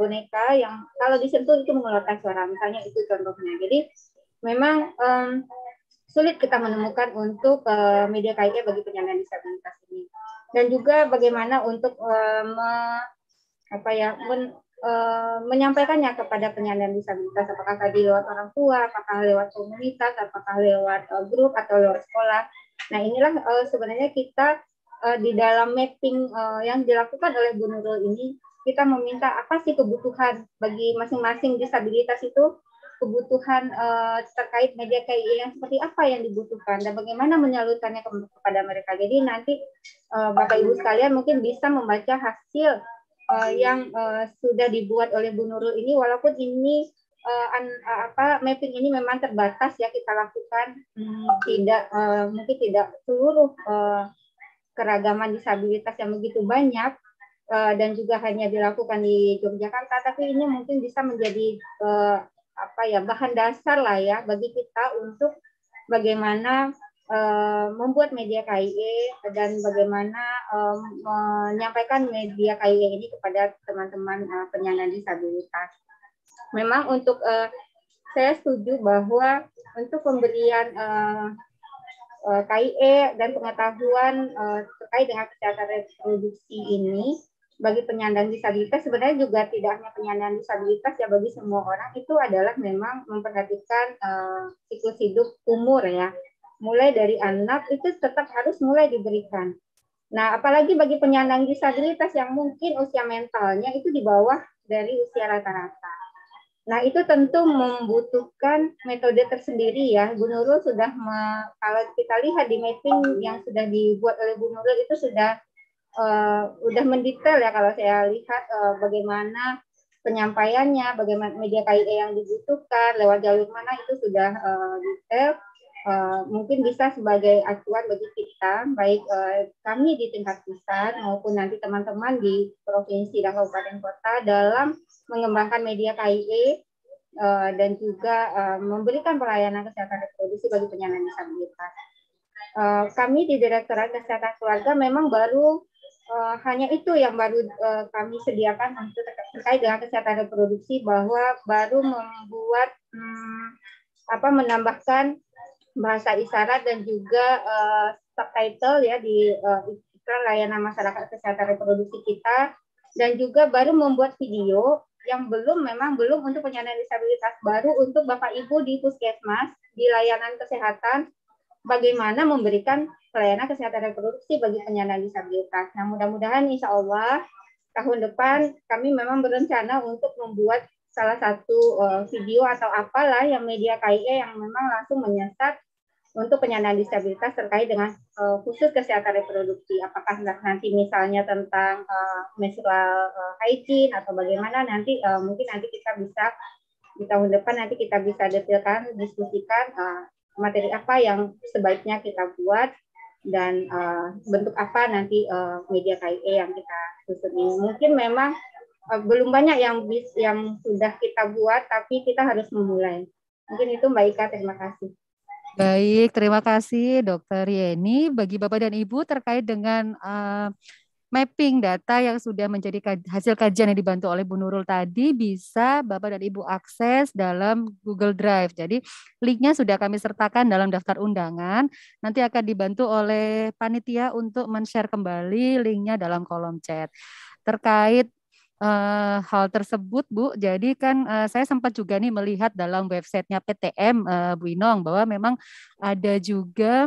boneka yang kalau disentuh itu mengeluarkan suara misalnya itu contohnya. Jadi memang sulit kita menemukan untuk uh, media kayaknya bagi
penyandang disabilitas ini.
Dan juga bagaimana untuk uh, me, apa ya men, uh, menyampaikannya kepada penyandang disabilitas apakah tadi lewat orang tua, apakah lewat komunitas, apakah lewat uh, grup atau lewat sekolah. Nah, inilah uh, sebenarnya kita uh, di dalam mapping uh, yang dilakukan oleh Bu Nurul ini kita meminta apa sih kebutuhan bagi masing-masing disabilitas itu kebutuhan uh, terkait media KII yang seperti apa yang dibutuhkan dan bagaimana menyalurkannya ke kepada mereka. Jadi nanti uh, Bapak Ibu sekalian mungkin bisa membaca hasil uh, yang uh, sudah dibuat oleh Bu Nurul ini walaupun ini uh, an, uh, apa mapping ini memang terbatas ya kita lakukan hmm, tidak uh, mungkin tidak seluruh uh, keragaman disabilitas yang begitu banyak dan juga hanya dilakukan di Yogyakarta, tapi ini mungkin bisa menjadi apa ya bahan dasar lah ya bagi kita untuk bagaimana uh, membuat media KIE dan bagaimana uh, menyampaikan media KIE ini kepada teman-teman uh, penyandang disabilitas. Memang untuk uh, saya setuju bahwa untuk pemberian uh, KIE dan pengetahuan terkait dengan kesehatan reproduksi ini bagi penyandang disabilitas sebenarnya juga tidak hanya penyandang disabilitas ya bagi semua orang itu adalah memang memperhatikan uh, siklus hidup umur ya mulai dari anak itu tetap harus mulai diberikan nah apalagi bagi penyandang disabilitas yang mungkin usia mentalnya itu di bawah dari usia rata-rata nah itu tentu membutuhkan metode tersendiri ya Bu Nurul sudah kalau kita lihat di mapping yang sudah dibuat oleh Bu Nurul itu sudah uh, udah mendetail ya kalau saya lihat uh, bagaimana penyampaiannya, bagaimana media KIE yang dibutuhkan, lewat jalur mana itu sudah uh, detail. Uh, mungkin bisa sebagai acuan bagi kita, baik uh, kami di tingkat pusat maupun nanti teman-teman di provinsi dan kabupaten kota dalam mengembangkan media KIE dan juga memberikan pelayanan kesehatan reproduksi bagi penyandang disabilitas. kami di Direktorat Kesehatan Keluarga memang baru uh, hanya itu yang baru uh, kami sediakan untuk terkait dengan kesehatan reproduksi bahwa baru membuat hmm, apa menambahkan bahasa isyarat dan juga uh, subtitle ya di uh, iklan layanan masyarakat kesehatan reproduksi kita dan juga baru membuat video yang belum memang belum untuk penyandang disabilitas baru untuk Bapak Ibu di puskesmas di layanan kesehatan bagaimana memberikan pelayanan kesehatan reproduksi bagi penyandang disabilitas. Nah, mudah-mudahan insya Allah tahun depan kami memang berencana untuk membuat salah satu uh, video atau apalah yang media KIE yang memang langsung menyasar untuk penyandang disabilitas terkait dengan uh, khusus kesehatan reproduksi. Apakah nanti misalnya tentang uh, menstrual uh, hygiene atau bagaimana nanti uh, mungkin nanti kita bisa di tahun depan nanti kita bisa detailkan diskusikan uh, materi apa yang sebaiknya kita buat dan uh, bentuk apa nanti uh, media KIE yang kita susun ini. Mungkin memang uh, belum banyak yang bis, yang sudah kita buat, tapi kita harus memulai. Mungkin itu Mbak Ika, terima kasih.
Baik, terima kasih Dokter Yeni. Bagi Bapak dan Ibu terkait dengan uh, mapping data yang sudah menjadi hasil kajian yang dibantu oleh Bu Nurul tadi bisa Bapak dan Ibu akses dalam Google Drive. Jadi linknya sudah kami sertakan dalam daftar undangan. Nanti akan dibantu oleh panitia untuk men-share kembali linknya dalam kolom chat. Terkait uh, hal tersebut Bu. Jadi kan uh, saya sempat juga nih melihat dalam websitenya PTM uh, eh, Bu Inong bahwa memang ada juga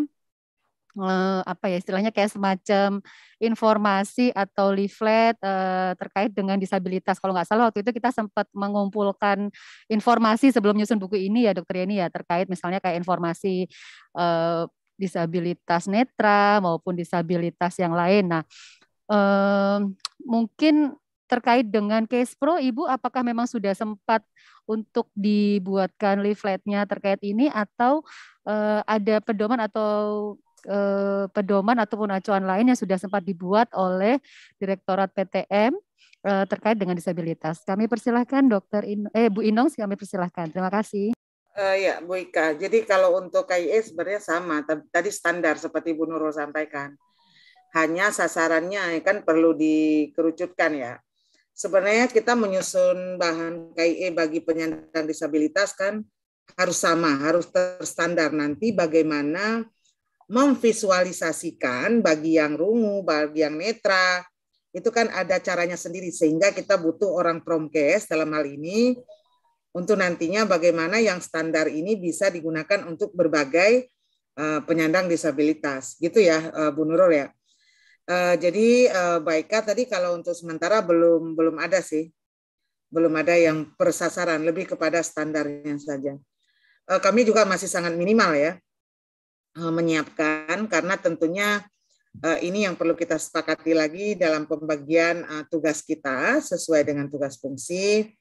Eh, apa ya istilahnya kayak semacam informasi atau leaflet uh, terkait dengan disabilitas. Kalau nggak salah waktu itu kita sempat mengumpulkan informasi sebelum nyusun buku ini ya dokter ini ya terkait misalnya kayak informasi uh, disabilitas netra maupun disabilitas yang lain. Nah, uh, mungkin terkait dengan case pro Ibu apakah memang sudah sempat untuk dibuatkan leafletnya terkait ini atau uh, ada pedoman atau eh, pedoman ataupun acuan lain yang sudah sempat dibuat oleh Direktorat PTM eh, terkait dengan disabilitas. Kami persilahkan Dokter In eh Bu Inong, kami persilahkan. Terima kasih.
Uh, ya, Bu Ika. Jadi kalau untuk KIE sebenarnya sama. Tadi standar seperti Bu Nurul sampaikan. Hanya sasarannya kan perlu dikerucutkan ya. Sebenarnya kita menyusun bahan KIE bagi penyandang disabilitas kan harus sama, harus terstandar nanti bagaimana memvisualisasikan bagi yang rungu, bagi yang netra, itu kan ada caranya sendiri sehingga kita butuh orang promkes dalam hal ini untuk nantinya bagaimana yang standar ini bisa digunakan untuk berbagai eh, penyandang disabilitas gitu ya eh, Bu Nurul ya. Eh, jadi uh, Baika tadi kalau untuk sementara belum belum ada sih. Belum ada yang persasaran lebih kepada standarnya saja. kami juga masih sangat minimal ya Eh, menyiapkan karena tentunya eh, ini yang perlu kita sepakati lagi dalam pembagian eh, tugas kita sesuai dengan tugas fungsi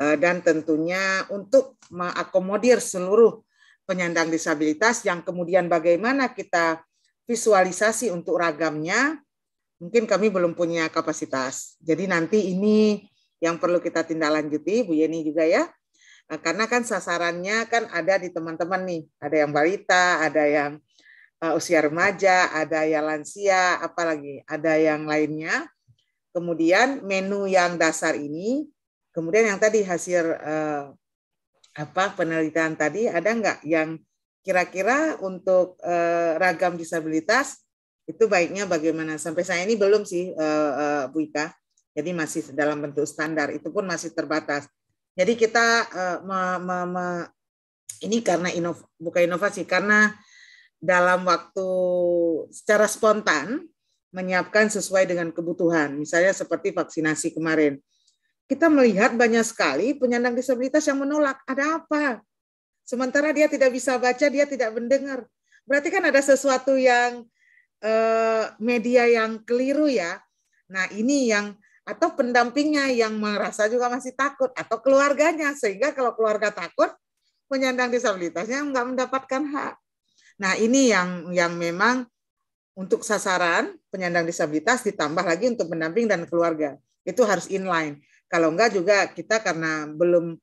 dan tentunya untuk mengakomodir seluruh penyandang disabilitas yang kemudian bagaimana kita visualisasi untuk ragamnya mungkin kami belum punya kapasitas. Jadi nanti ini yang perlu kita tindak lanjuti Bu Yeni juga ya Nah, karena kan sasarannya kan ada di teman-teman nih, ada yang balita, ada yang eh, usia remaja, ada yang lansia, apalagi ada yang lainnya. Kemudian menu yang dasar ini, kemudian yang tadi hasil uh, apa penelitian tadi ada nggak yang kira-kira untuk uh, ragam disabilitas itu baiknya bagaimana? Sampai saya ini belum sih, uh, uh, Bu Ika. Jadi masih dalam bentuk standar, itu pun masih terbatas jadi kita uh, eh, ma, ma, ma, ini karena inov, bukan inovasi karena dalam waktu secara spontan menyiapkan sesuai dengan kebutuhan. Misalnya seperti vaksinasi kemarin. Kita melihat banyak sekali penyandang disabilitas yang menolak. Ada apa? Sementara dia tidak bisa baca, dia tidak mendengar. Berarti kan ada sesuatu yang eh, media yang keliru ya. Nah, ini yang atau pendampingnya yang merasa juga masih takut atau keluarganya sehingga kalau keluarga takut penyandang disabilitasnya nggak mendapatkan hak. Nah ini yang yang memang untuk sasaran penyandang disabilitas ditambah lagi untuk pendamping dan keluarga itu harus inline. Kalau enggak juga kita karena belum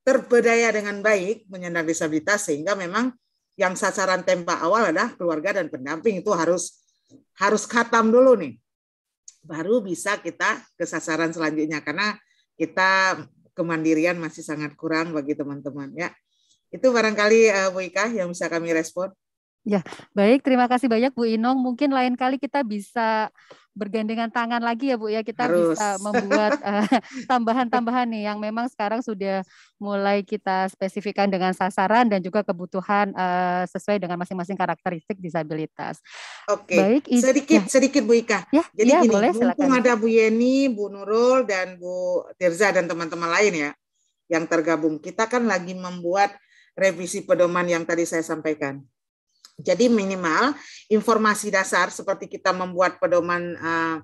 terberdaya dengan baik penyandang disabilitas sehingga memang yang sasaran tembak awal adalah keluarga dan pendamping itu harus harus katam dulu nih baru bisa kita ke sasaran selanjutnya karena kita kemandirian masih sangat kurang bagi teman-teman ya. Itu barangkali uh, Bu Ika yang bisa kami respon.
Ya, baik. Terima kasih banyak Bu Inong. Mungkin lain kali kita bisa bergandengan tangan lagi ya Bu ya kita Harus. bisa membuat (laughs) eh, tambahan-tambahan uh, nih yang memang sekarang sudah mulai kita spesifikkan dengan sasaran dan juga kebutuhan uh, sesuai dengan masing-masing karakteristik disabilitas. Oke. Baik, sedikit ya. sedikit Bu
Ika. Ya, Jadi ya, gini, boleh, mumpung ada Bu Yeni, Bu Nurul dan Bu Tirza dan teman-teman lain ya yang tergabung. Kita kan lagi membuat revisi pedoman yang tadi saya sampaikan. Jadi minimal informasi dasar seperti kita membuat pedoman eh,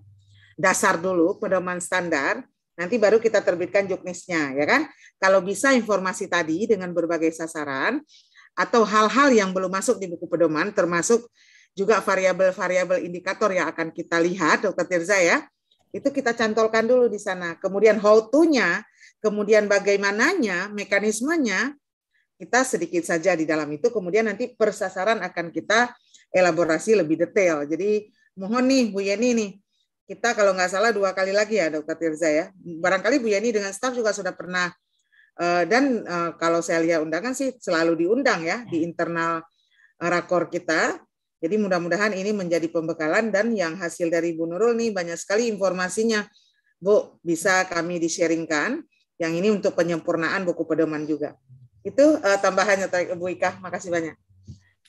dasar dulu, pedoman standar, nanti baru kita terbitkan juknisnya, ya kan? Kalau bisa informasi tadi dengan berbagai sasaran atau hal-hal yang belum masuk di buku pedoman, termasuk juga variabel-variabel indikator yang akan kita lihat, Dokter Tirza ya, itu kita cantolkan dulu di sana. Kemudian how to-nya, kemudian bagaimananya, mekanismenya, kita sedikit saja di dalam itu, kemudian nanti persasaran akan kita elaborasi lebih detail. Jadi mohon nih Bu Yeni nih, kita kalau nggak salah dua kali lagi ya Dokter Tirza ya. Barangkali Bu Yeni dengan staf juga sudah pernah eh, dan eh, kalau saya lihat undangan sih selalu diundang ya di internal eh, rakor kita. Jadi mudah-mudahan ini menjadi pembekalan dan yang hasil dari Bu Nurul nih banyak sekali informasinya. Bu, bisa kami di-sharingkan. Yang ini untuk penyempurnaan buku pedoman juga. Itu uh, eh, tambahannya Bu Ika. Makasih banyak.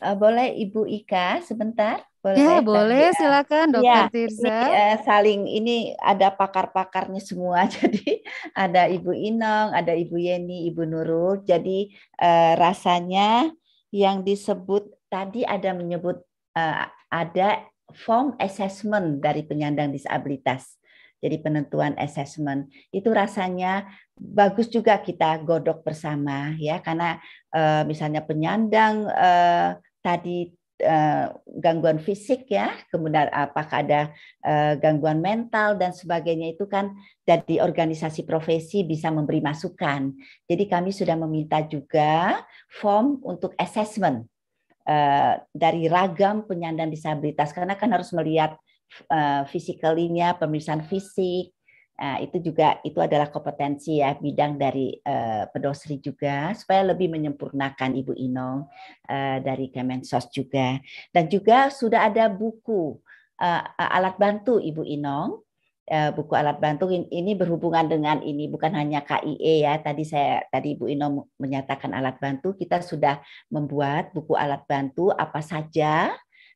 Uh, boleh Ibu Ika sebentar? Boleh, ya, boleh. Ya. Silakan Dokter ya, Tirza. Ini, uh, eh, saling ini ada pakar-pakarnya semua. (laughs) Jadi ada Ibu Inong, ada Ibu Yeni, Ibu Nurul. Jadi uh, rasanya yang disebut tadi ada menyebut uh, ada form assessment dari penyandang disabilitas jadi penentuan assessment itu rasanya bagus juga kita godok bersama ya karena uh, misalnya penyandang uh, tadi uh, gangguan fisik ya kemudian apakah ada uh, gangguan mental dan sebagainya itu kan dari organisasi profesi bisa memberi masukan jadi kami sudah meminta juga form untuk assessment dari ragam penyandang disabilitas karena kan harus melihat fisikalinya, eh, uh, pemeriksaan fisik. uh, itu juga itu adalah kompetensi ya bidang dari uh, pedosri juga supaya lebih menyempurnakan Ibu Inong uh, dari Kemensos juga dan juga sudah ada buku uh, alat bantu Ibu Inong buku alat bantu ini berhubungan dengan ini bukan hanya KIE ya tadi saya tadi Ibu Inong menyatakan alat bantu kita sudah membuat buku alat bantu apa saja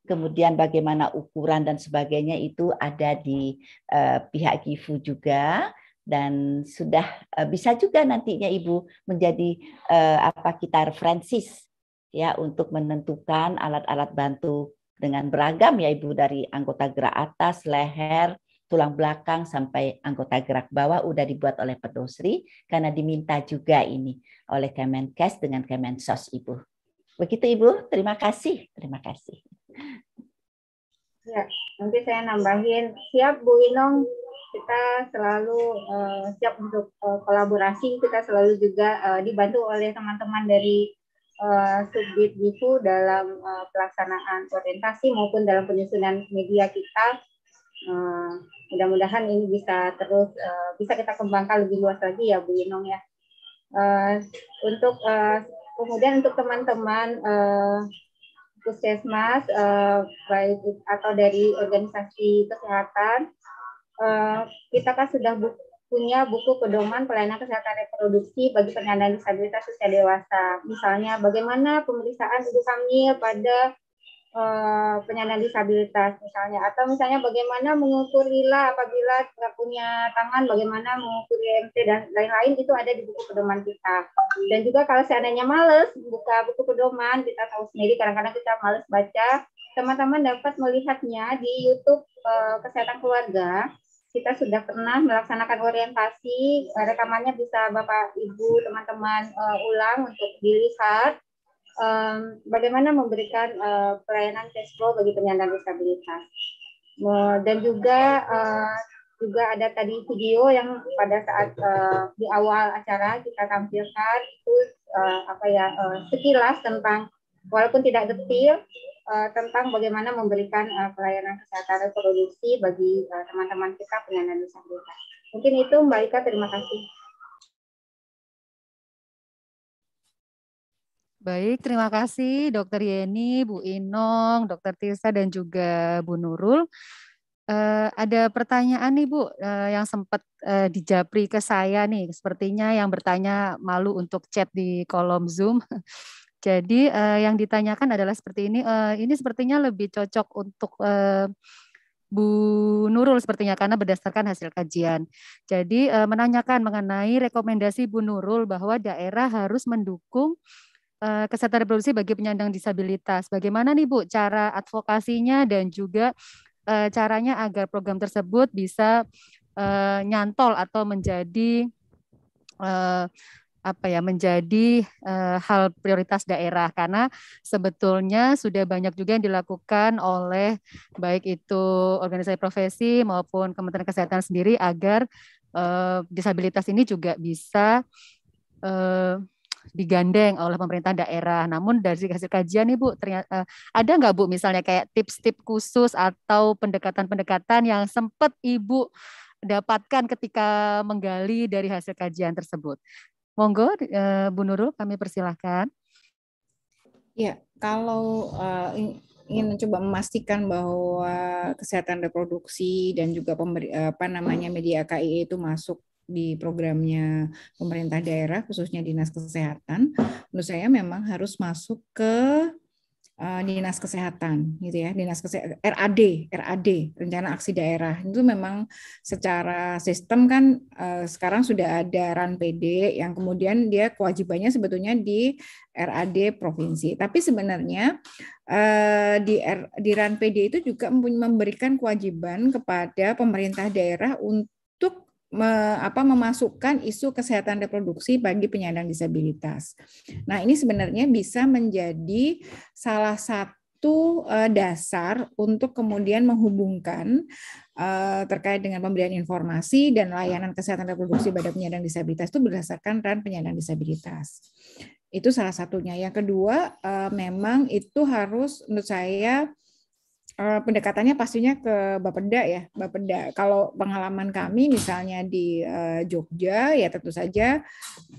kemudian bagaimana ukuran dan sebagainya itu ada di uh, pihak Kifu juga dan sudah uh, bisa juga nantinya Ibu menjadi uh, apa kita referensis ya untuk menentukan alat-alat bantu dengan beragam ya Ibu dari anggota gerak atas, leher, tulang belakang sampai anggota gerak bawah udah dibuat oleh pedosri karena diminta juga ini oleh Kemenkes dengan Kemensos Ibu. Begitu Ibu, terima kasih. Terima kasih.
Ya, nanti saya nambahin. Siap Bu Inong, kita selalu uh, siap untuk uh, kolaborasi. Kita selalu juga uh, dibantu oleh teman-teman dari uh, Subdit Bifu dalam uh, pelaksanaan orientasi maupun dalam penyusunan media kita. Uh, mudah-mudahan ini bisa terus uh, bisa kita kembangkan lebih luas lagi ya Bu Inong ya. Uh, untuk uh, kemudian untuk teman-teman uh, puskesmas uh, baik atau dari organisasi kesehatan uh, kita kan sudah bu punya buku pedoman pelayanan kesehatan reproduksi bagi penyandang disabilitas usia dewasa misalnya bagaimana pemeriksaan ibu hamil pada Eh, penyandang disabilitas misalnya atau misalnya bagaimana mengukur lila apabila tidak punya tangan bagaimana mengukur IMT dan lain-lain itu ada di buku pedoman kita dan juga kalau seandainya males buka buku pedoman kita tahu sendiri kadang-kadang kita males baca teman-teman dapat melihatnya di YouTube uh, kesehatan keluarga kita sudah pernah melaksanakan orientasi rekamannya bisa bapak ibu teman-teman uh, ulang untuk dilihat um, bagaimana memberikan uh, pelayanan cash flow bagi penyandang disabilitas. dan juga uh, juga ada tadi video yang pada saat uh, di awal acara kita tampilkan itu uh, apa ya uh, sekilas tentang walaupun tidak detail uh, tentang bagaimana memberikan uh, pelayanan kesehatan reproduksi
bagi teman-teman uh, teman -teman kita penyandang disabilitas. Mungkin itu Mbak Ika terima kasih. Baik, terima kasih Dokter
Yeni, Bu Inong, Dokter Tisa dan juga Bu Nurul. Uh, ada pertanyaan nih Bu uh, yang sempat uh, dijapri ke saya nih. Sepertinya yang bertanya malu untuk chat di kolom Zoom. (laughs) Jadi uh, yang ditanyakan adalah seperti ini. Uh, ini sepertinya lebih cocok untuk uh, Bu Nurul sepertinya karena berdasarkan hasil kajian. Jadi menanyakan mengenai rekomendasi Bu Nurul bahwa daerah harus mendukung Eh, kesehatan reproduksi bagi penyandang disabilitas. Bagaimana nih Bu cara advokasinya dan juga uh, caranya agar program tersebut bisa uh, nyantol atau menjadi uh, apa ya menjadi uh, hal prioritas daerah karena sebetulnya sudah banyak juga yang dilakukan oleh baik itu organisasi profesi maupun Kementerian Kesehatan sendiri agar uh, disabilitas ini juga bisa uh, digandeng oleh pemerintah daerah. Namun dari hasil kajian nih Bu, ternyata, eh, ada nggak Bu misalnya kayak tips-tips khusus atau pendekatan-pendekatan yang sempat Ibu dapatkan ketika menggali dari hasil kajian tersebut? Monggo eh, Bu Nurul kami persilahkan.
Ya, kalau uh, ingin mencoba memastikan bahwa kesehatan reproduksi dan juga pemberi, apa namanya media KIE itu masuk di programnya pemerintah daerah khususnya dinas kesehatan menurut saya memang harus masuk ke eh, dinas kesehatan gitu ya dinas kesehatan RAD RAD rencana aksi daerah itu memang secara sistem kan eh, sekarang sudah ada RAN PD yang kemudian dia kewajibannya sebetulnya di RAD provinsi tapi sebenarnya eh, di R, di RAN PD itu juga memberikan kewajiban kepada pemerintah daerah untuk me, apa memasukkan isu kesehatan reproduksi bagi penyandang disabilitas. Nah, ini sebenarnya bisa menjadi salah satu uh, dasar untuk kemudian menghubungkan uh, terkait dengan pemberian informasi dan layanan kesehatan reproduksi pada penyandang disabilitas itu berdasarkan ran penyandang disabilitas. Itu salah satunya. Yang kedua, uh, memang itu harus menurut saya Eh, pendekatannya pastinya ke Bapeda ya, Bapeda. Kalau pengalaman kami misalnya di uh, Jogja ya tentu saja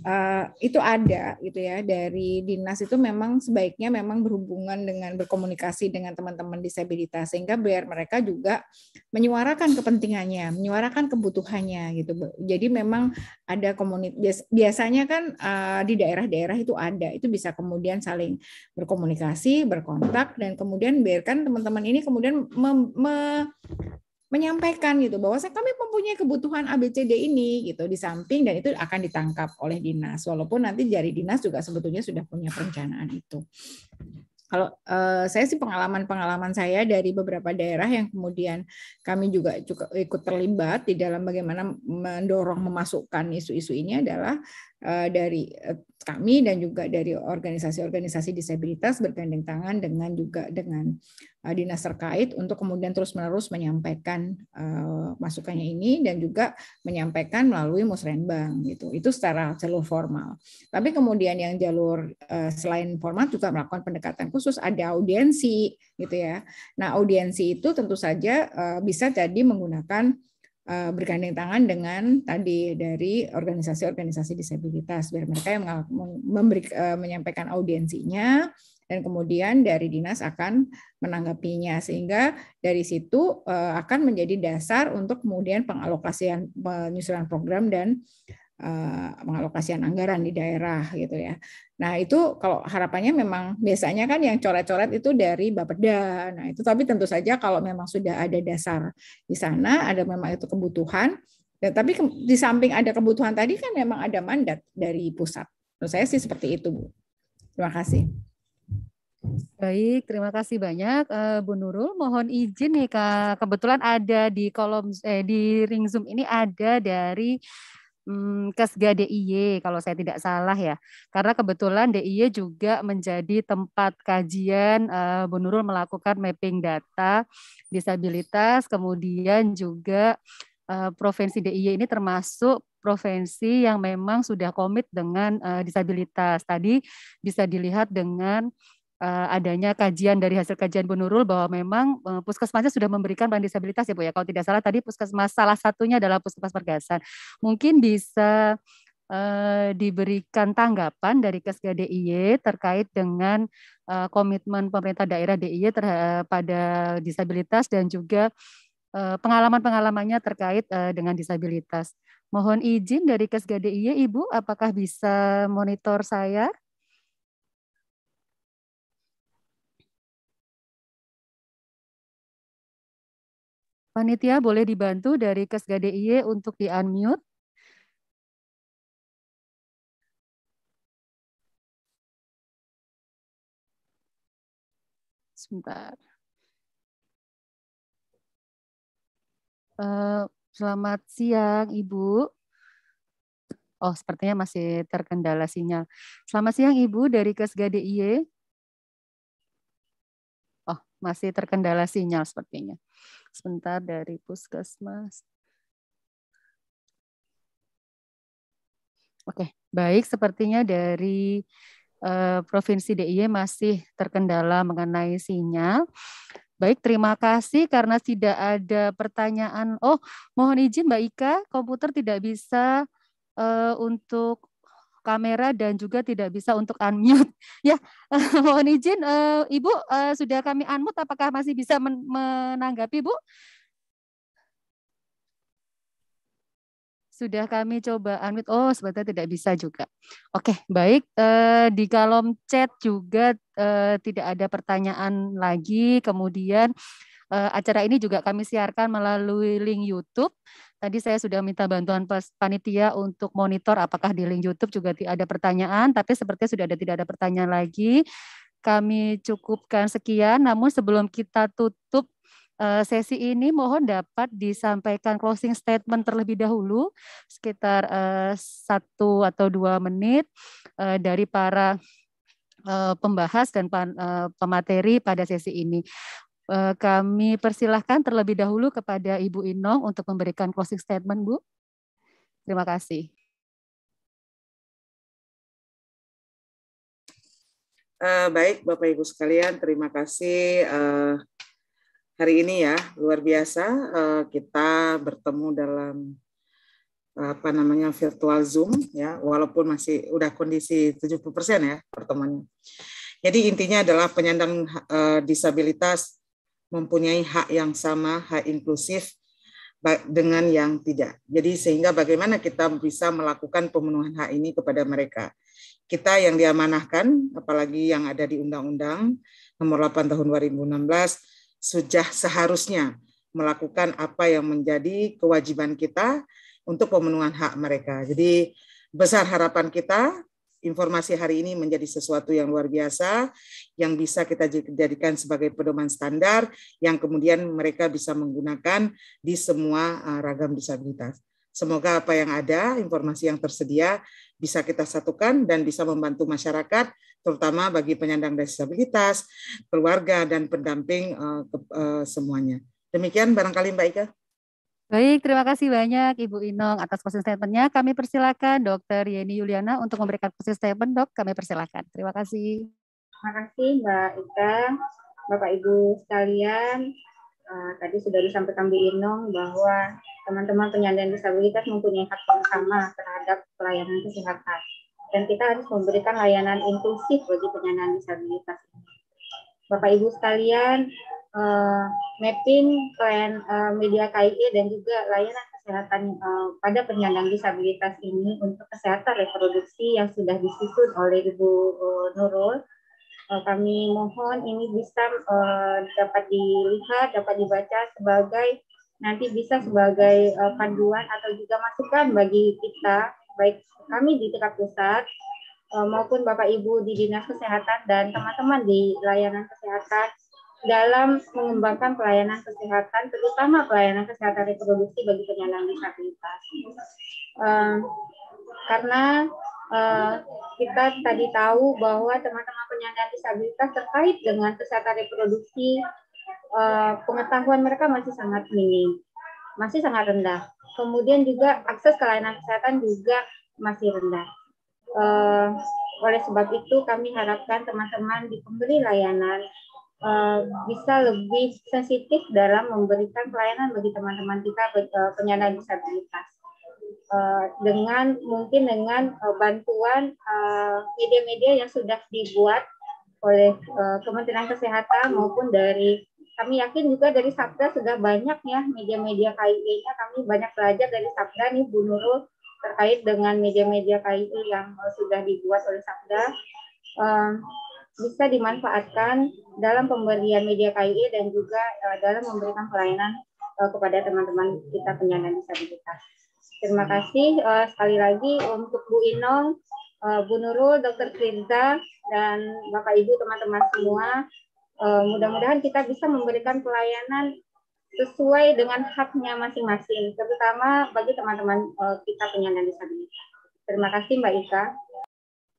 uh, itu ada gitu ya dari dinas itu memang sebaiknya memang berhubungan dengan berkomunikasi dengan teman-teman disabilitas sehingga biar mereka juga menyuarakan kepentingannya, menyuarakan kebutuhannya gitu. Jadi memang ada komunitas biasanya kan uh, di daerah-daerah itu ada, itu bisa kemudian saling berkomunikasi, berkontak dan kemudian biarkan teman-teman ini kemudian mem, me, menyampaikan gitu bahwa kami mempunyai kebutuhan ABCD ini gitu di samping dan itu akan ditangkap oleh dinas walaupun nanti dari dinas juga sebetulnya sudah punya perencanaan itu. Kalau eh, saya sih pengalaman-pengalaman saya dari beberapa daerah yang kemudian kami juga juga ikut terlibat di dalam bagaimana mendorong memasukkan isu-isu ini adalah eh, dari eh, kami dan juga dari organisasi-organisasi disabilitas bergandeng tangan dengan juga dengan uh, dinas terkait untuk kemudian terus-menerus menyampaikan uh, masukannya ini dan juga menyampaikan melalui musrenbang gitu. Itu secara jalur formal. Tapi kemudian yang jalur uh, selain formal juga melakukan pendekatan khusus ada audiensi gitu ya. Nah, audiensi itu tentu saja bisa jadi menggunakan Eh, bergandeng tangan dengan tadi dari organisasi-organisasi disabilitas biar mereka yang memberi, eh, menyampaikan audiensinya dan kemudian dari dinas akan menanggapinya sehingga dari situ eh, akan menjadi dasar untuk kemudian pengalokasian penyusunan program dan pengalokasian eh, anggaran di daerah gitu ya. Nah itu kalau harapannya memang biasanya kan yang coret-coret itu dari Bapeda. Nah itu tapi tentu saja kalau memang sudah ada dasar di sana, ada memang itu kebutuhan. Ya, tapi ke, di samping ada kebutuhan tadi kan memang ada mandat dari pusat. Menurut saya sih seperti itu Bu. Terima kasih.
Baik, terima kasih banyak eh, Bu Nurul. Mohon izin nih Kak, kebetulan ada di kolom eh, di ring Zoom ini ada dari hmm, Kesga DIY kalau saya tidak salah ya. Karena kebetulan DIY juga menjadi tempat kajian uh, Bu melakukan mapping data disabilitas, kemudian juga uh, provinsi DIY ini termasuk provinsi yang memang sudah komit dengan uh, disabilitas. Tadi bisa dilihat dengan uh, adanya kajian dari hasil kajian Bu Nurul bahwa memang uh, puskesmasnya sudah memberikan pelayanan disabilitas ya Bu ya. Kalau tidak salah tadi puskesmas salah satunya adalah puskesmas Pergasan. Mungkin bisa eh, diberikan tanggapan dari Kesga DIY terkait dengan uh, komitmen pemerintah daerah DIY terhadap pada disabilitas dan juga uh, pengalaman-pengalamannya terkait uh, dengan disabilitas. Mohon izin dari Kesga DIY Ibu, apakah
bisa monitor saya? Panitia boleh dibantu dari Kesga e untuk di-unmute. Sebentar.
Eh, selamat siang, Ibu. Oh, sepertinya masih terkendala sinyal. Selamat siang, Ibu dari Kesga e. Oh, masih terkendala sinyal sepertinya sebentar dari puskesmas. Oke, baik. Sepertinya dari uh, Provinsi DIY masih terkendala mengenai sinyal. Baik, terima kasih karena tidak ada pertanyaan. Oh, mohon izin Mbak Ika, komputer tidak bisa uh, untuk kamera dan juga tidak bisa untuk unmute. (laughs) Ya, (laughs) mohon izin uh, Ibu uh, sudah kami unmute apakah masih bisa men menanggapi Bu? Sudah kami coba unmute. Oh, sebetulnya tidak bisa juga. Oke, baik. Uh, di kolom chat juga uh, tidak ada pertanyaan lagi. Kemudian acara ini juga kami siarkan melalui link YouTube. Tadi saya sudah minta bantuan panitia untuk monitor apakah di link YouTube juga ada pertanyaan, tapi sepertinya sudah ada tidak ada pertanyaan lagi. Kami cukupkan sekian, namun sebelum kita tutup eh, sesi ini mohon dapat disampaikan closing statement terlebih dahulu sekitar eh, satu atau dua menit eh, dari para pembahas dan pemateri pada sesi ini. Eh, kami persilahkan terlebih dahulu kepada Ibu
Inong untuk memberikan closing statement, Bu. Terima kasih.
Uh, baik, Bapak Ibu sekalian, terima kasih uh, hari ini ya luar biasa uh, kita bertemu dalam apa namanya virtual Zoom ya walaupun masih udah kondisi 70% ya pertemuannya. Jadi intinya adalah penyandang uh, disabilitas mempunyai hak yang sama, hak inklusif dengan yang tidak. Jadi sehingga bagaimana kita bisa melakukan pemenuhan hak ini kepada mereka. Kita yang diamanahkan, apalagi yang ada di Undang-Undang Nomor 8 Tahun 2016, sudah seharusnya melakukan apa yang menjadi kewajiban kita untuk pemenuhan hak mereka. Jadi besar harapan kita informasi hari ini menjadi sesuatu yang luar biasa yang bisa kita jadikan sebagai pedoman standar yang kemudian mereka bisa menggunakan di semua eh, ragam disabilitas. Semoga apa yang ada, informasi yang tersedia bisa kita satukan dan bisa membantu masyarakat terutama bagi penyandang disabilitas, keluarga dan pendamping eh, eh, semuanya. Demikian barangkali Mbak Ika.
Baik, terima kasih banyak Ibu Inong atas closing statement-nya. Kami persilakan Dr. Yeni Yuliana untuk memberikan closing statement, Dok. Kami persilakan. Terima kasih.
Terima kasih Mbak Ika, Bapak Ibu sekalian. Uh, tadi sudah disampaikan Bu Inong bahwa teman-teman penyandang disabilitas mempunyai hak yang sama terhadap pelayanan kesehatan. Dan kita harus memberikan layanan inklusif bagi penyandang disabilitas. Bapak Ibu sekalian, uh, mapping plan uh, eh, media KIE dan juga layanan kesehatan uh, pada penyandang disabilitas ini untuk kesehatan reproduksi yang sudah disusun oleh Ibu uh, Nurul. Uh, kami mohon ini bisa uh, dapat dilihat, dapat dibaca sebagai nanti bisa sebagai uh, panduan atau juga masukan bagi kita baik kami di tingkat pusat maupun Bapak Ibu di Dinas Kesehatan dan teman-teman di layanan kesehatan dalam mengembangkan pelayanan kesehatan, terutama pelayanan kesehatan reproduksi bagi
penyandang disabilitas.
Uh, karena uh, kita tadi tahu bahwa teman-teman penyandang disabilitas terkait dengan kesehatan reproduksi, uh, pengetahuan mereka masih sangat minim, masih sangat rendah. Kemudian juga akses ke layanan kesehatan juga masih rendah. Uh, oleh sebab itu kami harapkan teman-teman di pemberi layanan Eh, bisa lebih sensitif dalam memberikan pelayanan bagi teman-teman kita eh, penyandang disabilitas eh, dengan mungkin dengan bantuan media-media yang sudah dibuat oleh Kementerian Kesehatan maupun dari kami yakin juga dari Sabda sudah banyak ya media-media KIE-nya kami banyak belajar dari Sabda nih Bu Nurul terkait dengan media-media KIE yang sudah dibuat oleh Sabda bisa dimanfaatkan dalam pemberian media KUI dan juga uh, dalam memberikan pelayanan uh, kepada teman-teman kita penyandang disabilitas. Terima kasih uh, sekali lagi untuk Bu Inong, uh, Bu Nurul, Dr. Krinza, dan Bapak Ibu teman-teman semua. Uh, Mudah-mudahan kita bisa memberikan pelayanan sesuai dengan haknya masing-masing, terutama bagi teman-teman uh, kita penyandang disabilitas. Terima kasih Mbak
Ika.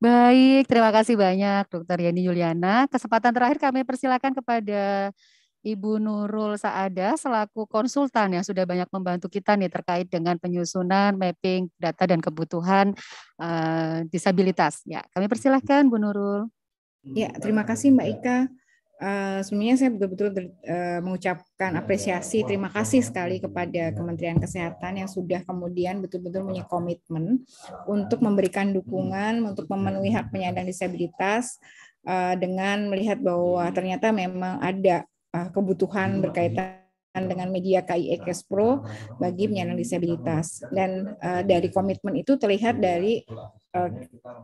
Baik, terima kasih banyak Dokter Yani Yuliana. Kesempatan terakhir kami persilakan kepada Ibu Nurul Saada selaku konsultan yang sudah banyak membantu kita nih terkait dengan penyusunan, mapping data dan kebutuhan uh, disabilitas. Ya, kami persilahkan Bu
Nurul. Ya, terima kasih Mbak Ika. Eh, sebenarnya saya betul-betul uh, mengucapkan iya, apresiasi, iya. terima kasih sekali kepada iya. Kementerian Kesehatan yang sudah kemudian betul-betul punya komitmen untuk memberikan dukungan untuk memenuhi hak penyandang disabilitas uh, dengan melihat bahwa ternyata memang ada uh, kebutuhan berkaitan dengan media KI Ekes Pro bagi penyandang disabilitas dan uh, dari komitmen itu terlihat dari Eh,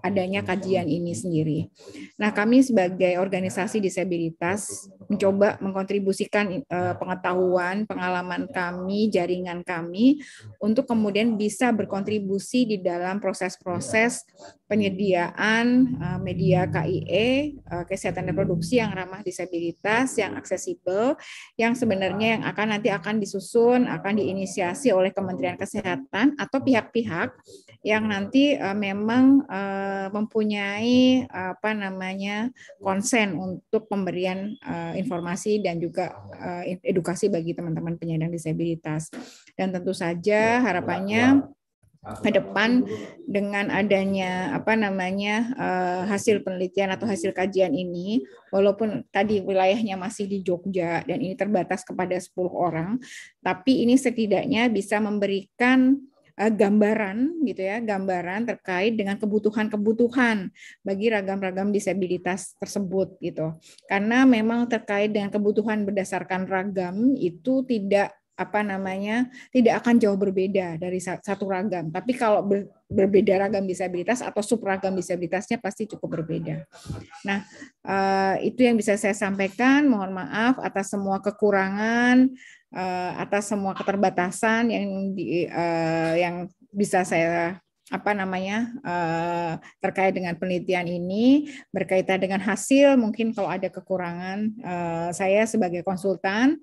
adanya kajian ini sendiri. Nah, kami sebagai organisasi disabilitas mencoba mengkontribusikan eh, pengetahuan, pengalaman kami, jaringan kami untuk kemudian bisa berkontribusi di dalam proses-proses penyediaan eh, media KIE kesehatan reproduksi yang ramah disabilitas, yang aksesibel, yang sebenarnya yang akan nanti akan disusun, akan diinisiasi oleh Kementerian Kesehatan atau pihak-pihak yang nanti memang memang uh, eh, mempunyai apa namanya konsen untuk pemberian uh, informasi dan juga uh, edukasi bagi teman-teman penyandang disabilitas. Dan tentu saja iya, iya, harapannya iya. ke depan dengan adanya apa namanya uh, hasil penelitian atau hasil kajian ini walaupun tadi wilayahnya masih di Jogja dan ini terbatas kepada 10 orang tapi ini setidaknya bisa memberikan Eh, gambaran gitu ya, gambaran terkait dengan kebutuhan-kebutuhan bagi ragam-ragam disabilitas tersebut gitu. Karena memang terkait dengan kebutuhan berdasarkan ragam itu tidak apa namanya tidak akan jauh berbeda dari satu ragam. Tapi kalau ber, berbeda ragam disabilitas atau subragam disabilitasnya pasti cukup berbeda. Nah, eh, itu yang bisa saya sampaikan. Mohon maaf atas semua kekurangan Eh, atas semua keterbatasan yang di, eh, yang bisa saya apa namanya eh, terkait dengan penelitian ini berkaitan dengan hasil mungkin kalau ada kekurangan saya sebagai konsultan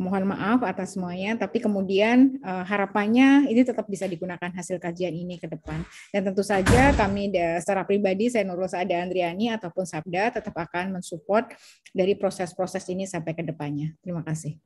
mohon maaf atas semuanya tapi kemudian harapannya ini tetap bisa digunakan hasil kajian ini ke depan dan tentu saja kami secara pribadi saya Nurul Saada Andriani ataupun Sabda tetap akan mensupport dari proses-proses ini sampai ke depannya terima kasih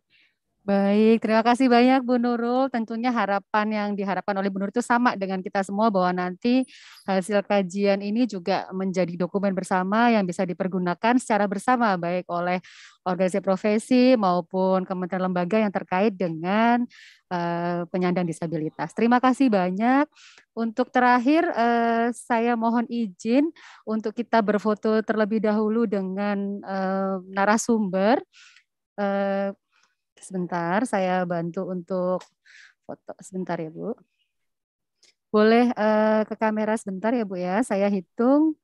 Baik, terima kasih banyak Bu Nurul. Tentunya harapan yang diharapkan oleh Bu Nurul itu sama dengan kita semua bahwa nanti hasil kajian ini juga menjadi dokumen bersama yang bisa dipergunakan secara bersama baik oleh organisasi profesi maupun kementerian lembaga yang terkait dengan uh, penyandang disabilitas. Terima kasih banyak. Untuk terakhir uh, saya mohon izin untuk kita berfoto terlebih dahulu dengan uh, narasumber. Uh, Sebentar, saya bantu untuk foto. Sebentar ya, Bu. Boleh uh, ke kamera sebentar ya, Bu ya. Saya hitung.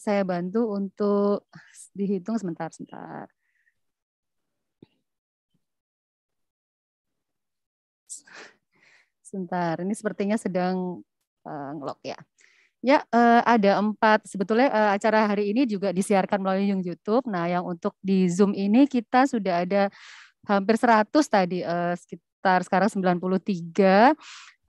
Saya bantu untuk dihitung sebentar, sebentar. Sebentar, ini sepertinya sedang uh, ngelok ya. Ya, eh, ada empat. Sebetulnya acara hari ini juga disiarkan melalui YouTube. Nah, yang untuk di Zoom ini kita sudah ada hampir 100 tadi eh, sekitar sekarang 93 eh,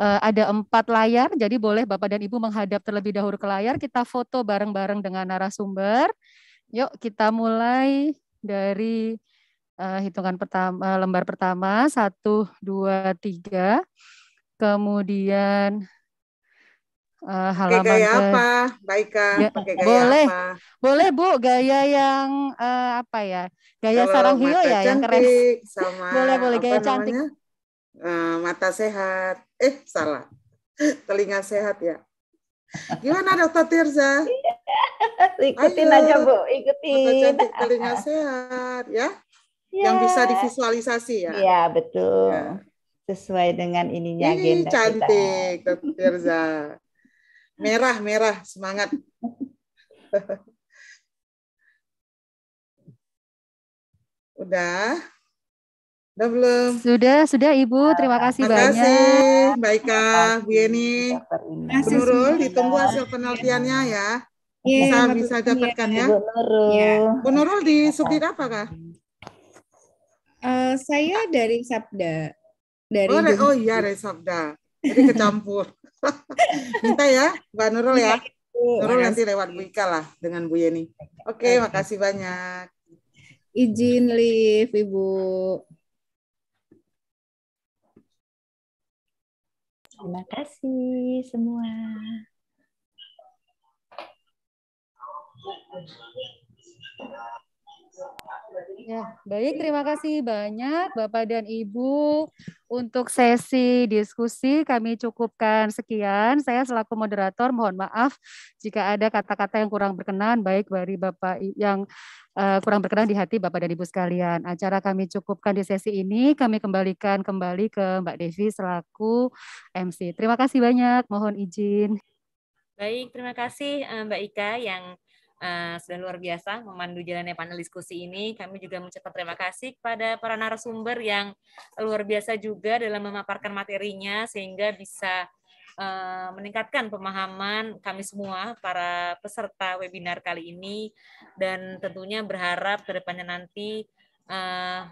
ada empat layar, jadi boleh Bapak dan Ibu menghadap terlebih dahulu ke layar. Kita foto bareng-bareng dengan narasumber. Yuk kita mulai dari uh, hitungan pertama, eh, lembar pertama, satu, dua, tiga. Kemudian uh, halaman gaya ke... apa,
Baika? Ya, pakai gaya boleh, apa?
boleh Bu, gaya yang uh, apa ya? Gaya Kalau sarang hiu ya yang keren. Sama boleh, boleh gaya cantik. Namanya?
Uh, eh, mata sehat. Eh, salah. (laughs) Telinga sehat ya. Gimana Dokter Tirza? (laughs) ikutin Ayo, aja Bu, ikutin. Mata cantik, telinga (laughs) sehat ya. yeah. Yang bisa
divisualisasi ya. Iya, betul. Ya sesuai dengan ininya Ih, agenda cantik,
kita. Cantik, Tirza merah merah semangat (laughs) udah
udah belum sudah
sudah
ibu terima
ah, kasih terima banyak kasih
mbak Ika Bu Yeni Nurul ditunggu hasil penelitiannya ya iya, bisa bisa dapatkan ya Bu Nurul iya. di subdit apa kak uh, saya dari Sabda dari oh, oh iya dari Sabda jadi kecampur Minta ya, Mbak Nurul ya. Nurul nanti lewat Bu Ika lah dengan Bu Yeni. Oke, okay, makasih banyak. Izin lift, Ibu.
Terima kasih semua. Thank you. Ya, baik, terima
kasih banyak Bapak dan Ibu. Untuk sesi diskusi kami cukupkan sekian. Saya selaku moderator mohon maaf jika ada kata-kata yang kurang berkenan baik dari Bapak yang uh, kurang berkenan di hati Bapak dan Ibu sekalian. Acara kami cukupkan di sesi ini, kami kembalikan kembali ke Mbak Devi selaku MC. Terima kasih banyak, mohon izin.
Baik, terima kasih eh, Mbak Ika yang uh, sudah luar biasa memandu jalannya panel diskusi ini. Kami juga mengucapkan terima kasih kepada para narasumber yang luar biasa juga dalam memaparkan materinya sehingga bisa uh, meningkatkan pemahaman kami semua para peserta webinar kali ini dan tentunya berharap ke depannya nanti uh,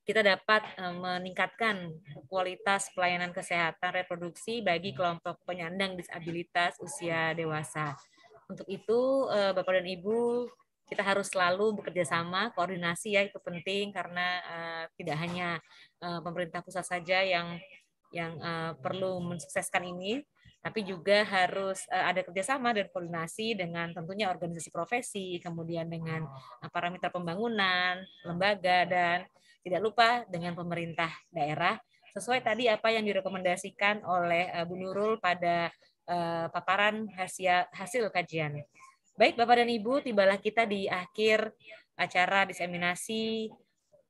kita dapat meningkatkan kualitas pelayanan kesehatan reproduksi bagi kelompok penyandang disabilitas usia dewasa. Untuk itu uh, Bapak dan Ibu kita harus selalu bekerja sama, koordinasi ya itu penting karena uh, tidak hanya uh, pemerintah pusat saja yang yang uh, perlu mensukseskan ini, tapi juga harus uh, ada kerjasama dan koordinasi dengan tentunya organisasi profesi, kemudian dengan uh, parameter pembangunan, lembaga dan tidak lupa dengan pemerintah daerah sesuai tadi apa yang direkomendasikan oleh uh, Bu Nurul pada Eh, paparan hasil, hasil kajian. Baik Bapak dan Ibu, tibalah kita di akhir acara diseminasi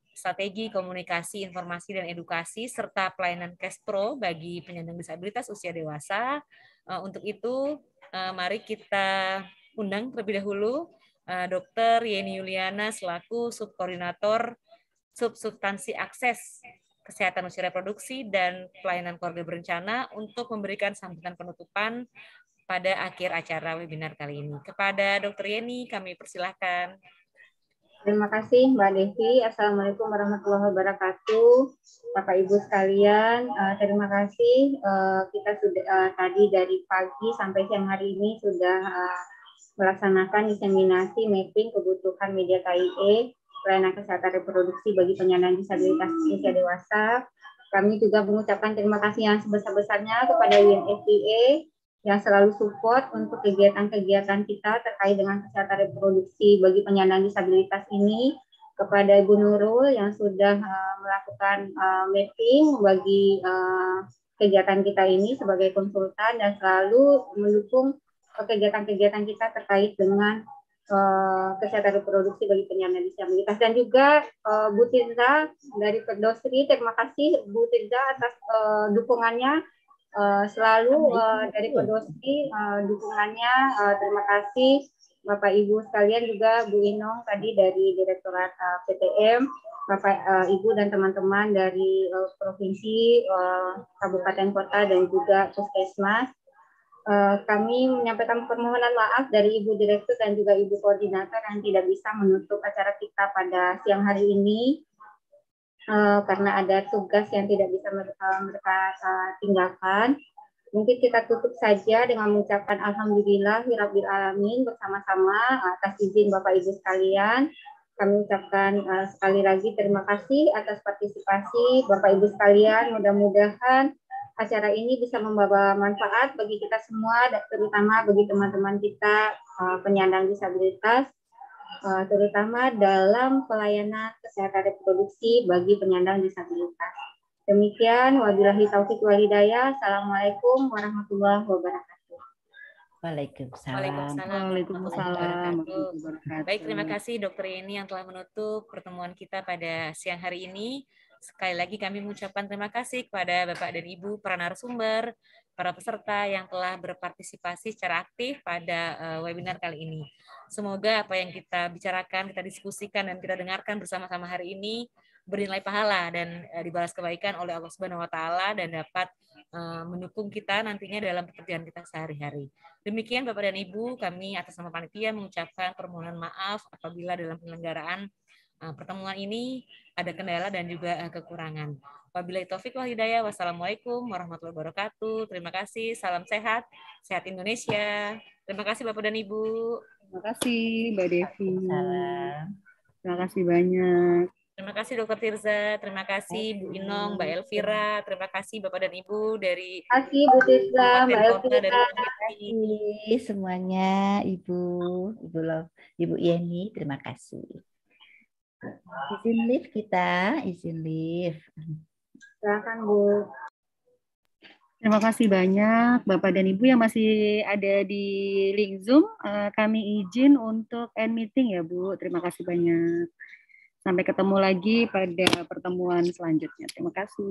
strategi komunikasi, informasi, dan edukasi, serta pelayanan Kespro bagi penyandang disabilitas usia dewasa. Eh, untuk itu, eh, mari kita undang terlebih dahulu Dr. Yeni Yuliana selaku subkoordinator subsubstansi akses kesehatan usia reproduksi dan pelayanan keluarga berencana untuk memberikan sambutan penutupan pada akhir acara webinar kali ini. Kepada Dr. Yeni, kami persilahkan.
Terima kasih Mbak Devi. Assalamualaikum warahmatullahi wabarakatuh. Bapak Ibu sekalian, eh, terima kasih eh, kita sudah eh, tadi dari pagi sampai siang hari ini sudah melaksanakan diseminasi mapping kebutuhan media KIE pelayanan kesehatan reproduksi bagi penyandang disabilitas usia dewasa. Kami juga mengucapkan terima kasih yang sebesar-besarnya kepada UNFPA yang selalu support untuk kegiatan-kegiatan kita terkait dengan kesehatan reproduksi bagi penyandang disabilitas ini kepada Ibu Nurul yang sudah uh, melakukan uh, mapping bagi uh, kegiatan kita ini sebagai konsultan dan selalu mendukung kegiatan-kegiatan kita terkait dengan Eh, kesehatan reproduksi bagi penyandang disabilitas dan juga uh, Bu Tirza dari Perdosri terima kasih Bu Tirza atas uh, dukungannya uh, selalu uh, dari Perdosri uh, dukungannya uh, terima kasih Bapak Ibu sekalian juga Bu Inong tadi dari Direktorat uh, PTM Bapak uh, Ibu dan teman-teman dari uh, provinsi uh, kabupaten kota dan juga puskesmas Eh, kami menyampaikan permohonan maaf dari Ibu Direktur dan juga Ibu Koordinator yang tidak bisa menutup acara kita pada siang hari ini eh, karena ada tugas yang tidak bisa eh, mereka, mereka tinggalkan. Mungkin kita tutup saja dengan mengucapkan Alhamdulillah, Hirabil ya Alamin bersama-sama atas izin Bapak Ibu sekalian. Kami ucapkan sekali lagi terima kasih atas partisipasi Bapak Ibu sekalian. Mudah-mudahan acara ini bisa membawa manfaat bagi kita semua, terutama bagi teman-teman kita eh, penyandang disabilitas, eh, terutama dalam pelayanan kesehatan reproduksi bagi penyandang disabilitas. Demikian, wabillahi taufiq walhidayah. Assalamualaikum warahmatullahi wabarakatuh.
Waalaikumsalam. Waalaikumsalam. Waalaikumsalam. Waalaikumsalam.
Baik, terima kasih dokter ini yang telah menutup pertemuan kita pada siang hari ini. Sekali lagi kami mengucapkan terima kasih kepada Bapak dan Ibu para narasumber, para peserta yang telah berpartisipasi secara aktif pada eh, webinar kali ini. Semoga apa yang kita bicarakan, kita diskusikan dan kita dengarkan bersama-sama hari ini bernilai pahala dan eh, dibalas kebaikan oleh Allah Subhanahu wa taala dan dapat eh, mendukung kita nantinya dalam pekerjaan kita sehari-hari. Demikian Bapak dan Ibu, kami atas nama panitia mengucapkan permohonan maaf apabila dalam penyelenggaraan Eh, pertemuan ini ada kendala dan juga eh, kekurangan. Wabillahi taufik wal hidayah. Wassalamualaikum warahmatullahi wabarakatuh. Terima kasih. Salam sehat. Sehat Indonesia. Terima kasih Bapak dan Ibu.
Terima kasih Mbak Devi. Terima kasih banyak.
Terima kasih Dokter Tirza, terima kasih Bu Inong, Mbak Elvira, terima kasih Bapak dan Ibu dari Terima kasih Bu Tirza, Mbak Elvira, dari terima
kasih semuanya Ibu, Ibu Love, Ibu Yeni, terima kasih. Izin lift kita, izin lift.
Silakan Bu.
Terima kasih banyak Bapak dan Ibu yang masih ada di link Zoom. Eh, kami izin untuk end meeting ya Bu. Terima kasih banyak. Sampai ketemu lagi pada pertemuan selanjutnya. Terima kasih.